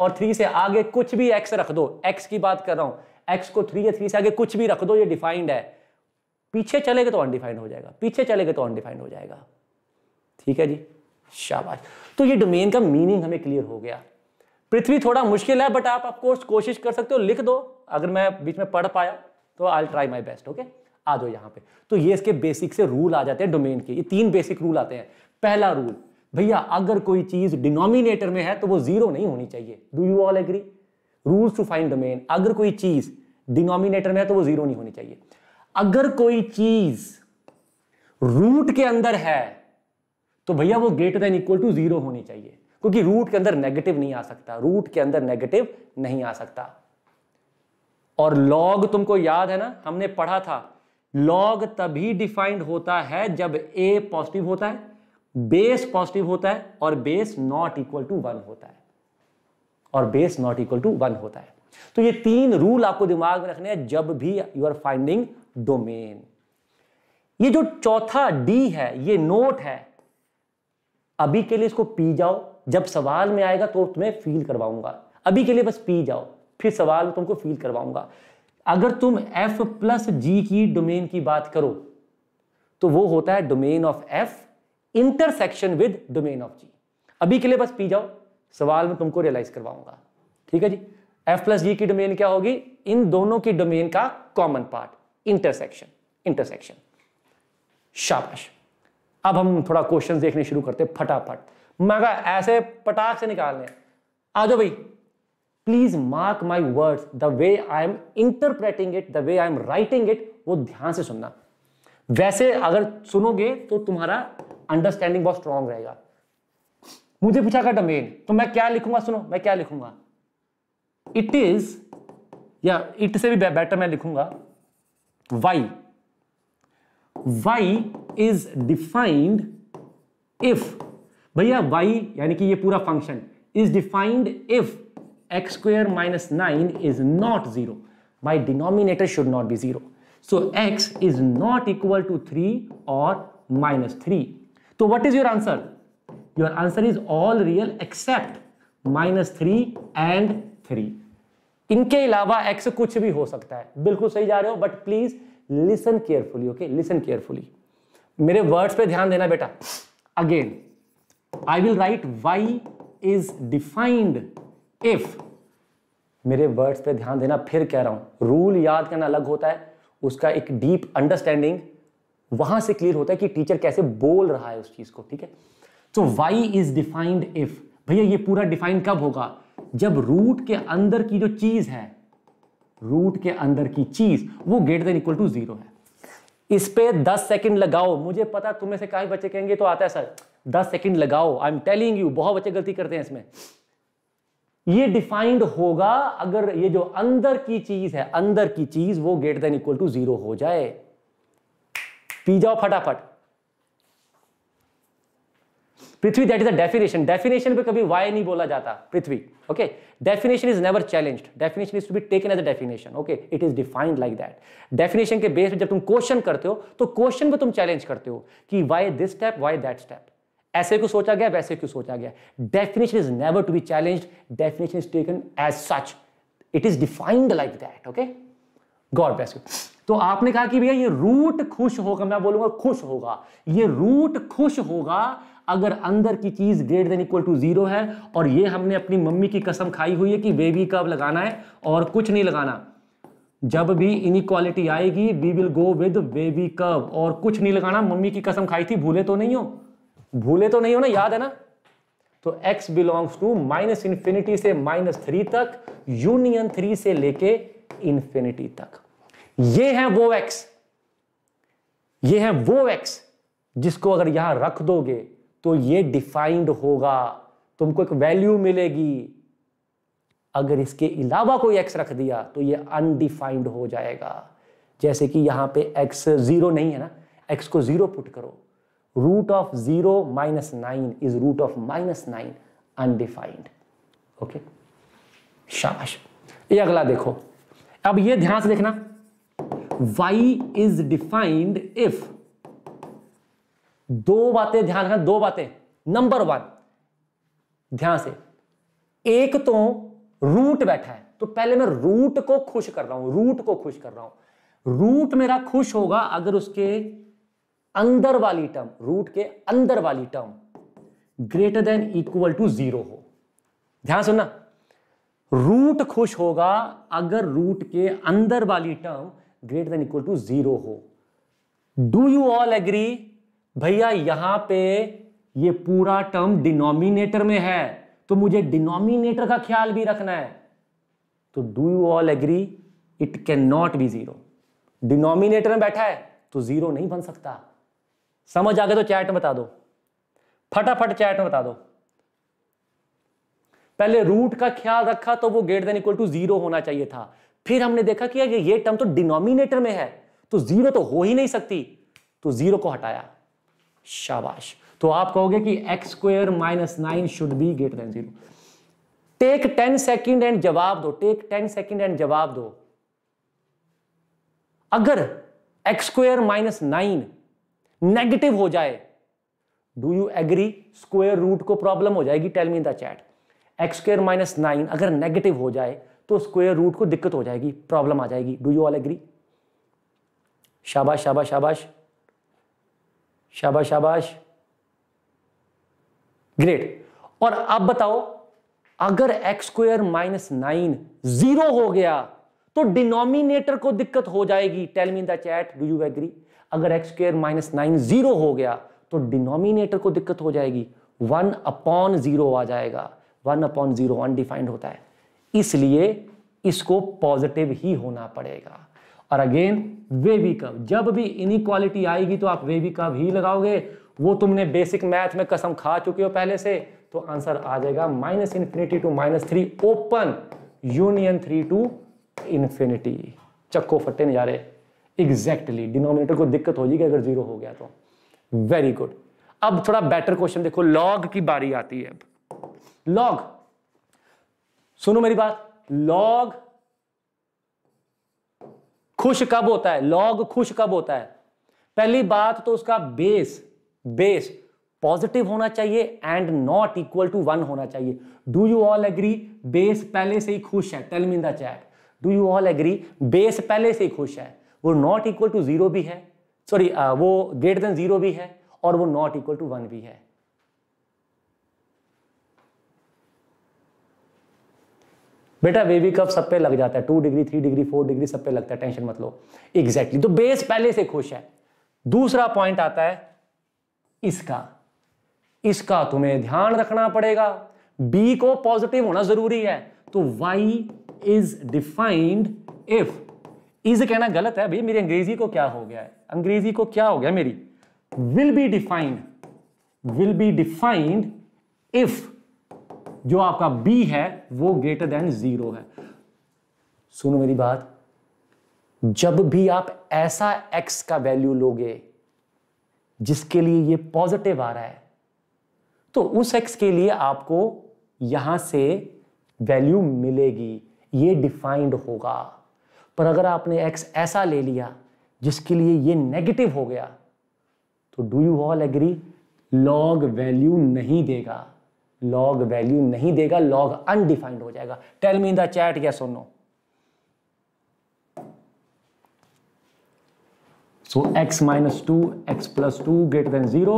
और थ्री से आगे कुछ भी एक्स रख दो एक्स की बात कर रहा हूं एक्स को थ्री या थ्री से आगे कुछ भी रख दो ये डिफाइंड है पीछे चलेगा तो अनडिफाइंड हो जाएगा पीछे चलेगा तो अनडिफाइंड हो जाएगा ठीक है जी शाबाश तो ये डोमेन का मीनिंग हमें क्लियर हो गया पृथ्वी थोड़ा मुश्किल है बट आप ऑफकोर्स कोशिश कर सकते हो लिख दो अगर मैं बीच में पढ़ पाया तो I try my best okay आ जाओ यहां पे तो ये इसके बेसिक से रूल आ जाते हैं डोमेन के ये तीन बेसिक रूल आते हैं पहला रूल भैया अगर कोई चीज डिनोमिनेटर में है तो वो जीरो नहीं होनी चाहिए do you all agree rules to find domain अगर कोई चीज डिनोमिनेटर में है तो वो जीरो नहीं होनी चाहिए अगर कोई चीज रूट के अंदर है तो भैया वो greater than equal to zero होनी चाहिए क्योंकि रूट के अंदर नेगेटिव नहीं आ सकता रूट के अंदर नेगेटिव नहीं आ सकता और लॉग तुमको याद है ना हमने पढ़ा था लॉग तभी डिफाइंड होता है जब ए पॉजिटिव होता है बेस पॉजिटिव होता है और base not equal to one होता है और base not equal to one होता है तो ये तीन रूल आपको दिमाग में रखने हैं जब भी यू आर फाइंडिंग डोमेन ये जो चौथा डी है ये नोट है अभी के लिए इसको पी जाओ जब सवाल में आएगा तो तुम्हें फील करवाऊंगा अभी के लिए बस पी जाओ फिर सवाल में तुमको फील करवाऊंगा अगर तुम एफ प्लस जी की डोमेन की बात करो तो वो होता है domain of f intersection with domain of g अभी के लिए बस पी जाओ सवाल में तुमको रियलाइज करवाऊंगा ठीक है जी एफ प्लस जी की डोमेन क्या होगी इन दोनों की डोमेन का कॉमन पार्ट इंटरसेक्शन इंटरसेक्शन शाबाश अब हम थोड़ा क्वेश्चन देखने शुरू करते फटाफट मैं ऐसे पटाख से निकालने आ जाओ भाई please mark my words the way I am interpreting it the way I am writing it वो ध्यान से सुनना वैसे अगर सुनोगे तो तुम्हारा अंडरस्टैंडिंग बहुत स्ट्रांग रहेगा मुझे पूछा का डोमेन तो मैं क्या लिखूंगा सुनो मैं क्या लिखूंगा इट इज या इट से भी बेटर मैं लिखूंगा y y is defined if भैया वाई यानी कि ये पूरा function is defined if x square minus nine is not zero my denominator should not be zero so x is not equal to three और माइनस थ्री तो what is your answer your answer is all real except minus three and three इनके अलावा एक्स कुछ भी हो सकता है बिल्कुल सही जा रहे हो but please listen carefully okay listen carefully मेरे वर्ड्स पे ध्यान देना बेटा again I will write y is defined if मेरे वर्ड्स पे ध्यान देना फिर कह रहा हूं रूल याद करना अलग होता है उसका एक डीप अंडरस्टैंडिंग वहां से क्लियर होता है कि टीचर कैसे बोल रहा है उस चीज को ठीक है तो वाई इज डिफाइंड इफ भैया ये पूरा डिफाइन कब होगा जब रूट के अंदर की जो चीज है रूट के अंदर की चीज वो greater than equal to zero है इस पे दस सेकंड लगाओ मुझे पता तुम्हें से काफी बच्चे कहेंगे तो आता है सर दस सेकंड लगाओ आई एम टेलिंग यू बहुत बच्चे गलती करते हैं इसमें ये डिफाइंड होगा अगर ये जो अंदर की चीज है अंदर की चीज वो greater than equal to zero हो जाए पी जाओ फटाफट Prithvi that is the definition definition पे कभी वाई नहीं बोला जाता Prithvi okay definition is never challenged definition is to be taken as a definition okay it is defined like that definition के बेस पे जब तुम क्वेश्चन करते हो तो क्वेश्चन पे तुम चैलेंज करते हो कि why this step why that step ऐसे क्यों सोचा गया वैसे क्यों सोचा गया definition is never to be challenge definition is taken as such it is defined like that okay God bless you तो आपने कहा कि भैया ये रूट खुश होगा मैं बोलूंगा खुश होगा ये रूट खुश होगा अगर अंदर की चीज greater than equal to zero है और ये हमने अपनी मम्मी की कसम खाई हुई है कि बेबी कब लगाना है और कुछ नहीं लगाना जब भी इनिक्वालिटी आएगी we will go with wavy curve और कुछ नहीं लगाना मम्मी की कसम खाई थी भूले तो नहीं हो भूले तो नहीं हो ना याद है ना तो x belongs to minus infinity से माइनस थ्री तक यूनियन थ्री से लेके इन्फिनिटी तक ये है वो एक्स ये है वो एक्स जिसको अगर यहां रख दोगे तो ये डिफाइंड होगा तुमको एक वैल्यू मिलेगी अगर इसके अलावा कोई एक्स रख दिया तो ये अनडिफाइंड हो जाएगा जैसे कि यहां पे एक्स जीरो नहीं है ना एक्स को जीरो पुट करो root of zero minus nine is root of minus nine undefined okay शाबाश ये अगला देखो अब ये ध्यान से देखना वाई इज डिफाइंड इफ दो बातें ध्यान रखना दो बातें नंबर वन ध्यान से एक तो रूट बैठा है तो पहले मैं रूट को खुश कर रहा हूं रूट को खुश कर रहा हूं रूट मेरा खुश होगा अगर उसके अंदर वाली टर्म रूट के अंदर वाली term greater than equal to zero हो ध्यान सुनना रूट खुश होगा अगर रूट के अंदर वाली term greater than equal to zero do you you all agree भैया यहां पे ये पूरा टर्म डिनोमिनेटर में है तो मुझे डिनोमिनेटर का ख्याल भी रखना है तो do you all agree it can not be zero denominator में बैठा है तो जीरो नहीं बन सकता समझ आ गया तो चैट में बता दो फटाफट चैट में बता दो पहले रूट का ख्याल रखा तो वो greater than equal to zero होना चाहिए था फिर हमने देखा कि ये, टर्म तो डिनोमिनेटर में है तो जीरो तो हो ही नहीं सकती तो जीरो को हटाया शाबाश तो आप कहोगे कि x square minus nine should be greater than zero take ten second and जवाब दो टेक टेन सेकेंड एंड जवाब दो अगर x square minus nine negative हो जाए do you agree square root को प्रॉब्लम हो जाएगी tell me in the chat x square minus nine अगर नेगेटिव हो जाए तो स्क्वेयर रूट को दिक्कत हो जाएगी प्रॉब्लम आ जाएगी डू यू ऑल एग्री शाबाश शाबाश शाबाश शाबाश शाबाश ग्रेट और अब बताओ अगर x square minus nine zero हो गया तो डिनोमिनेटर को दिक्कत हो जाएगी tell me the chat do you agree अगर x square minus nine zero हो गया तो डिनोमिनेटर को दिक्कत हो जाएगी वन अपॉन जीरो आ जाएगा वन अपॉन जीरो अनडिफाइंड होता है इसलिए इसको पॉजिटिव ही होना पड़ेगा और अगेन वे भी कब जब भी इनक्वालिटी आएगी तो आप वे भी कब ही लगाओगे वो तुमने बेसिक मैथ में कसम खा चुके हो पहले से तो आंसर आ जाएगा minus infinity to minus three open union three to infinity चक्को फटे नहीं जा रहे एग्जैक्टली डिनोमिनेटर को दिक्कत हो जाएगी अगर जीरो हो गया तो वेरी गुड अब थोड़ा बेटर क्वेश्चन देखो लॉग की बारी आती है अब लॉग सुनो मेरी बात लॉग खुश कब होता है लॉग खुश कब होता है पहली बात तो उसका बेस बेस पॉजिटिव होना चाहिए and not equal to one होना चाहिए do you all agree base पहले से ही खुश है tell me in the chat do you all agree base पहले से ही खुश है वो नॉट इक्वल टू जीरो भी है सॉरी वो ग्रेटर देन जीरो भी है और वो नॉट इक्वल टू वन भी है बेटा वेवी कफ सब पे लग जाता है two degree three degree four degree सब पे लगता है टेंशन मत लो एग्जैक्टली exactly. तो बेस पहले से खुश है दूसरा पॉइंट आता है इसका इसका तुम्हें ध्यान रखना पड़ेगा बी को पॉजिटिव होना जरूरी है तो y is defined if is कहना गलत है भाई मेरी अंग्रेजी को क्या हो गया है अंग्रेजी को क्या हो गया मेरी will be defined will be defined if जो आपका बी है वो ग्रेटर देन जीरो है सुनो मेरी बात जब भी आप ऐसा एक्स का वैल्यू लोगे जिसके लिए ये पॉजिटिव आ रहा है तो उस एक्स के लिए आपको यहां से वैल्यू मिलेगी ये डिफाइंड होगा पर अगर आपने एक्स ऐसा ले लिया जिसके लिए ये नेगेटिव हो गया तो do you all agree log value नहीं देगा लॉग वैल्यू नहीं देगा लॉग अनडिफाइंड हो जाएगा tell me in the chat या सोनो so x minus two x plus two greater than zero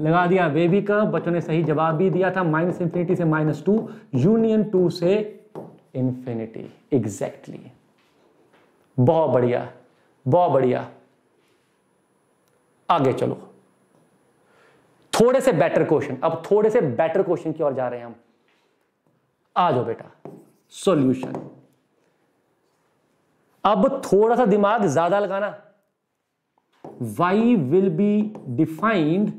लगा दिया वे भी का बच्चों ने सही जवाब भी दिया था माइनस इंफिनिटी से माइनस टू यूनियन टू से इंफिनिटी एग्जैक्टली बहुत बढ़िया बहुत बढ़िया आगे चलो थोड़े से बेटर क्वेश्चन अब थोड़े से बेटर क्वेश्चन की ओर जा रहे हैं हम आ जाओ बेटा सॉल्यूशन अब थोड़ा सा दिमाग ज्यादा लगाना y will be defined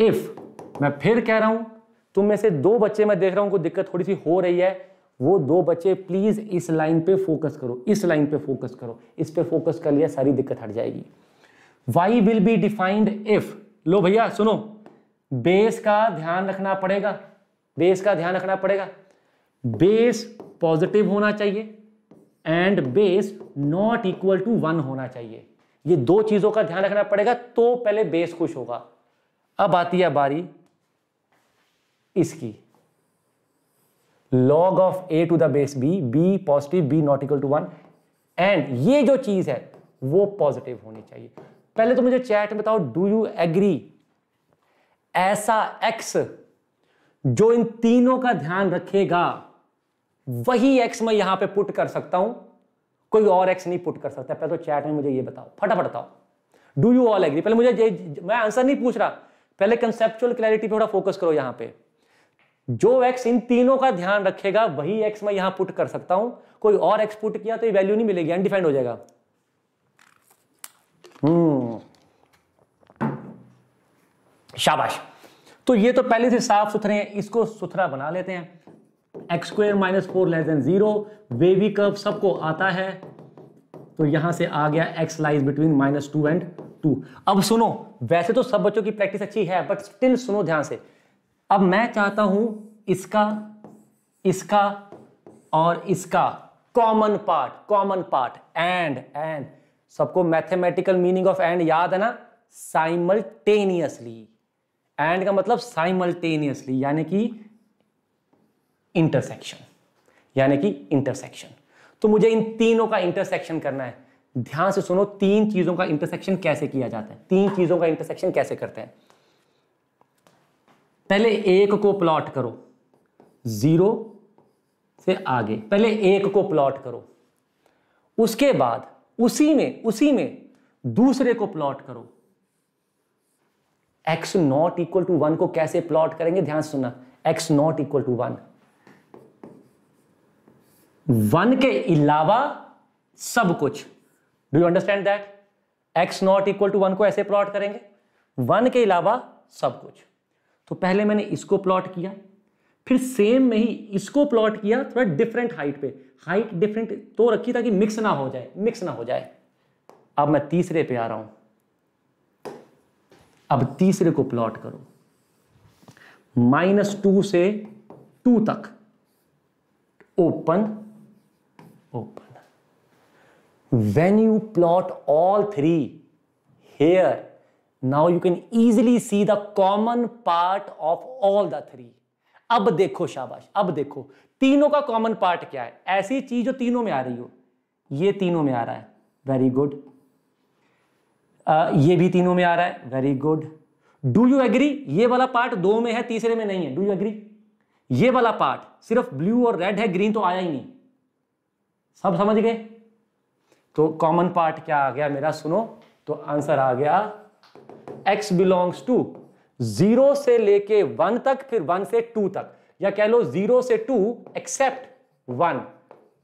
if मैं फिर कह रहा हूं तुम में से दो बच्चे मैं देख रहा हूं को दिक्कत थोड़ी सी हो रही है वो दो बच्चे प्लीज इस लाइन पे फोकस करो इस लाइन पे फोकस करो इस पे फोकस कर लिया सारी दिक्कत हट जाएगी y will be defined if लो भैया सुनो बेस का ध्यान रखना पड़ेगा बेस का ध्यान रखना पड़ेगा बेस पॉजिटिव होना चाहिए and base not equal to one होना चाहिए ये दो चीजों का ध्यान रखना पड़ेगा तो पहले बेस खुश होगा अब आती है बारी इसकी log of a to the base b b positive b not equal to one and ये जो चीज है वो पॉजिटिव होनी चाहिए पहले तो मुझे चैट में बताओ डू यू एग्री ऐसा एक्स जो इन तीनों का ध्यान रखेगा वही एक्स मैं यहां पे पुट कर सकता हूं कोई और एक्स नहीं पुट कर सकता पहले तो चैट में मुझे ये बताओ फटाफट बताओ डू यू ऑल एग्री पहले मुझे ये मैं आंसर नहीं पूछ रहा पहले कंसेप्चुअल क्लैरिटी पे थोड़ा फोकस करो यहां पे जो एक्स इन तीनों का ध्यान रखेगा वही एक्स मैं यहां पुट कर सकता हूं कोई और एक्स पुट किया तो ये वैल्यू नहीं मिलेगी अनडिफाइंड हो जाएगा हम्म। शाबाश तो ये तो पहले से साफ सुथरे हैं इसको सुथरा बना लेते हैं x square minus four less than zero wavy curve सबको आता है तो यहां से आ गया x lies between minus two and two अब सुनो वैसे तो सब बच्चों की प्रैक्टिस अच्छी है बट स्टिल सुनो ध्यान से अब मैं चाहता हूं इसका इसका और इसका common part common part and and सबको मैथमेटिकल मीनिंग ऑफ एंड याद है ना साइमल्टेनियसली एंड का मतलब साइमल्टेनियसली यानी कि इंटरसेक्शन यानी कि इंटरसेक्शन तो मुझे इन तीनों का इंटरसेक्शन करना है ध्यान से सुनो तीन चीजों का इंटरसेक्शन कैसे किया जाता है तीन चीजों का इंटरसेक्शन कैसे करते हैं पहले एक को प्लॉट करो जीरो से आगे पहले एक को प्लॉट करो उसके बाद उसी में उसी में दूसरे को प्लॉट करो x not equal to one को कैसे प्लॉट करेंगे ध्यान सुनना x not equal to one one के अलावा सब कुछ do you understand that x not equal to one को ऐसे प्लॉट करेंगे वन के अलावा सब कुछ तो पहले मैंने इसको प्लॉट किया फिर सेम में ही इसको प्लॉट किया थोड़ा डिफरेंट हाइट पे हाइट डिफरेंट तो रखी ताकि मिक्स ना हो जाए मिक्स ना हो जाए अब मैं तीसरे पे आ रहा हूं अब तीसरे को प्लॉट करो माइनस टू से टू तक open open when you plot all three here now you can easily see the common part of all the three अब देखो शाबाश अब देखो तीनों का कॉमन पार्ट क्या है ऐसी चीज जो तीनों में आ रही हो ये तीनों में आ रहा है वेरी गुड ये भी तीनों में आ रहा है very good do you agree ये वाला पार्ट दो में है तीसरे में नहीं है डू यू एग्री ये वाला पार्ट सिर्फ ब्लू और रेड है ग्रीन तो आया ही नहीं सब समझ गए तो कॉमन पार्ट क्या आ गया मेरा सुनो तो आंसर आ गया एक्स बिलोंग्स टू जीरो से लेके वन तक फिर वन से टू तक या कह लो जीरो से टू एक्सेप्ट वन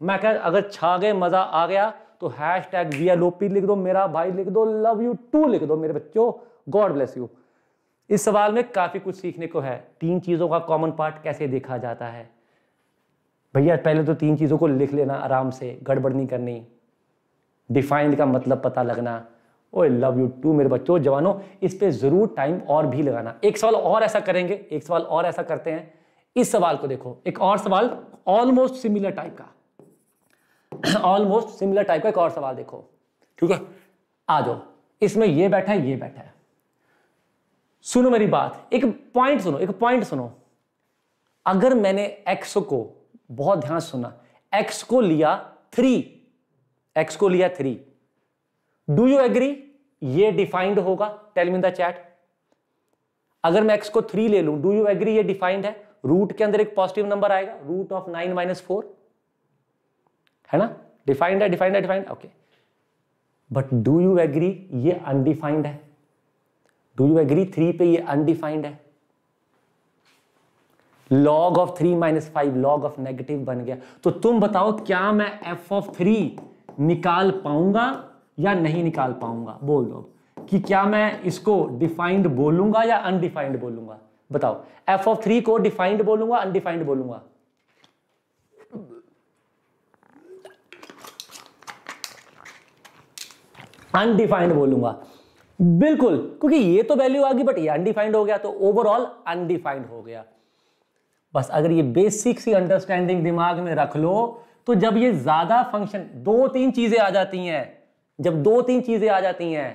मैं कह अगर छा गए मजा आ गया तो हैश टैग वी एल लिख दो मेरा भाई लिख दो लव यू टू लिख दो मेरे बच्चों गॉड ब्लेस यू इस सवाल में काफी कुछ सीखने को है तीन चीजों का कॉमन पार्ट कैसे देखा जाता है भैया पहले तो तीन चीजों को लिख लेना आराम से गड़बड़ नहीं करनी डिफाइंड का मतलब पता लगना ओ लव यू टू मेरे बच्चों जवानों इस पर ज़रूर टाइम और भी लगाना एक सवाल और ऐसा करेंगे एक सवाल और ऐसा करते हैं इस सवाल को देखो एक और सवाल ऑलमोस्ट सिमिलर टाइप का ऑलमोस्ट सिमिलर टाइप का एक और सवाल देखो ठीक है आ जाओ इसमें ये बैठा है ये बैठा है सुनो मेरी बात एक पॉइंट सुनो एक पॉइंट सुनो अगर मैंने एक्स को बहुत ध्यान सुना एक्स को लिया थ्री एक्स को लिया थ्री डू यू एग्री ये डिफाइंड होगा टेल मी द चैट अगर मैं एक्स को थ्री ले लू डू यू एग्री ये डिफाइंड है रूट के अंदर एक पॉजिटिव नंबर आएगा root of nine minus four है ना डिफाइंड है डिफाइंड है defined okay but do you agree ये अनडिफाइंड है डू यू एग्री थ्री पे ये अनडिफाइंड है log of three minus five log of negative बन गया तो तुम बताओ क्या मैं एफ ऑफ थ्री निकाल पाऊंगा या नहीं निकाल पाऊंगा बोल दो कि क्या मैं इसको डिफाइंड बोलूंगा या अनडिफाइंड बोलूंगा बताओ एफ ऑफ थ्री को डिफाइंड बोलूंगा अनडिफाइंड बोलूंगा अनडिफाइंड बोलूंगा बिल्कुल क्योंकि ये तो वैल्यू आ गई बट ये अनडिफाइंड हो गया तो ओवरऑल अनडिफाइंड हो गया बस अगर ये बेसिक सी अंडरस्टैंडिंग दिमाग में रख लो तो जब ये ज्यादा फंक्शन दो तीन चीजें आ जाती हैं जब दो तीन चीजें आ जाती हैं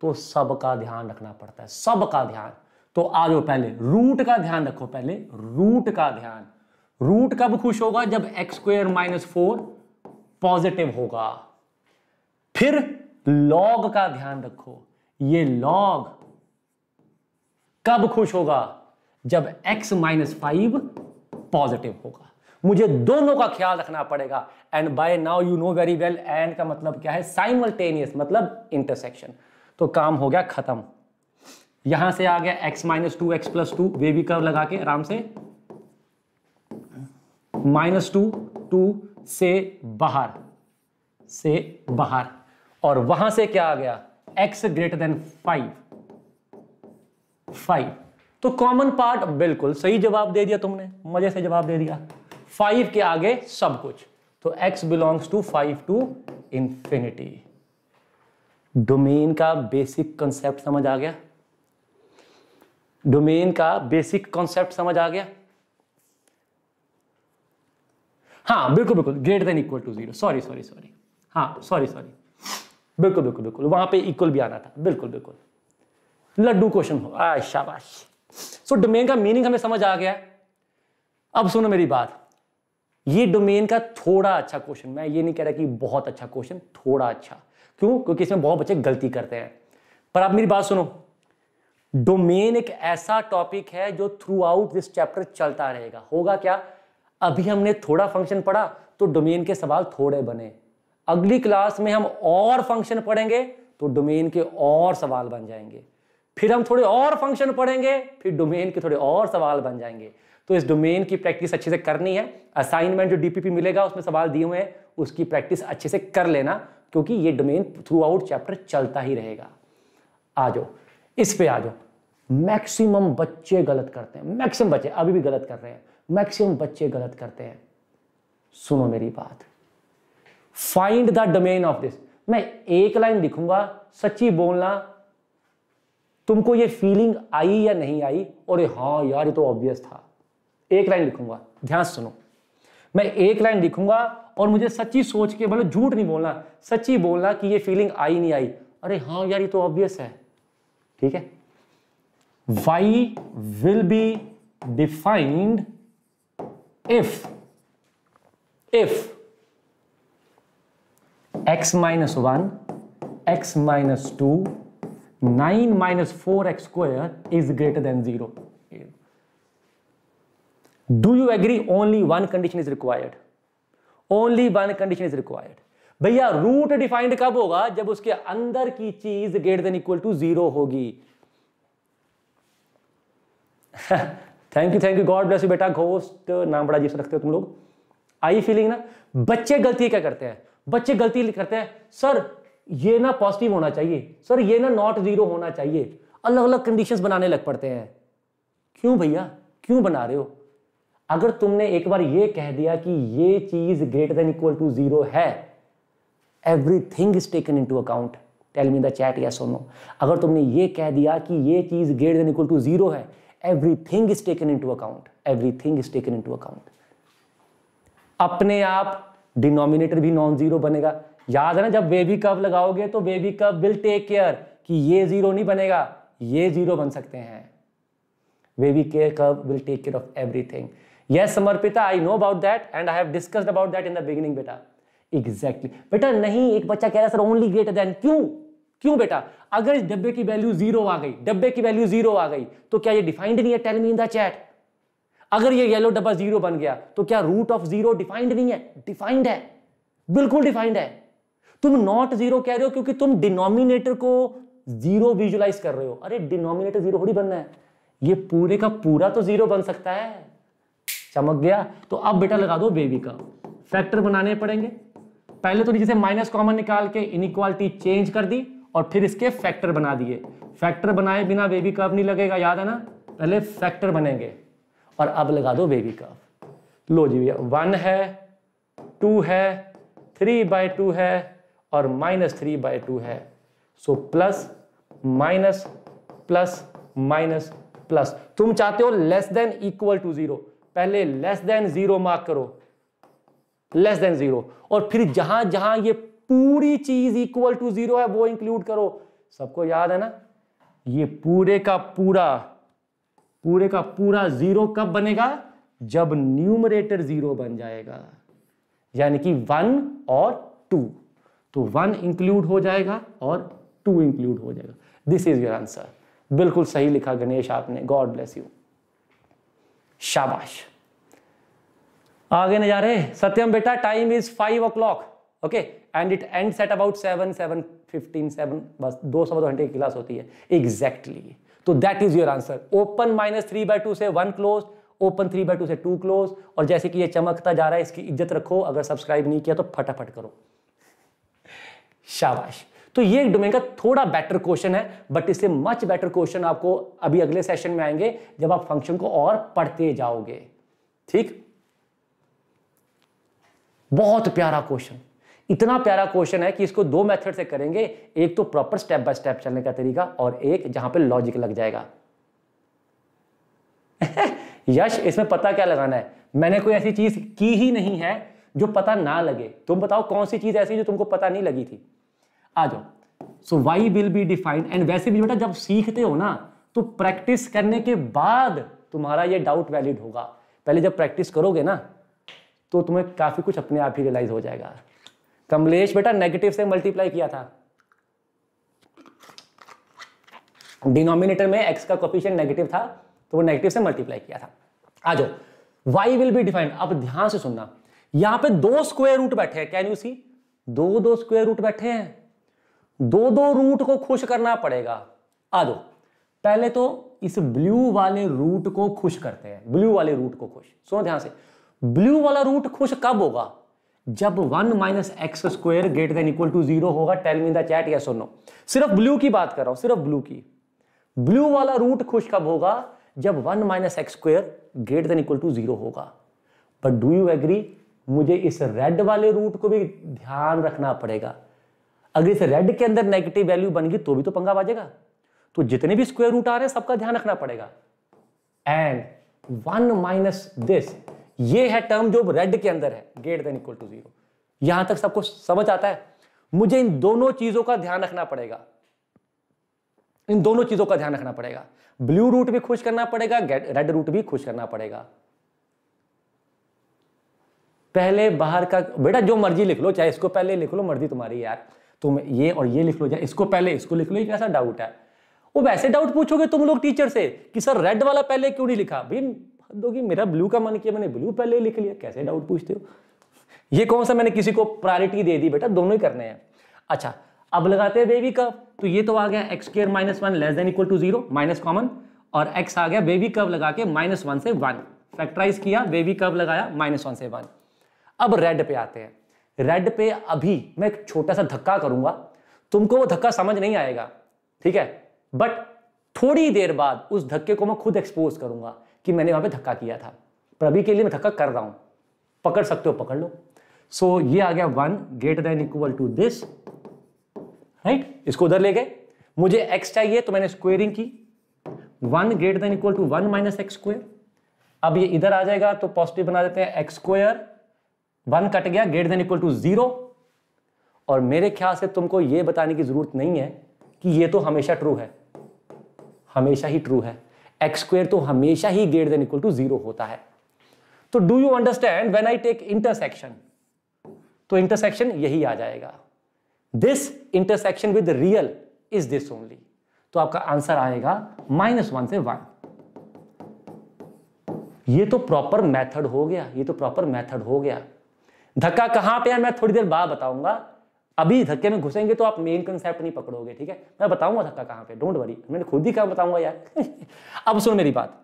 तो सबका ध्यान रखना पड़ता है सबका ध्यान तो आ जाओ पहले रूट का ध्यान रखो पहले रूट का ध्यान रूट कब खुश होगा जब x square minus four positive होगा फिर लॉग का ध्यान रखो ये लॉग कब खुश होगा जब एक्स माइनस फाइव पॉजिटिव होगा मुझे दोनों का ख्याल रखना पड़ेगा and by now you know very well and का मतलब क्या है साइमल्टेनियस मतलब इंटरसेक्शन तो काम हो गया खत्म यहां से आ गया x minus two x plus two वे भी कर लगा के आराम से माइनस टू टू से बाहर से बाहर और वहां से क्या आ गया x greater than five five तो कॉमन पार्ट बिल्कुल सही जवाब दे दिया तुमने मजे से जवाब दे दिया फाइव के आगे सब कुछ तो x belongs to five to infinity domain का बेसिक कॉन्सेप्ट समझ आ गया डोमेन का बेसिक कॉन्सेप्ट समझ आ गया हाँ बिल्कुल बिल्कुल greater than equal to zero sorry sorry sorry हाँ सॉरी सॉरी बिल्कुल बिल्कुल बिल्कुल वहां पे इक्वल भी आना था बिल्कुल बिल्कुल लड्डू क्वेश्चन हो आ शाबाश सो so, डोमेन का मीनिंग हमें समझ आ गया अब सुनो मेरी बात ये डोमेन का थोड़ा अच्छा क्वेश्चन मैं ये नहीं कह रहा कि बहुत अच्छा क्वेश्चन थोड़ा अच्छा क्यों क्योंकि इसमें बहुत बच्चे गलती करते हैं पर आप मेरी बात सुनो डोमेन एक ऐसा टॉपिक है जो थ्रू आउट दिस चैप्टर चलता रहेगा होगा क्या अभी हमने थोड़ा फंक्शन पढ़ा तो डोमेन के सवाल थोड़े बने अगली क्लास में हम और फंक्शन पढ़ेंगे तो डोमेन के और सवाल बन जाएंगे फिर हम थोड़े और फंक्शन पढ़ेंगे फिर डोमेन के थोड़े और सवाल बन जाएंगे तो इस डोमेन की प्रैक्टिस अच्छे से करनी है असाइनमेंट जो डीपीपी मिलेगा उसमें सवाल दिए हुए हैं उसकी प्रैक्टिस अच्छे से कर लेना क्योंकि ये डोमेन थ्रू आउट चैप्टर चलता ही रहेगा आ जाओ इस पर आ जाओ मैक्सिमम बच्चे गलत करते हैं मैक्सिमम बच्चे अभी भी गलत कर रहे हैं मैक्सिमम बच्चे गलत करते हैं सुनो मेरी बात find the domain of this मैं एक लाइन लिखूंगा सच्ची बोलना तुमको ये फीलिंग आई या नहीं आई और हाँ यार ये तो ऑब्वियस था एक लाइन लिखूंगा ध्यान सुनो मैं एक लाइन लिखूंगा और मुझे सच्ची सोच के बोलो मतलब झूठ नहीं बोलना सच्ची बोलना कि ये फीलिंग आई नहीं आई अरे हाँ यार ये तो ऑब्वियस है ठीक है y will be defined if if x minus one x minus two nine minus four x square is greater than zero do you agree only one condition is required only one condition is required भैया रूट डिफाइंड कब होगा जब उसके अंदर की चीज greater than equal to zero होगी thank you thank you God bless you बेटा घोस्ट नाम बड़ा जी रखते हो तुम लोग आई फीलिंग ना बच्चे गलती क्या करते हैं बच्चे गलती करते हैं सर ये ना पॉजिटिव होना चाहिए सर ये ना नॉट जीरो होना चाहिए अलग अलग कंडीशंस बनाने लग पड़ते हैं क्यों भैया क्यों बना रहे हो अगर तुमने एक बार ये कह दिया कि ये चीज greater than equal to zero है everything is taken into account tell me the chat या सोनो अगर तुमने ये कह दिया कि ये चीज greater than equal to zero है thing is taken into account thing is taken into account अपने आप डिनोमिनेटर भी नॉन जीरो बनेगा याद है ना जब बेबी कब लगाओगे तो बेबी कब विल टेक केयर कि ये जीरो नहीं बनेगा ये जीरो बन सकते हैं wavy care curve will take care of everything yes Samarpita I know about that and I have discussed about that in the beginning बेटा एग्जैक्टली बेटा नहीं एक बच्चा कह रहा सर ओनली ग्रेटर देन क्यों क्यों बेटा अगर इस डब्बे की वैल्यू जीरो आ गई डब्बे की वैल्यू जीरो आ गई तो क्या ये डिफाइंड नहीं है tell me in the chat अगर ये येलो डब्बा जीरो बन गया तो क्या रूट ऑफ जीरो डिफाइंड नहीं है डिफाइंड है बिल्कुल डिफाइंड है तुम नॉट जीरो कह रहे हो क्योंकि तुम डिनोमिनेटर को जीरो विजुलाइज कर रहे हो अरे डिनोमिनेटर जीरो थोड़ी बनना है ये पूरे का पूरा तो जीरो बन सकता है चमक गया तो अब बेटा लगा दो बेबी का फैक्टर बनाने पड़ेंगे पहले तो नीचे से माइनस कॉमन निकाल के इनक्वालिटी चेंज कर दी और फिर इसके फैक्टर बना दिए फैक्टर बनाए बिना बेबी कर्व नहीं लगेगा याद है ना पहले फैक्टर बनेंगे और अब लगा दो बेबी कर्व लो जी भैया वन है टू है थ्री बाय टू है और माइनस थ्री बाय टू है so plus minus plus minus plus तुम चाहते हो less than equal to zero पहले लेस देन जीरो मार्क करो लेस देन जीरो और फिर जहां जहां ये पूरी चीज इक्वल टू जीरो है वो इंक्लूड करो सबको याद है ना ये पूरे का पूरा पूरे का पूरा जीरो कब बनेगा जब न्यूमरेटर जीरो बन जाएगा यानी कि वन और टू तो वन इंक्लूड हो जाएगा और टू इंक्लूड हो जाएगा दिस इज योर आंसर बिल्कुल सही लिखा गणेश आपने गॉड ब्लेस यू शाबाश आगे नहीं जा रहे सत्यम बेटा time is five o'clock okay and it and set about seven seven fifteen seven बस दो सवा दो घंटे की क्लास होती है एग्जैक्टली exactly. तो that is your answer open minus three by two से one close open three by two से टू क्लोज और जैसे कि ये चमकता जा रहा है इसकी इज्जत रखो अगर सब्सक्राइब नहीं किया तो फटाफट करो शाबाश तो ये डोमेन का थोड़ा बेटर क्वेश्चन है बट इससे मच बेटर क्वेश्चन आपको अभी अगले सेशन में आएंगे जब आप फंक्शन को और पढ़ते जाओगे ठीक बहुत प्यारा क्वेश्चन इतना प्यारा क्वेश्चन है कि इसको दो मेथड से करेंगे एक तो प्रॉपर स्टेप बाय स्टेप चलने का तरीका और एक जहां पे लॉजिक लग जाएगा यश इसमें पता क्या लगाना है मैंने कोई ऐसी चीज की ही नहीं है जो पता ना लगे तुम बताओ कौन सी चीज ऐसी जो तुमको पता नहीं लगी थी आ जाओ so y will be defined and वैसे भी बेटा जब सीखते हो ना तो प्रैक्टिस करने के बाद तुम्हारा ये डाउट वैलिड होगा पहले जब प्रैक्टिस करोगे ना तो तुम्हें काफ़ी कुछ अपने आप ही रियलाइज हो जाएगा कमलेश बेटा नेगेटिव से मल्टीप्लाई किया था डिनोमिनेटर में एक्स का कॉपिशन नेगेटिव था तो वो नेगेटिव से मल्टीप्लाई किया था आ जाओ वाई विल बी डिफाइंड अब ध्यान से सुनना यहां पे दो स्क्वायर रूट बैठे हैं कैन यू सी दो दो स्क्वायर रूट बैठे हैं दो दो रूट को खुश करना पड़ेगा आ जाओ पहले तो इस ब्लू वाले रूट को खुश करते हैं ब्लू वाले रूट को खुश सुनो ध्यान से ब्लू वाला रूट खुश कब होगा जब one minus x square greater than equal to zero होगा टेल मी द चैट या सुनो सिर्फ ब्लू की बात कर रहा हूं सिर्फ ब्लू की ब्लू वाला रूट खुश कब होगा जब one minus x square greater than equal to zero होगा बट डू यू एग्री मुझे इस रेड वाले रूट को भी ध्यान रखना पड़ेगा अगर इस रेड के अंदर नेगेटिव वैल्यू बन गई तो भी तो पंगा बाजेगा तो जितने भी स्क्वेयर रूट आ रहे हैं सबका ध्यान रखना पड़ेगा एंड वन माइनस दिस ये है टर्म जो रेड के अंदर है greater than equal to zero यहां तक सबको समझ आता है मुझे इन दोनों चीजों का ध्यान रखना पड़ेगा इन दोनों चीजों का ध्यान रखना पड़ेगा ब्लू रूट भी खुश करना पड़ेगा रेड रूट भी खुश करना पड़ेगा पहले बाहर का बेटा जो मर्जी लिख लो चाहे इसको पहले लिख लो मर्जी तुम्हारी यार तुम ये और ये लिख लो चाहे इसको पहले इसको लिख लो ये कैसा डाउट है वो वैसे डाउट पूछोगे तुम लोग टीचर से कि सर रेड वाला पहले क्यों नहीं लिखा भाई दो कि मेरा ब्लू का मन किया मैंने ब्लू पहले लिख लिया कैसे डाउट पूछते हो ये कौन सा मैंने किसी को प्रायोरिटी दे दी बेटा दोनों ही करने हैं अच्छा अब लगाते हैं बेबी कब तो ये तो आ गया x square minus one less than equal to zero minus common और एक्स आ गया बेबी कब लगा के माइनस वन से वन फैक्ट्राइज किया बेबी कब लगाया माइनस वन से वन अब रेड पे आते हैं रेड पे अभी मैं एक छोटा सा धक्का करूंगा तुमको वो धक्का समझ नहीं आएगा ठीक है बट थोड़ी देर बाद उस धक्के को मैं खुद एक्सपोज करूंगा कि मैंने वहां पे धक्का किया था पर अभी के लिए मैं धक्का कर रहा हूं पकड़ सकते हो पकड़ लो सो so, ये आ गया one greater than equal to this right इसको उधर ले गए मुझे एक्स चाहिए तो मैंने स्क्वेयरिंग की one greater than equal to one minus x square अब ये इधर आ जाएगा तो पॉजिटिव बना देते हैं एक्स स्क्वेयर वन कट गया greater than equal to zero और मेरे ख्याल से तुमको ये बताने की जरूरत नहीं है कि ये तो हमेशा ट्रू है हमेशा ही ट्रू है एक्स स्क्वेयर तो हमेशा ही greater than equal to zero होता है तो do you understand when I take intersection तो इंटरसेक्शन यही आ जाएगा this intersection with real is this only तो आपका आंसर आएगा माइनस वन से वन ये तो प्रॉपर मेथड हो गया ये तो प्रॉपर मेथड हो गया धक्का कहां पे है मैं थोड़ी देर बाद बताऊंगा अभी धक्के में घुसेंगे तो आप मेन कंसेप्ट नहीं पकड़ोगे ठीक है मैं बताऊंगा धक्का कहां पे डोंट वरी मैंने खुद ही कहा बताऊंगा यार अब सुन मेरी बात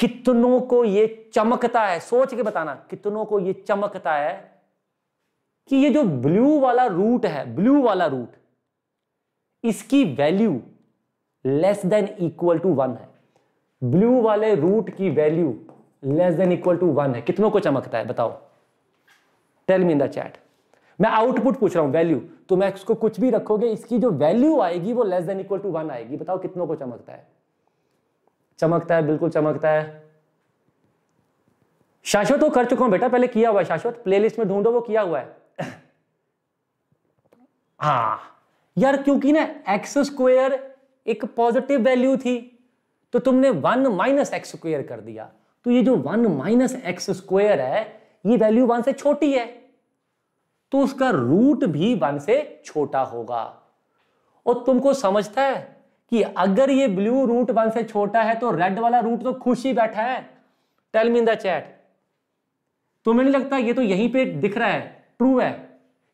कितनों को ये चमकता है सोच के बताना कितनों को ये चमकता है कि ये जो ब्लू वाला रूट है ब्लू वाला रूट इसकी value less than equal to one है ब्लू वाले रूट की value less than equal to one है कितनों को चमकता है बताओ tell me in the chat मैं आउटपुट पूछ रहा हूँ वैल्यू तो मैं इसको कुछ भी रखोगे इसकी जो वैल्यू आएगी वो less than equal to one आएगी बताओ कितनों को चमकता है चमकता है बिल्कुल चमकता है शाश्वत तो कर चुका हूं बेटा पहले किया हुआ है शाश्वत प्लेलिस्ट में ढूंढो वो किया हुआ है हाँ यार क्योंकि ना एक्स स्क्वेयर एक पॉजिटिव वैल्यू थी तो तुमने वन माइनस एक्स स्क्वेयर कर दिया तो ये जो वन माइनस एक्स स्क्वेयर है ये वैल्यू वन से छोटी है तो उसका रूट भी वन से छोटा होगा और तुमको समझता है कि अगर ये ब्लू रूट वन से छोटा है तो रेड वाला रूट तो खुश ही बैठा है tell me in the chat तुम्हें नहीं लगता ये तो यहीं पे दिख रहा है ट्रू है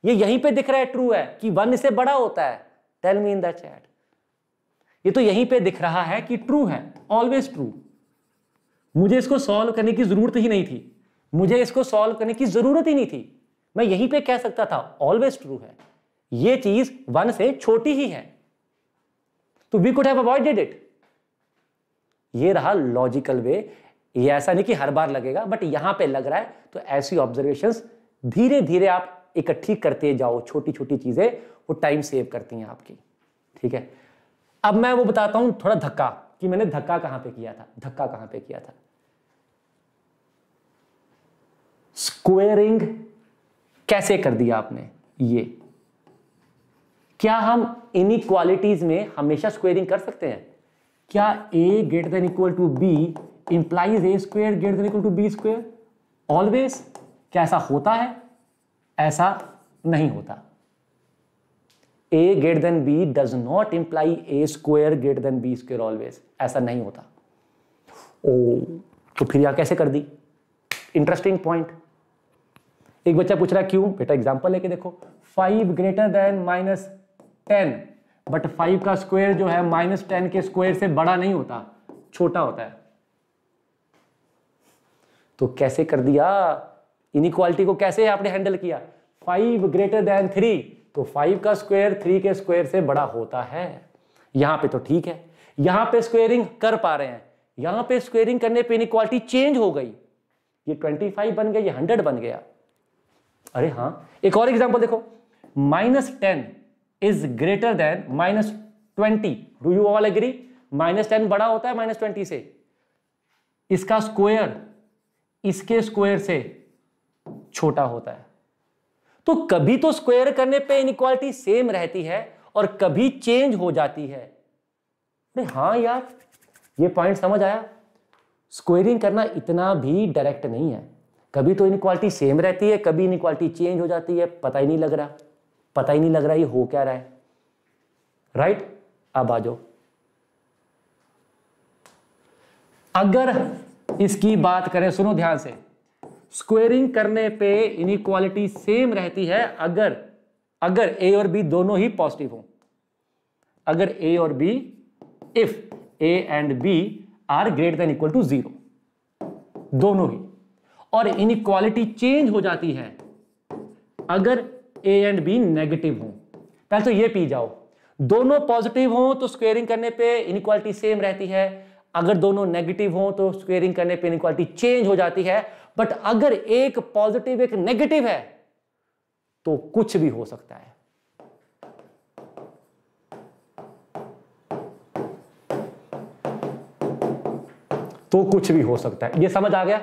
ये यहीं पे दिख रहा है ट्रू है कि वन से बड़ा होता है tell me in the chat ये तो यहीं पे दिख रहा है कि ट्रू है ऑलवेज ट्रू मुझे इसको सॉल्व करने की जरूरत ही नहीं थी मुझे इसको सॉल्व करने की जरूरत ही नहीं थी मैं यहीं पे कह सकता था ऑलवेज ट्रू है ये चीज वन से छोटी ही है तो we could have avoided it ये रहा लॉजिकल वे ये ऐसा नहीं कि हर बार लगेगा बट यहां पे लग रहा है तो ऐसी ऑब्जर्वेशन धीरे धीरे आप इकट्ठी करते जाओ छोटी छोटी चीजें वो टाइम सेव करती हैं आपकी ठीक है अब मैं वो बताता हूं थोड़ा धक्का कि मैंने धक्का कहां पे किया था धक्का कहां पे किया था स्क्वेयरिंग कैसे कर दिया आपने ये क्या हम इनक्वालिटीज में हमेशा स्क्वेयरिंग कर सकते हैं क्या a greater than equal to b implies a square greater than equal to b square always क्या ऐसा होता है ऐसा नहीं होता a greater than b does not imply a square greater than b square always ऐसा नहीं होता ओ तो फिर यह कैसे कर दी इंटरेस्टिंग पॉइंट एक बच्चा पूछ रहा है क्यों बेटा एग्जाम्पल लेके देखो five greater than minus ten but five का स्क्वायर जो है माइनस टेन के स्क्वायर से बड़ा नहीं होता छोटा होता है तो कैसे कर दिया इनिक्वालिटी को कैसे आपने हैंडल किया फाइव ग्रेटर देन थ्री तो फाइव का स्क्वायर थ्री के स्क्वायर से बड़ा होता है यहां पे तो ठीक है यहां पे स्क्वेयरिंग कर पा रहे हैं यहां पे स्क्वेयरिंग करने पे इनिक्वालिटी चेंज हो गई ये ट्वेंटी फाइव बन गया ये हंड्रेड बन गया अरे हाँ एक और एग्जाम्पल देखो minus ten is greater than minus twenty do you all agree minus ten बड़ा होता है माइनस ट्वेंटी से इसका स्क्वायर इसके स्क्वायर से छोटा होता है तो कभी तो स्क्वायर करने पे इनक्वालिटी सेम रहती है और कभी चेंज हो जाती है अरे हाँ यार ये पॉइंट समझ आया स्क्वेयरिंग करना इतना भी डायरेक्ट नहीं है कभी तो इनक्वालिटी सेम रहती है कभी इनक्वालिटी चेंज हो जाती है पता ही नहीं लग रहा पता ही नहीं लग रहा ये हो क्या रहा है राइट right? अब आ जाओ अगर इसकी बात करें सुनो ध्यान से स्क्वेरिंग करने पे इनक्वालिटी सेम रहती है अगर अगर ए और बी दोनों ही पॉजिटिव हो अगर ए और b if a and b are greater than equal to zero दोनों ही और इनक्वालिटी चेंज हो जाती है अगर ए एंड बी नेगेटिव हो पहले तो ये पी जाओ दोनों पॉजिटिव हो तो स्क्वेयरिंग करने पे इनक्वालिटी सेम रहती है अगर दोनों नेगेटिव हो तो स्क्वेयरिंग करने पे इनक्वालिटी चेंज हो जाती है बट अगर एक पॉजिटिव एक नेगेटिव है तो कुछ भी हो सकता है तो कुछ भी हो सकता है ये समझ आ गया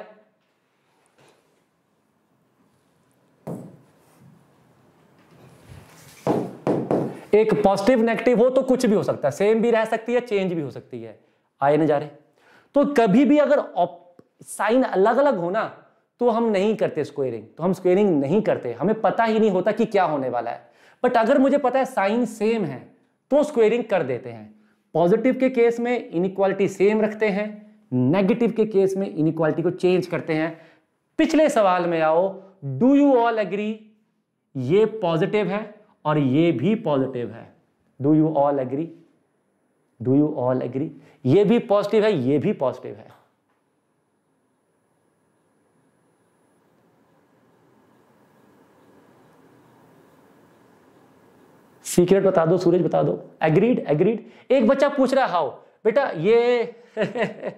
एक पॉजिटिव नेगेटिव हो तो कुछ भी हो सकता है सेम भी रह सकती है चेंज भी हो सकती है आए ना जा रहे तो कभी भी अगर साइन अलग अलग हो ना तो हम नहीं करते स्क्वेयरिंग तो हम स्क्वेयरिंग नहीं करते हमें पता ही नहीं होता कि क्या होने वाला है बट अगर मुझे पता है साइन सेम है तो स्क्वेयरिंग कर देते हैं पॉजिटिव के केस में इनक्वालिटी सेम रखते हैं नेगेटिव के केस में इनक्वालिटी को चेंज करते हैं पिछले सवाल में आओ डू यू ऑल एग्री ये पॉजिटिव है और ये भी पॉजिटिव है do you all agree do you all agree ये भी पॉजिटिव है ये भी पॉजिटिव है सीक्रेट बता दो सूरज बता दो एग्रीड एग्रीड एक बच्चा पूछ रहा हाउ बेटा ये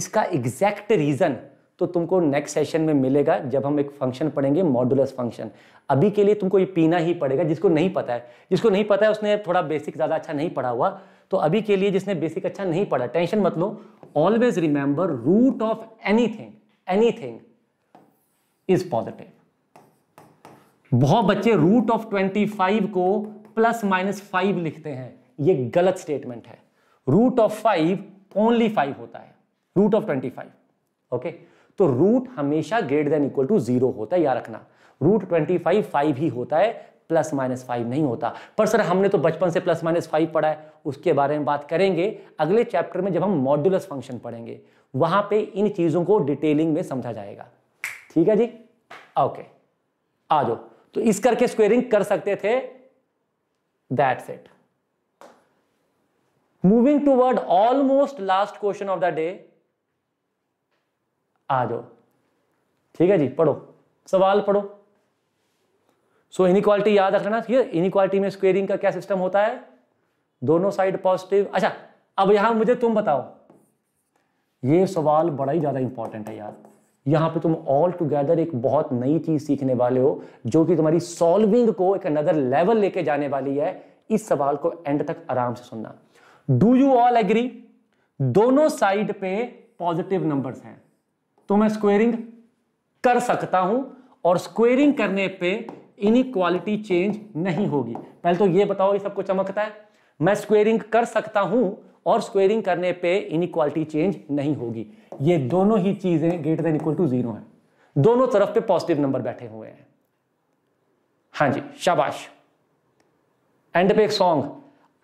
इसका एग्जैक्ट रीजन तो तुमको नेक्स्ट सेशन में मिलेगा जब हम एक फंक्शन पढ़ेंगे मॉडुलस फंक्शन अभी के लिए तुमको ये पीना ही पड़ेगा जिसको नहीं पता है जिसको नहीं पता है उसने थोड़ा बेसिक ज़्यादा अच्छा नहीं पढ़ा हुआ तो अभी के लिए जिसने बेसिक अच्छा नहीं पढ़ा टेंशन मत लो always remember root of anything anything is positive बहुत बच्चे रूट ऑफ ट्वेंटी फाइव को प्लस माइनस फाइव लिखते हैं ये गलत स्टेटमेंट है root of five only five होता है root of twenty five okay तो रूट हमेशा greater than equal to zero होता है या रखना रूट ट्वेंटी फाइव फाइव ही होता है प्लस माइनस फाइव नहीं होता पर सर हमने तो बचपन से प्लस माइनस फाइव पढ़ा है उसके बारे में बात करेंगे अगले चैप्टर में जब हम मॉड्यूलस फंक्शन पढ़ेंगे वहां पे इन चीजों को डिटेलिंग में समझा जाएगा ठीक है जी ओके आ जाओ तो इस करके स्क्वेयरिंग कर सकते थे that's it moving toward almost last question of the day आ जाओ ठीक है जी पढ़ो सवाल पढ़ो सो इनिक्वालिटी याद रखना ठीक है इन इक्वालिटी में स्क्वेयरिंग का क्या सिस्टम होता है दोनों साइड पॉजिटिव अच्छा अब यहां मुझे तुम बताओ ये सवाल बड़ा ही ज्यादा इंपॉर्टेंट है यार यहां पे तुम ऑल टुगेदर एक बहुत नई चीज सीखने वाले हो जो कि तुम्हारी सॉल्विंग को एक अनदर लेवल लेके जाने वाली है इस सवाल को एंड तक आराम से सुनना डू यू ऑल एग्री दोनों साइड पे पॉजिटिव नंबर्स हैं तो मैं स्क्वेयरिंग कर सकता हूं और स्क्वेयरिंग करने पे इनक्वालिटी चेंज नहीं होगी पहले तो ये बताओ ये सबको चमकता है मैं स्क्वेयरिंग कर सकता हूं और स्क्वेयरिंग करने पे इनक्वालिटी चेंज नहीं होगी ये दोनों ही चीजें greater than equal to zero है दोनों तरफ पे पॉजिटिव नंबर बैठे हुए हैं हाँ जी शाबाश एंड पे एक सॉन्ग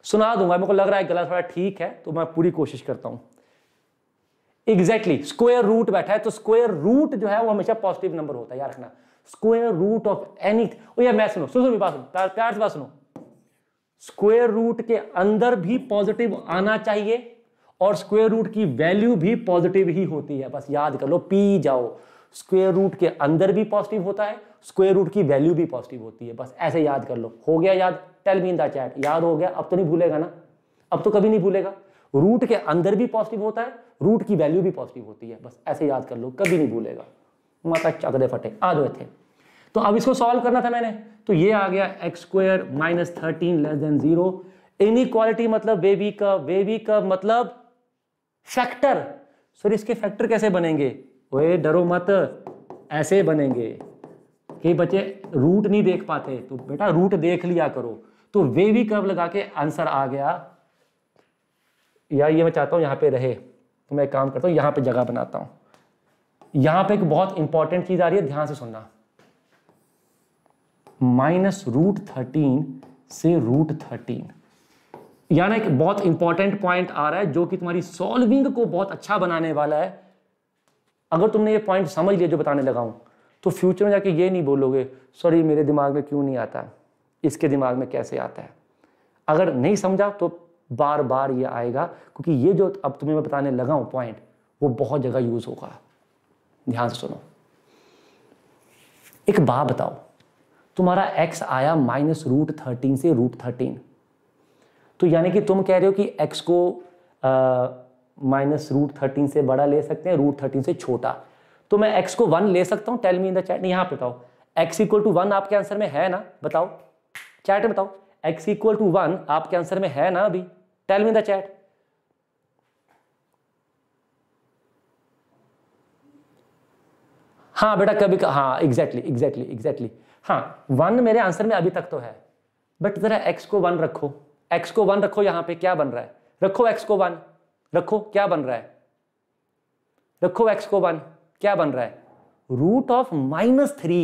सुना दूंगा मेरे को लग रहा है गला थोड़ा ठीक है तो मैं पूरी कोशिश करता हूं एग्जैक्टली स्क्वेयर रूट बैठा है तो स्क्वेयर रूट जो है वो हमेशा पॉजिटिव नंबर होता है याद रखना square root of any oh यार मैं सुनो सुनो मेरी बात सुनो प्यार से बात सुनो स्क्वेयर रूट के अंदर भी पॉजिटिव आना चाहिए और स्क्वेयर रूट की वैल्यू भी पॉजिटिव ही होती है बस याद कर लो पी जाओ स्क्वेयर रूट के अंदर भी पॉजिटिव होता है स्क्वेयर रूट की वैल्यू भी पॉजिटिव होती है बस ऐसे याद कर लो हो गया याद tell me in the chat याद हो गया अब तो नहीं भूलेगा ना अब तो कभी नहीं भूलेगा रूट के अंदर भी पॉजिटिव होता है रूट की वैल्यू भी पॉजिटिव होती है बस ऐसे याद कर लो कभी नहीं भूलेगा माता चादरे फटे आ गए थे तो अब इसको सॉल्व करना था मैंने तो ये आ गया x square minus thirteen less than zero inequality मतलब वेवी का वेवी का मतलब फैक्टर सर इसके फैक्टर कैसे बनेंगे ओए डरो मत ऐसे बनेंगे कि बच्चे रूट नहीं देख पाते तो बेटा रूट देख लिया करो तो वेवी कर्व लगा के आंसर आ गया या ये मैं चाहता हूँ यहाँ पे रहे तो मैं एक काम करता हूँ यहाँ पे जगह बनाता हूँ यहाँ पे एक बहुत इंपॉर्टेंट चीज़ आ रही है ध्यान से सुनना माइनस रूट थर्टीन से रूट थर्टीन यानी एक बहुत इंपॉर्टेंट पॉइंट आ रहा है जो कि तुम्हारी सॉल्विंग को बहुत अच्छा बनाने वाला है अगर तुमने ये पॉइंट समझ लिया जो बताने लगा हूं तो फ्यूचर में जाके ये नहीं बोलोगे सॉरी मेरे दिमाग में क्यों नहीं आता इसके दिमाग में कैसे आता है अगर नहीं समझा तो बार बार ये आएगा क्योंकि ये जो अब तुम्हें मैं बताने लगा हूं पॉइंट वो बहुत जगह यूज होगा ध्यान से सुनो एक बा बताओ तुम्हारा एक्स आया माइनस रूट थर्टीन से रूट थर्टीन तो यानी कि तुम कह रहे हो कि एक्स को माइनस रूट थर्टीन से बड़ा ले सकते हैं रूट थर्टीन से छोटा तो मैं एक्स को वन ले सकता हूं tell me in the chat यहां पे बताओ एक्स इक्वल टू वन आपके आंसर में है ना बताओ चैट में बताओ एक्स इक्वल टू वन आपके आंसर में है ना अभी टेल मी द चैट हाँ बेटा कभी हाँ एग्जैक्टली एग्जैक्टली एग्जैक्टली हाँ वन मेरे आंसर में अभी तक तो है बट जरा एक्स को वन रखो एक्स को वन रखो यहां पे क्या बन रहा है रखो एक्स को वन रखो क्या बन रहा है रखो एक्स को वन क्या बन रहा है root of minus three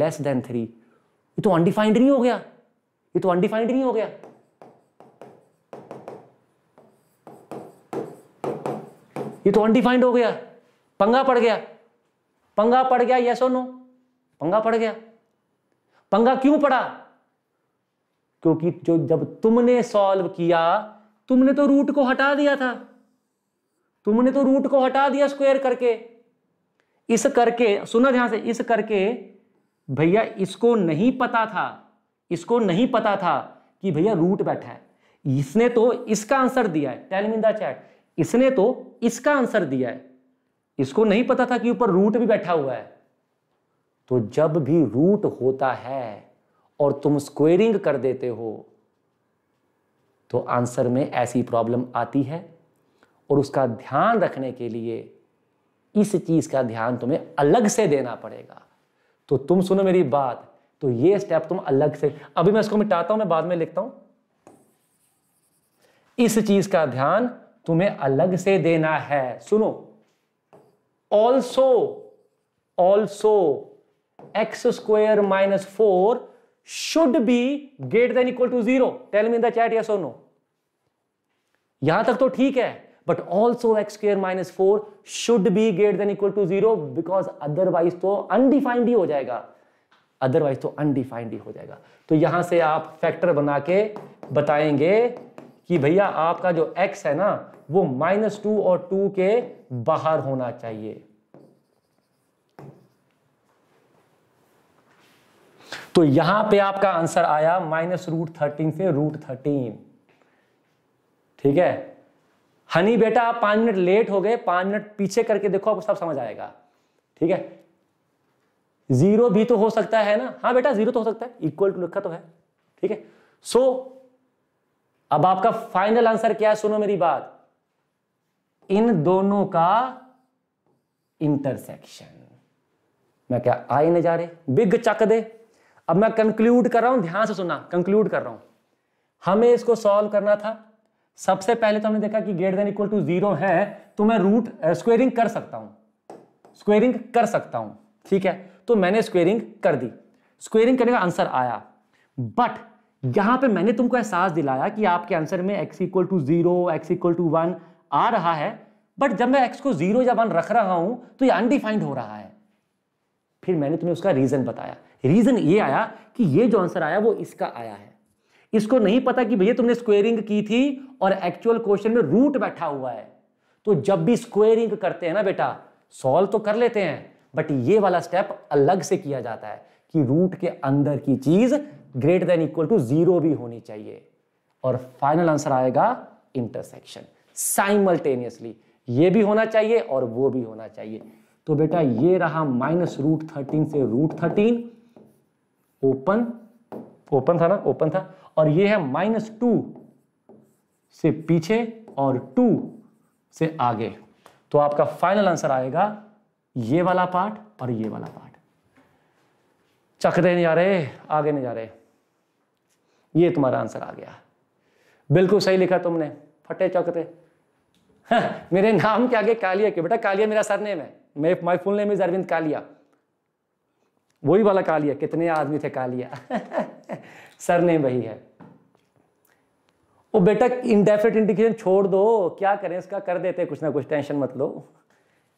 less than three ये तो अनडिफाइंड नहीं हो गया ये तो अनडिफाइंड नहीं हो गया ये तो अनडिफाइंड हो गया पंगा पड़ गया पंगा पड़ गया यस और नो पंगा पड़ गया पंगा क्यों पड़ा क्योंकि जो जब तुमने सॉल्व किया तुमने तो रूट को हटा दिया था तुमने तो रूट को हटा दिया स्क्वायर करके इस करके सुना ध्यान से इस करके भैया इसको नहीं पता था इसको नहीं पता था कि भैया रूट बैठा है इसने तो इसका आंसर दिया है टेल मी द चैट इसने तो इसका आंसर दिया है इसको नहीं पता था कि ऊपर रूट भी बैठा हुआ है तो जब भी रूट होता है और तुम स्क्वेरिंग कर देते हो तो आंसर में ऐसी प्रॉब्लम आती है और उसका ध्यान रखने के लिए इस चीज का ध्यान तुम्हें अलग से देना पड़ेगा तो तुम सुनो मेरी बात तो ये स्टेप तुम अलग से अभी मैं इसको मिटाता हूं मैं बाद में लिखता हूं इस चीज का ध्यान तुम्हें अलग से देना है सुनो also also x square minus four should be greater than equal to zero tell me in the chat या सोनो यहां तक तो ठीक है but also x square minus four should be greater than equal to zero because otherwise तो अनडिफाइंड ही हो जाएगा अदरवाइज तो अनडिफाइंड ही हो जाएगा तो यहां से आप फैक्टर बना के बताएंगे कि भैया आपका जो एक्स है ना वो माइनस टू और टू के बाहर होना चाहिए तो यहां पे आपका आंसर आया माइनस रूट थर्टीन से रूट थर्टीन ठीक है हनी बेटा आप पांच मिनट लेट हो गए पांच मिनट पीछे करके देखो आपको सब समझ आएगा ठीक है जीरो भी तो हो सकता है ना हाँ बेटा जीरो तो हो सकता है इक्वल टू लिखा तो है ठीक है सो अब आपका फाइनल आंसर क्या है सुनो मेरी बात इन दोनों का इंटरसेक्शन मैं क्या आए नजारे बिग चक दे अब मैं कंक्लूड कर रहा हूं ध्यान से सुना कंक्लूड कर रहा हूं हमें इसको सॉल्व करना था सबसे पहले तो हमने देखा कि greater than equal to zero है तो मैं रूट स्क्वेयरिंग uh, कर सकता हूं स्क्वेयरिंग कर सकता हूं ठीक है तो मैंने स्क्वेयरिंग कर दी स्क्वेयरिंग करने का आंसर आया बट यहां पे मैंने तुमको एहसास दिलाया कि आपके आंसर में x equal to zero x equal to one आ रहा है बट जब मैं एक्स को जीरो या वन रख रहा हूं तो ये अनडिफाइंड हो रहा है फिर मैंने तुम्हें उसका रीजन बताया रीजन ये आया कि ये जो आंसर आया वो इसका आया है इसको नहीं पता कि भैया तुमने स्क्वेयरिंग की थी और एक्चुअल क्वेश्चन में रूट बैठा हुआ है तो जब भी स्क्वेयरिंग करते हैं ना बेटा सॉल्व तो कर लेते हैं बट ये वाला स्टेप अलग से किया जाता है कि रूट के अंदर की चीज greater than equal to zero भी होनी चाहिए और फाइनल आंसर आएगा इंटरसेक्शन साइमल्टेनियसली ये भी होना चाहिए और वो भी होना चाहिए तो बेटा ये रहा माइनस रूट थर्टीन से रूट थर्टीन ओपन ओपन था ना ओपन था और ये है माइनस टू से पीछे और टू से आगे तो आपका फाइनल आंसर आएगा ये वाला पार्ट और ये वाला पार्ट चकते नहीं जा रहे आगे नहीं जा रहे ये तुम्हारा आंसर आ गया बिल्कुल सही लिखा तुमने फटे चकते हाँ, मेरे नाम के आगे कालिया क्यों बेटा कालिया मेरा सरनेम है मैं my full name is Arvind Kalia वही वाला कालिया कितने आदमी थे कालिया सरनेम वही है वो बेटा इनडेफिनेट इंडिकेशन छोड़ दो क्या करें इसका कर देते कुछ ना कुछ टेंशन मत लो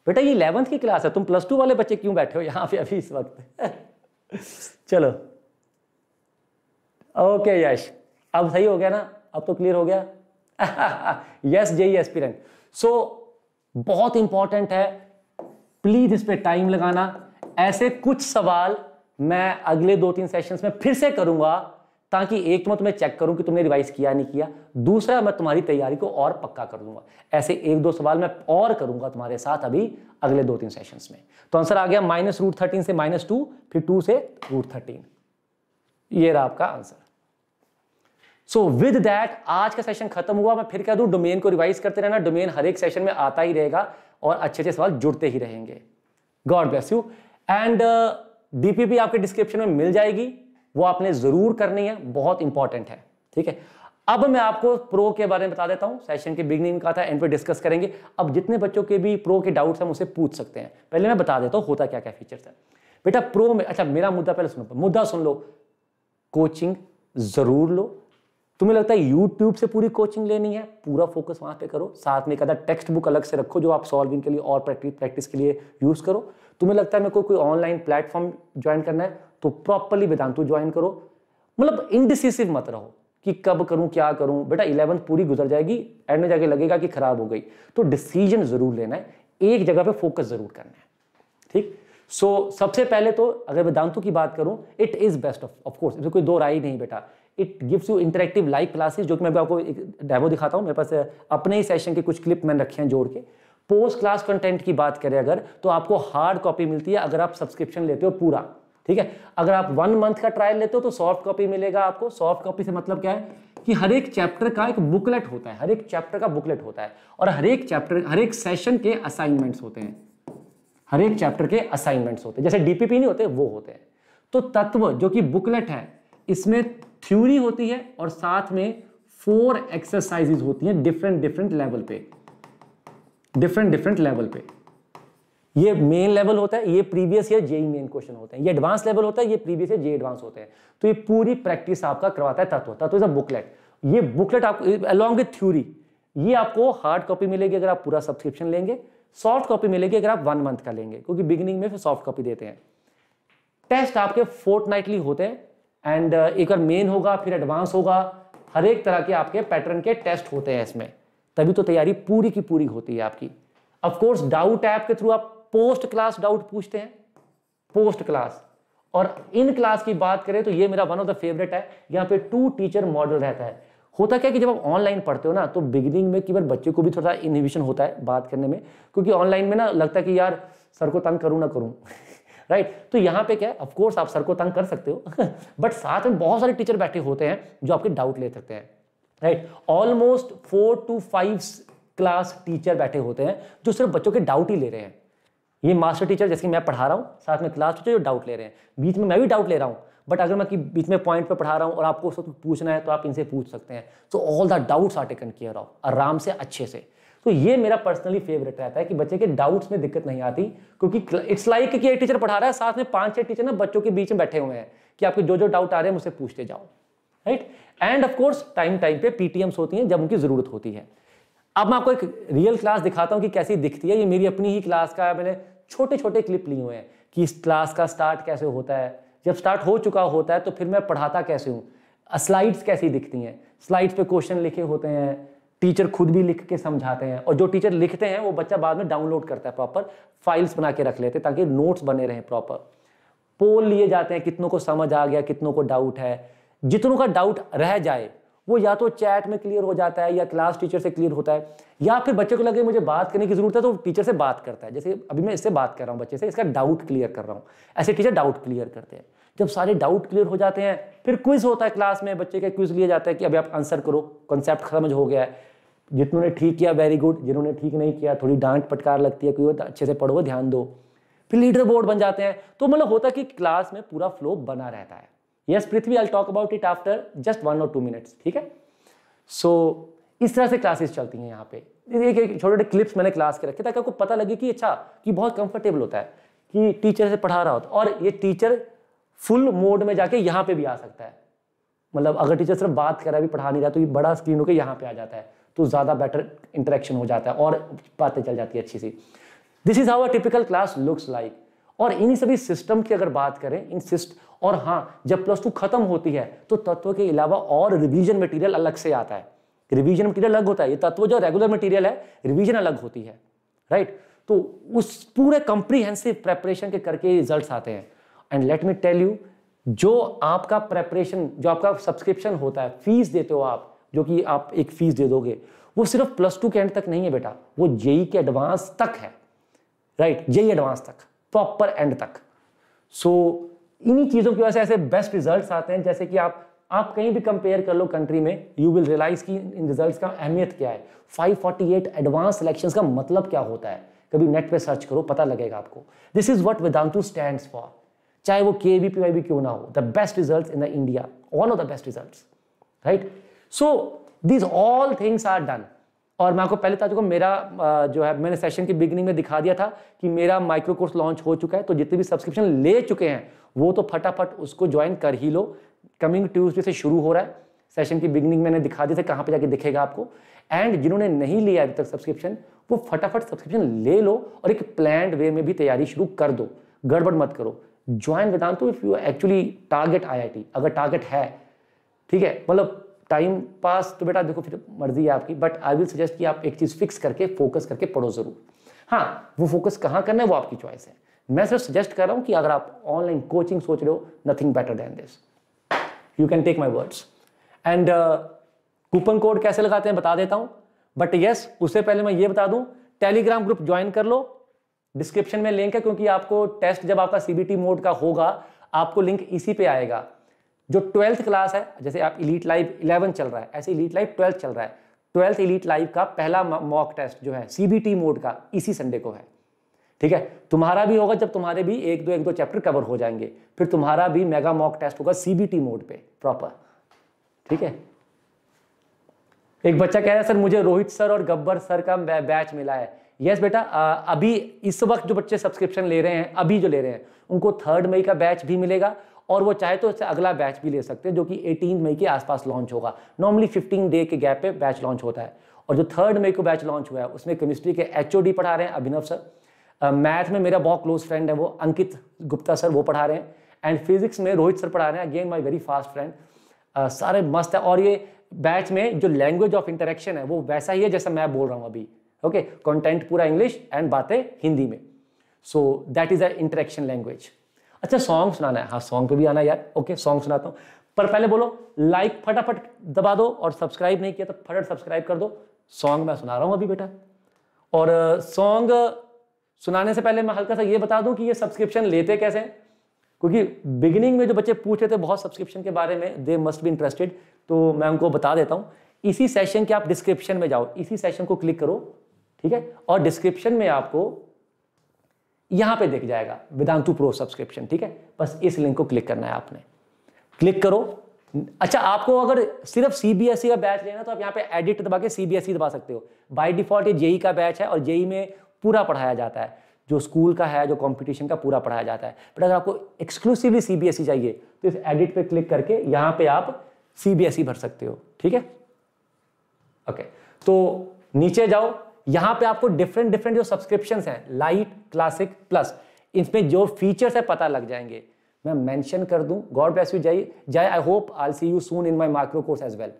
बेटा ये इलेवंथ की क्लास है तुम प्लस टू वाले बच्चे क्यों बैठे हो यहाँ पे अभी इस वक्त चलो ओके यश अब सही हो गया ना अब तो क्लियर हो गया yes JEE aspirant so so, बहुत इंपॉर्टेंट है प्लीज इस पर टाइम लगाना ऐसे कुछ सवाल मैं अगले दो तीन सेशंस में फिर से करूंगा ताकि एक तो मैं तुम्हें चेक करूं कि तुमने रिवाइज किया नहीं किया दूसरा मैं तुम्हारी तैयारी को और पक्का कर दूंगा ऐसे एक दो सवाल मैं और करूंगा तुम्हारे साथ अभी अगले दो तीन सेशंस में तो आंसर आ गया माइनस रूट थर्टीन से माइनस टू फिर टू से रूट थर्टीन ये रहा आपका आंसर सो विद दैट आज का सेशन खत्म हुआ मैं फिर कह दूं डोमेन को रिवाइज करते रहना डोमेन हर एक सेशन में आता ही रहेगा और अच्छे अच्छे सवाल जुड़ते ही रहेंगे God bless you and DPP आपके डिस्क्रिप्शन में मिल जाएगी वो आपने जरूर करनी है बहुत इंपॉर्टेंट है ठीक है अब मैं आपको प्रो के बारे में बता देता हूं सेशन के बिगनिंग का कहा था एंड पे डिस्कस करेंगे अब जितने बच्चों के भी प्रो के डाउट्स हम उसे पूछ सकते हैं पहले मैं बता देता हूं होता क्या क्या फीचर्स है बेटा प्रो में अच्छा मेरा मुद्दा पहले सुनो मुद्दा सुन लो कोचिंग जरूर लो तुम्हें लगता है यूट्यूब से पूरी कोचिंग लेनी है पूरा फोकस वहां पे करो साथ में एक आधा टेक्स्ट बुक अलग से रखो जो आप सॉल्विंग के लिए और प्रैक्टिस प्रैक्टिस के लिए यूज़ करो तुम्हें लगता है मेरे को कोई ऑनलाइन प्लेटफॉर्म ज्वाइन करना है तो प्रॉपरली वेदांतु ज्वाइन करो मतलब इनडिसिव मत रहो कि कब करूं क्या करूं बेटा इलेवंथ पूरी गुजर जाएगी एंड में जाके लगेगा कि खराब हो गई तो डिसीजन जरूर लेना है एक जगह पे फोकस जरूर करना है ठीक सो so, सबसे पहले तो अगर वेदांतु की बात करूं it is best of of course इसमें कोई दो राय नहीं बेटा it gives you interactive live classes जो कि मैं आपको एक डेमो दिखाता हूँ मेरे पास अपने ही सेशन के कुछ क्लिप मैंने रखे हैं जोड़ के पोस्ट क्लास कंटेंट की बात करें अगर तो आपको हार्ड कॉपी मिलती है अगर आप सब्सक्रिप्शन लेते हो पूरा ठीक है अगर आप वन मंथ का ट्रायल लेते हो तो सॉफ्ट कॉपी मिलेगा आपको सॉफ्ट कॉपी से मतलब क्या है कि हर एक चैप्टर का एक बुकलेट होता है हर एक चैप्टर का बुकलेट होता है और हर एक चैप्टर हर एक सेशन के असाइनमेंट्स होते हैं हर एक चैप्टर के असाइनमेंट्स होते हैं जैसे डीपीपी नहीं होते वो होते हैं तो तत्व जो कि बुकलेट है इसमें थ्योरी होती है और साथ में फोर एक्सरसाइजेस होती हैं डिफरेंट डिफरेंट लेवल पे डिफरेंट डिफरेंट लेवल पे ये मेन लेवल होता है ये previous year JEE Main question होते हैं ये एडवांस लेवल होता है ये प्रीवियस ईयर जे एडवांस होते हैं तो ये पूरी प्रैक्टिस आपका करवाता है Tattva Tattva is a booklet ये बुकलेट आपको अलॉन्ग विथ थ्योरी ये आपको हार्ड कॉपी मिलेगी अगर आप पूरा सब्सक्रिप्शन लेंगे सॉफ्ट कॉपी मिलेगी अगर आप वन मंथ का लेंगे क्योंकि बिगिनिंग में फिर सॉफ्ट कॉपी देते हैं टेस्ट आपके फोर्थ होते हैं एंड uh, एक बार मेन होगा फिर एडवांस होगा हर एक तरह के आपके पैटर्न के टेस्ट होते हैं इसमें तभी तो तैयारी पूरी की पूरी होती है आपकी अफकोर्स डाउट ऐप के थ्रू आप पोस्ट क्लास डाउट पूछते हैं पोस्ट क्लास और इन क्लास की बात करें तो ये मेरा वन ऑफ द फेवरेट है यहाँ पे टू टीचर मॉडल रहता है होता क्या कि जब आप ऑनलाइन पढ़ते हो ना तो बिगिनिंग में कि बच्चे को भी थोड़ा इनहिबिशन होता है बात करने में क्योंकि ऑनलाइन में ना लगता है कि यार सर को तंग करूँ ना करूँ राइट तो यहाँ पे क्या है ऑफकोर्स आप सर को तंग कर सकते हो बट साथ में बहुत सारे टीचर बैठे होते हैं जो आपके डाउट ले सकते हैं right almost four to five class teacher बैठे होते हैं जो सिर्फ बच्चों के डाउट ही ले रहे हैं ये मास्टर टीचर जैसे मैं पढ़ा रहा हूँ साथ में क्लास टीचर जो डाउट ले रहे हैं बीच में मैं भी डाउट ले रहा हूँ बट अगर मैं कि बीच में पॉइंट पे पढ़ा रहा हूँ और आपको उसको पूछना है तो आप इनसे पूछ सकते हैं so all the doubts are taken care of आराम से अच्छे से तो ये मेरा पर्सनली फेवरेट रहता है कि बच्चे के डाउट्स में दिक्कत नहीं आती क्योंकि इट्स लाइक कि एक टीचर पढ़ा रहा है साथ में पांच छह टीचर ना बच्चों के बीच में बैठे हुए हैं कि आपके जो जो डाउट आ रहे हैं उसे पूछते जाओ right and of course time time पे पीटीएम्स होती हैं जब उनकी जरूरत होती है अब मैं आपको एक रियल क्लास दिखाता हूँ कि कैसी दिखती है ये मेरी अपनी ही क्लास का मैंने छोटे छोटे क्लिप लिए हुए हैं कि इस क्लास का स्टार्ट कैसे होता है जब स्टार्ट हो चुका होता है तो फिर मैं पढ़ाता कैसे हूँ स्लाइड्स कैसी दिखती हैं स्लाइड्स पे क्वेश्चन लिखे होते हैं टीचर खुद भी लिख के समझाते हैं और जो टीचर लिखते हैं वो बच्चा बाद में डाउनलोड करता है प्रॉपर फाइल्स बना के रख लेते हैं ताकि नोट्स बने रहें प्रॉपर पोल लिए जाते हैं कितनों को समझ आ गया कितनों को डाउट है जितनों का डाउट रह जाए वो या तो चैट में क्लियर हो जाता है या क्लास टीचर से क्लियर होता है या फिर बच्चे को लगे मुझे बात करने की जरूरत है तो टीचर से बात करता है जैसे अभी मैं इससे बात कर रहा हूँ बच्चे से इसका डाउट क्लियर कर रहा हूँ ऐसे टीचर डाउट क्लियर करते हैं जब सारे डाउट क्लियर हो जाते हैं फिर क्विज होता है क्लास में बच्चे का क्विज लिया जाता है कि अभी आप आंसर करो कॉन्सेप्ट समझ हो गया है जितने ठीक किया वेरी गुड जिन्होंने ठीक नहीं किया थोड़ी डांट पटकार लगती है कोई होता अच्छे से पढ़ो ध्यान दो फिर लीडर बोर्ड बन जाते हैं तो मतलब होता कि क्लास में पूरा फ्लो बना रहता है yes Prithvi I talk about it after just one और टू मिनट्स ठीक है सो so, इस तरह से क्लासेस चलती हैं यहाँ पे एक एक छोटे छोटे क्लिप्स मैंने क्लास के रखे ताकि आपको पता लगे कि अच्छा कि बहुत कंफर्टेबल होता है कि टीचर से पढ़ा रहा होता और ये टीचर फुल मोड में जाके यहाँ पे भी आ सकता है मतलब अगर टीचर सिर्फ बात कर रहा है भी पढ़ा नहीं रहा तो ये बड़ा स्क्रीन होकर यहाँ पे आ जाता है तो ज़्यादा बेटर इंटरेक्शन हो जाता है और बातें चल जाती है अच्छी सी this is how a typical class looks like और इन सभी सिस्टम की अगर बात करें इन सिस्ट और हाँ जब प्लस टू खत्म होती है तो तत्व के अलावा और रिवीजन मटीरियल अलग से आता है रिविजन मटीरियल अलग होता है ये तत्व जो रेगुलर मटीरियल है रिविजन अलग होती है राइट तो उस पूरे कंप्रीहेंसिव प्रेपरेशन के करके रिजल्ट्स आते हैं and let me tell you जो आपका प्रेपरेशन जो आपका सब्सक्रिप्शन होता है फीस देते हो आप जो कि आप एक फीस दे दोगे वो सिर्फ प्लस टू के एंड तक नहीं है बेटा वो जेई e के एडवांस तक है राइट जेई एडवांस तक प्रॉपर एंड तक सो इन्हीं चीज़ों की वजह से ऐसे बेस्ट रिजल्ट्स आते हैं जैसे कि आप आप कहीं भी कंपेयर कर लो कंट्री में यू विल रियलाइज कि इन रिजल्ट्स का अहमियत क्या है 548 एडवांस सिलेक्शंस का मतलब क्या होता है कभी नेट पे सर्च करो पता लगेगा आपको this is what Vedantu stands for चाहे वो के वी क्यों ना हो the best result in the India one of the best result right so this all things are done और मैं आपको पहले बता तो चुका मेरा जो है मैंने सेशन की बिगनिंग में दिखा दिया था कि मेरा माइक्रो कोर्स लॉन्च हो चुका है तो जितने भी सब्सक्रिप्शन ले चुके हैं वो तो फटाफट उसको ज्वाइन कर ही लो कमिंग ट्यूजडे से शुरू हो रहा है सेशन की बिगनिंग मैंने दिखा दी थी कहाँ पर जाके दिखेगा आपको एंड जिन्होंने नहीं लिया अभी तक सब्सक्रिप्शन वो फटाफट सब्सक्रिप्शन ले लो और एक प्लान वे में भी तैयारी शुरू कर दो गड़बड़ मत करो ज्वाइन दो if you actually target I अगर टारगेट है ठीक है मतलब टाइम पास तो बेटा देखो फिर मर्जी है आपकी बट आई विल सजेस्ट कि आप एक चीज़ फिक्स करके फोकस करके पढ़ो ज़रूर हाँ वो फोकस कहाँ करना है वो आपकी चॉइस है मैं सिर्फ सजेस्ट कर रहा हूँ कि अगर आप ऑनलाइन कोचिंग सोच रहे हो nothing better than this you can take my words and coupon code कैसे लगाते हैं बता देता हूँ बट यस yes, उससे पहले मैं ये बता दूँ टेलीग्राम ग्रुप ज्वाइन कर लो डिस्क्रिप्शन में लिंक है क्योंकि आपको टेस्ट जब आपका सीबीटी मोड का होगा आपको लिंक इसी पे आएगा जो ट्वेल्थ क्लास है जैसे आप इलीट लाइव इलेवन चल रहा है ऐसे इलीट लाइव ट्वेल्थ चल रहा है ट्वेल्थ इलीट लाइव का पहला मॉक टेस्ट जो है सीबीटी मोड का इसी संडे को है ठीक है तुम्हारा भी होगा जब तुम्हारे भी एक दो एक दो चैप्टर कवर हो जाएंगे फिर तुम्हारा भी मेगा मॉक टेस्ट होगा सीबीटी मोड पे प्रॉपर ठीक है एक बच्चा कह रहा है सर मुझे रोहित सर और गब्बर सर का बैच मिला है यस बेटा अभी इस वक्त जो बच्चे सब्सक्रिप्शन ले रहे हैं अभी जो ले रहे हैं उनको थर्ड मई का बैच भी मिलेगा और वो चाहे तो इससे अगला बैच भी ले सकते हैं जो कि एटीन मई के आसपास लॉन्च होगा नॉर्मली फिफ्टीन डे के गैप पे बैच लॉन्च होता है और जो थर्ड मई को बैच लॉन्च हुआ है उसमें केमिस्ट्री के एच पढ़ा रहे हैं अभिनव सर मैथ uh, में मेरा बहुत क्लोज फ्रेंड है वो अंकित गुप्ता सर वो पढ़ा रहे हैं एंड फिजिक्स में रोहित सर पढ़ा रहे हैं again my very fast friend सारे मस्त है और ये बैच में जो लैंग्वेज ऑफ इंटरेक्शन है वो वैसा ही है जैसा मैं बोल रहा हूँ अभी ओके कंटेंट पूरा इंग्लिश एंड बातें हिंदी में so that is a interaction language अच्छा सॉन्ग सुनाना है हाँ सॉन्ग पे भी आना यार ओके सॉन्ग सुनाता हूँ पर पहले बोलो लाइक फटाफट दबा दो और सब्सक्राइब नहीं किया तो फटाफट सब्सक्राइब कर दो सॉन्ग मैं सुना रहा हूँ अभी बेटा और सॉन्ग uh, सुनाने से पहले मैं हल्का सा ये बता दूं कि ये सब्सक्रिप्शन लेते कैसे क्योंकि बिगिनिंग में जो बच्चे पूछ रहे थे बहुत सब्सक्रिप्शन के बारे में दे मस्ट बी इंटरेस्टेड तो मैं उनको बता देता हूँ इसी सेशन के आप डिस्क्रिप्शन में जाओ इसी सेशन को क्लिक करो ठीक है और डिस्क्रिप्शन में आपको यहां पे दिख जाएगा वेदांतु प्रो सब्सक्रिप्शन ठीक है बस इस लिंक को क्लिक करना है आपने क्लिक करो अच्छा आपको अगर सिर्फ सीबीएसई e का बैच लेना तो आप यहाँ पे एडिट दबा के सीबीएसई e दबा सकते हो बाय डिफॉल्ट ये जेई e का बैच है और जेई में पूरा पढ़ाया जाता है जो स्कूल का है जो कंपटीशन का पूरा पढ़ाया जाता है बट अगर आपको एक्सक्लूसिवली सीबीएसई चाहिए तो इस एडिट पे क्लिक करके यहाँ पे आप सीबीएसई भर सकते हो ठीक है ओके तो नीचे जाओ यहां पे आपको डिफरेंट डिफरेंट जो सब्सक्रिप्शन है लाइट क्लासिक प्लस इसमें जो फीचर्स है पता लग जाएंगे मैं मैंशन कर दूं गॉड ब्लेस यू जाइए जाए I hope I see you soon in my micro course as well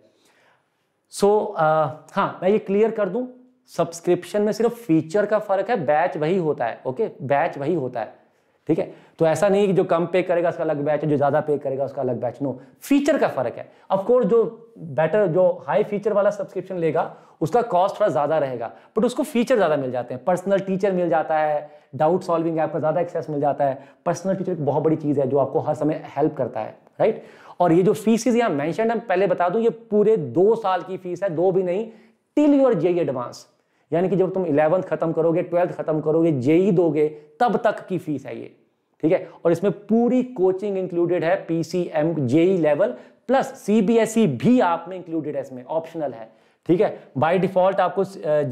so हाँ मैं ये क्लियर कर दूं सब्सक्रिप्शन में सिर्फ फीचर का फर्क है बैच वही होता है ओके okay? बैच वही होता है ठीक है तो ऐसा नहीं कि जो कम पे करेगा उसका अलग बैच है जो ज़्यादा पे करेगा उसका अलग बैच नो फीचर का फ़र्क है ऑफकोर्स जो बेटर जो हाई फीचर वाला सब्सक्रिप्शन लेगा उसका कॉस्ट थोड़ा ज़्यादा रहेगा बट उसको फीचर ज़्यादा मिल जाते हैं पर्सनल टीचर मिल जाता है डाउट सॉल्विंग ऐप का ज़्यादा एक्सेस मिल जाता है पर्सनल टीचर एक बहुत बड़ी चीज़ है जो आपको हर समय हेल्प करता है राइट और ये जो फीसिस यहाँ मैंशन है पहले बता दूँ ये पूरे दो साल की फीस है दो भी नहीं टिल यूर जे एडवांस यानी कि जब तुम इलेवंथ खत्म करोगे ट्वेल्थ खत्म करोगे जेई दोगे तब तक की फीस है ये ठीक है और इसमें पूरी कोचिंग इंक्लूडेड है PCM JEE level plus CBSE भी आप में इंक्लूडेड है इसमें ऑप्शनल है ठीक है बाय डिफॉल्ट आपको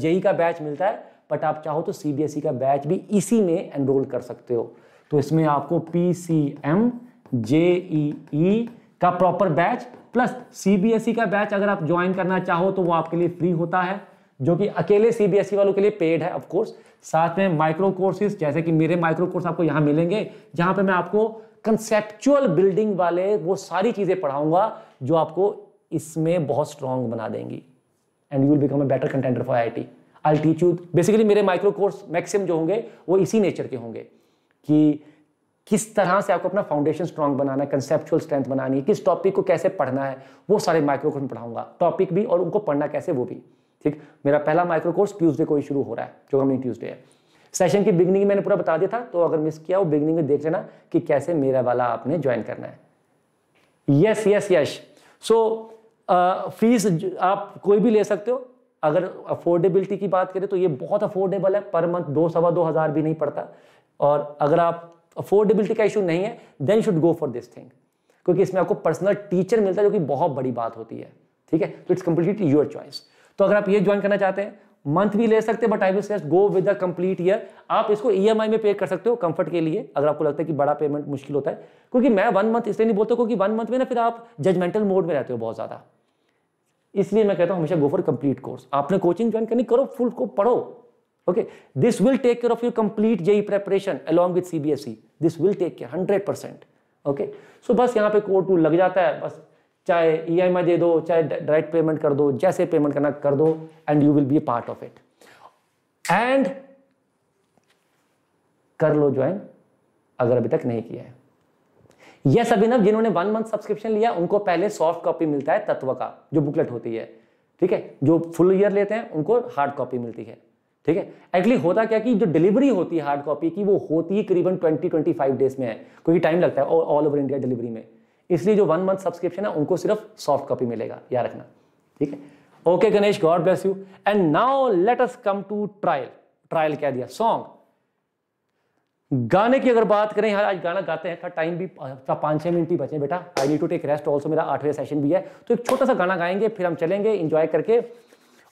जेई का बैच मिलता है बट आप चाहो तो सीबीएसई e का बैच भी इसी में एनरोल कर सकते हो तो इसमें आपको पी सी एम जेईई का प्रॉपर बैच प्लस सीबीएसई का बैच अगर आप ज्वाइन करना चाहो तो वो आपके लिए फ्री होता है जो कि अकेले सीबीएसई e वालों के लिए पेड है ऑफकोर्स साथ में माइक्रो कोर्सेज जैसे कि मेरे माइक्रो कोर्स आपको यहाँ मिलेंगे जहाँ पे मैं आपको कंसेप्चुअल बिल्डिंग वाले वो सारी चीज़ें पढ़ाऊंगा जो आपको इसमें बहुत स्ट्रांग बना देंगी and you will become a better contender for I I teach you basically मेरे माइक्रो कोर्स मैक्सिमम जो होंगे वो इसी नेचर के होंगे कि किस तरह से आपको अपना फाउंडेशन स्ट्रांग बनाना है कंसेप्चुअल स्ट्रेंथ बनानी है किस टॉपिक को कैसे पढ़ना है वो सारे माइक्रो कोर्स में पढ़ाऊंगा टॉपिक भी और उनको पढ़ना कैसे वो भी ठीक मेरा पहला माइक्रो कोर्स ट्यूजडे को ही शुरू हो रहा है जो कमिंग ट्यूजडे है सेशन की बिगनिंग मैंने पूरा बता दिया था तो अगर मिस किया वो बिगनिंग में देख लेना कि कैसे मेरा वाला आपने ज्वाइन करना है yes yes yes so fees आप कोई भी ले सकते हो अगर अफोर्डेबिलिटी की बात करें तो ये बहुत अफोर्डेबल है पर मंथ दो सवा दो हज़ार भी नहीं पड़ता और अगर आप अफोर्डेबिलिटी का इशू नहीं है then should go for this thing क्योंकि इसमें आपको पर्सनल टीचर मिलता है जो कि बहुत बड़ी बात होती है ठीक है तो इट्स कम्प्लीटली योर चॉइस तो अगर आप ये ज्वाइन करना चाहते हैं मंथ भी ले सकते हैं but I wish go with the complete year आप इसको ईएमआई e में पे कर सकते हो कंफर्ट के लिए अगर आपको लगता है कि बड़ा पेमेंट मुश्किल होता है क्योंकि मैं वन मंथ इसलिए नहीं बोलता क्योंकि वन मंथ में ना फिर आप जजमेंटल मोड में रहते हो बहुत ज़्यादा इसलिए मैं कहता हूं हमेशा गो फॉर कंप्लीट कोर्स आपने कोचिंग ज्वाइन करनी करो फुल को पढ़ो okay this will take care of your complete JEE preparation along with CBSE this will take care hundred percent okay so बस यहाँ पे कोर टू लग जाता है बस चाहे ई e में दे दो चाहे डायरेक्ट पेमेंट कर दो जैसे पेमेंट करना कर दो and you will be a part of it and कर लो ज्वाइन अगर अभी तक नहीं किया है यह सभी नव जिन्होंने वन मंथ सब्सक्रिप्शन लिया उनको पहले सॉफ्ट कॉपी मिलता है तत्व का जो बुकलेट होती है ठीक है जो फुल ईयर लेते हैं उनको हार्ड कॉपी मिलती है ठीक है एक्चुअली होता क्या कि जो डिलीवरी होती है हार्ड कॉपी की वो होती है करीबन 20-25 डेज में है क्योंकि टाइम लगता है ऑल ओवर इंडिया डिलीवरी में इसलिए जो वन मंथ सब्सक्रिप्शन है उनको सिर्फ सॉफ्ट कॉपी मिलेगा याद रखना ठीक है okay Ganesh god bless you and now let us come to trial trial कह दिया सॉन्ग गाने की अगर बात करें यार आज गाना गाते हैं था टाइम भी पाँच छः मिनट ही बचे बेटा I need to take rest also मेरा आठवें सेशन भी है तो एक छोटा सा गाना गाएंगे फिर हम चलेंगे इंजॉय करके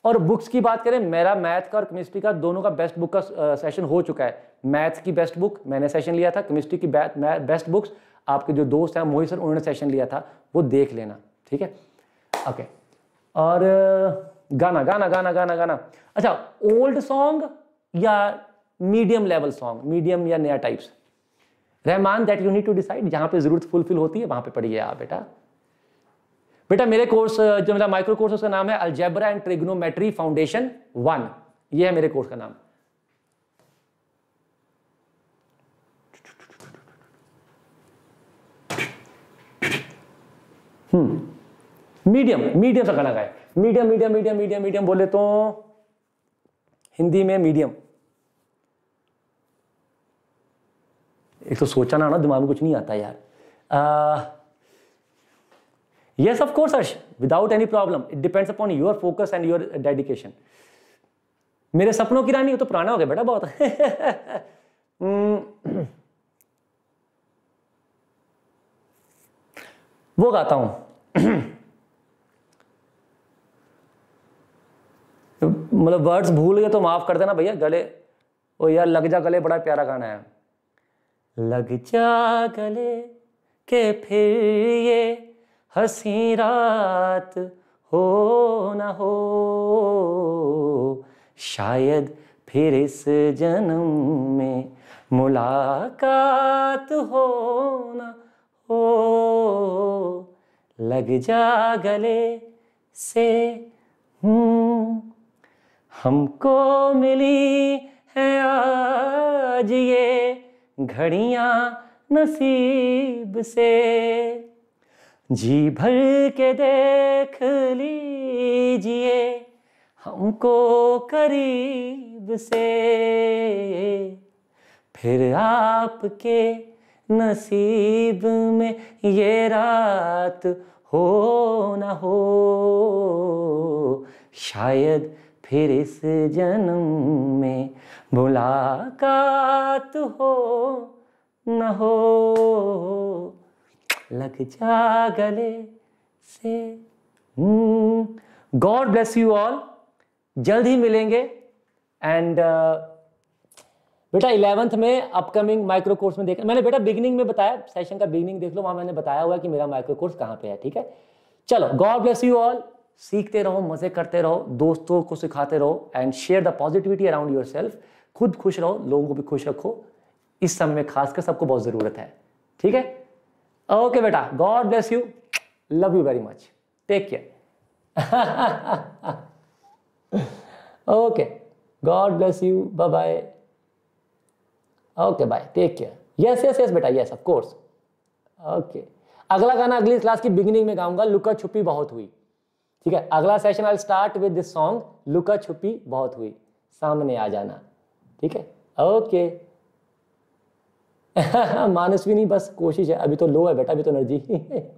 और बुक्स की बात करें मेरा मैथ का और केमिस्ट्री का दोनों का बेस्ट बुक का सेशन हो चुका है मैथ्स की बेस्ट बुक मैंने सेशन लिया था केमिस्ट्री की बेस्ट बुक्स आपके जो दोस्त हैं मोहित सर उन्होंने सेशन लिया था वो देख लेना ठीक है ओके और गाना गाना गाना गाना गाना अच्छा ओल्ड सॉन्ग या मीडियम लेवल सॉन्ग मीडियम या नया types Rahman that you need to decide जहां पे ज़रूरत फुलफिल होती है वहां पे पढ़िए आप बेटा बेटा मेरे कोर्स जो मेरा माइक्रो कोर्स उसका नाम है algebra and trigonometry foundation one ये है मेरे कोर्स का नाम हम्म। मीडियम मीडियम से कड़क है medium medium medium medium medium बोले तो हिंदी में मीडियम एक तो सोचा ना ना दिमाग में कुछ नहीं आता यार yes of course Arsh without any problem it depends upon your focus and your dedication मेरे सपनों की रानी तो पुराना हो गया बेटा बहुत हम्म। वो गाता हूं तो मतलब वर्ड्स भूल गए तो माफ़ कर देना भैया गले ओ यार लग जा गले बड़ा प्यारा गाना है लग जा गले के फिर ये हसी रात हो न हो शायद फिर इस जन्म में मुलाकात हो न हो लग जा गले से हूँ हम्म, हमको मिली है आज ये घड़िया नसीब से जी भर के देख लीजिए हमको करीब से फिर आपके नसीब में ये रात हो न हो शायद फिर इस जन्म में मुलाकात हो न हो लग जा गले से hmm, god bless you all जल्द ही मिलेंगे एंड uh, बेटा इलेवंथ में अपकमिंग माइक्रो कोर्स में देखा मैंने बेटा बिगनिंग में बताया सेशन का बिगनिंग देख लो वहां मैंने बताया हुआ कि मेरा माइक्रो कोर्स कहाँ पे है ठीक है चलो गॉड ब्लेस यू ऑल सीखते रहो मजे करते रहो दोस्तों को सिखाते रहो and share the positivity around yourself खुद खुश रहो लोगों को भी खुश रखो इस समय में खासकर सबको बहुत ज़रूरत है ठीक है ओके बेटा god bless you love you very much take care okay God bless you bye bye okay bye take care yes yes yes बेटा यस ऑफकोर्स ओके अगला गाना अगली क्लास की बिगिनिंग में गाऊंगा लुका छुपी बहुत हुई ठीक है अगला session I start with this song Luka Chhupi बहुत हुई सामने आ जाना ठीक है ओके मानस भी नहीं बस कोशिश है अभी तो लो है बेटा अभी तो एनर्जी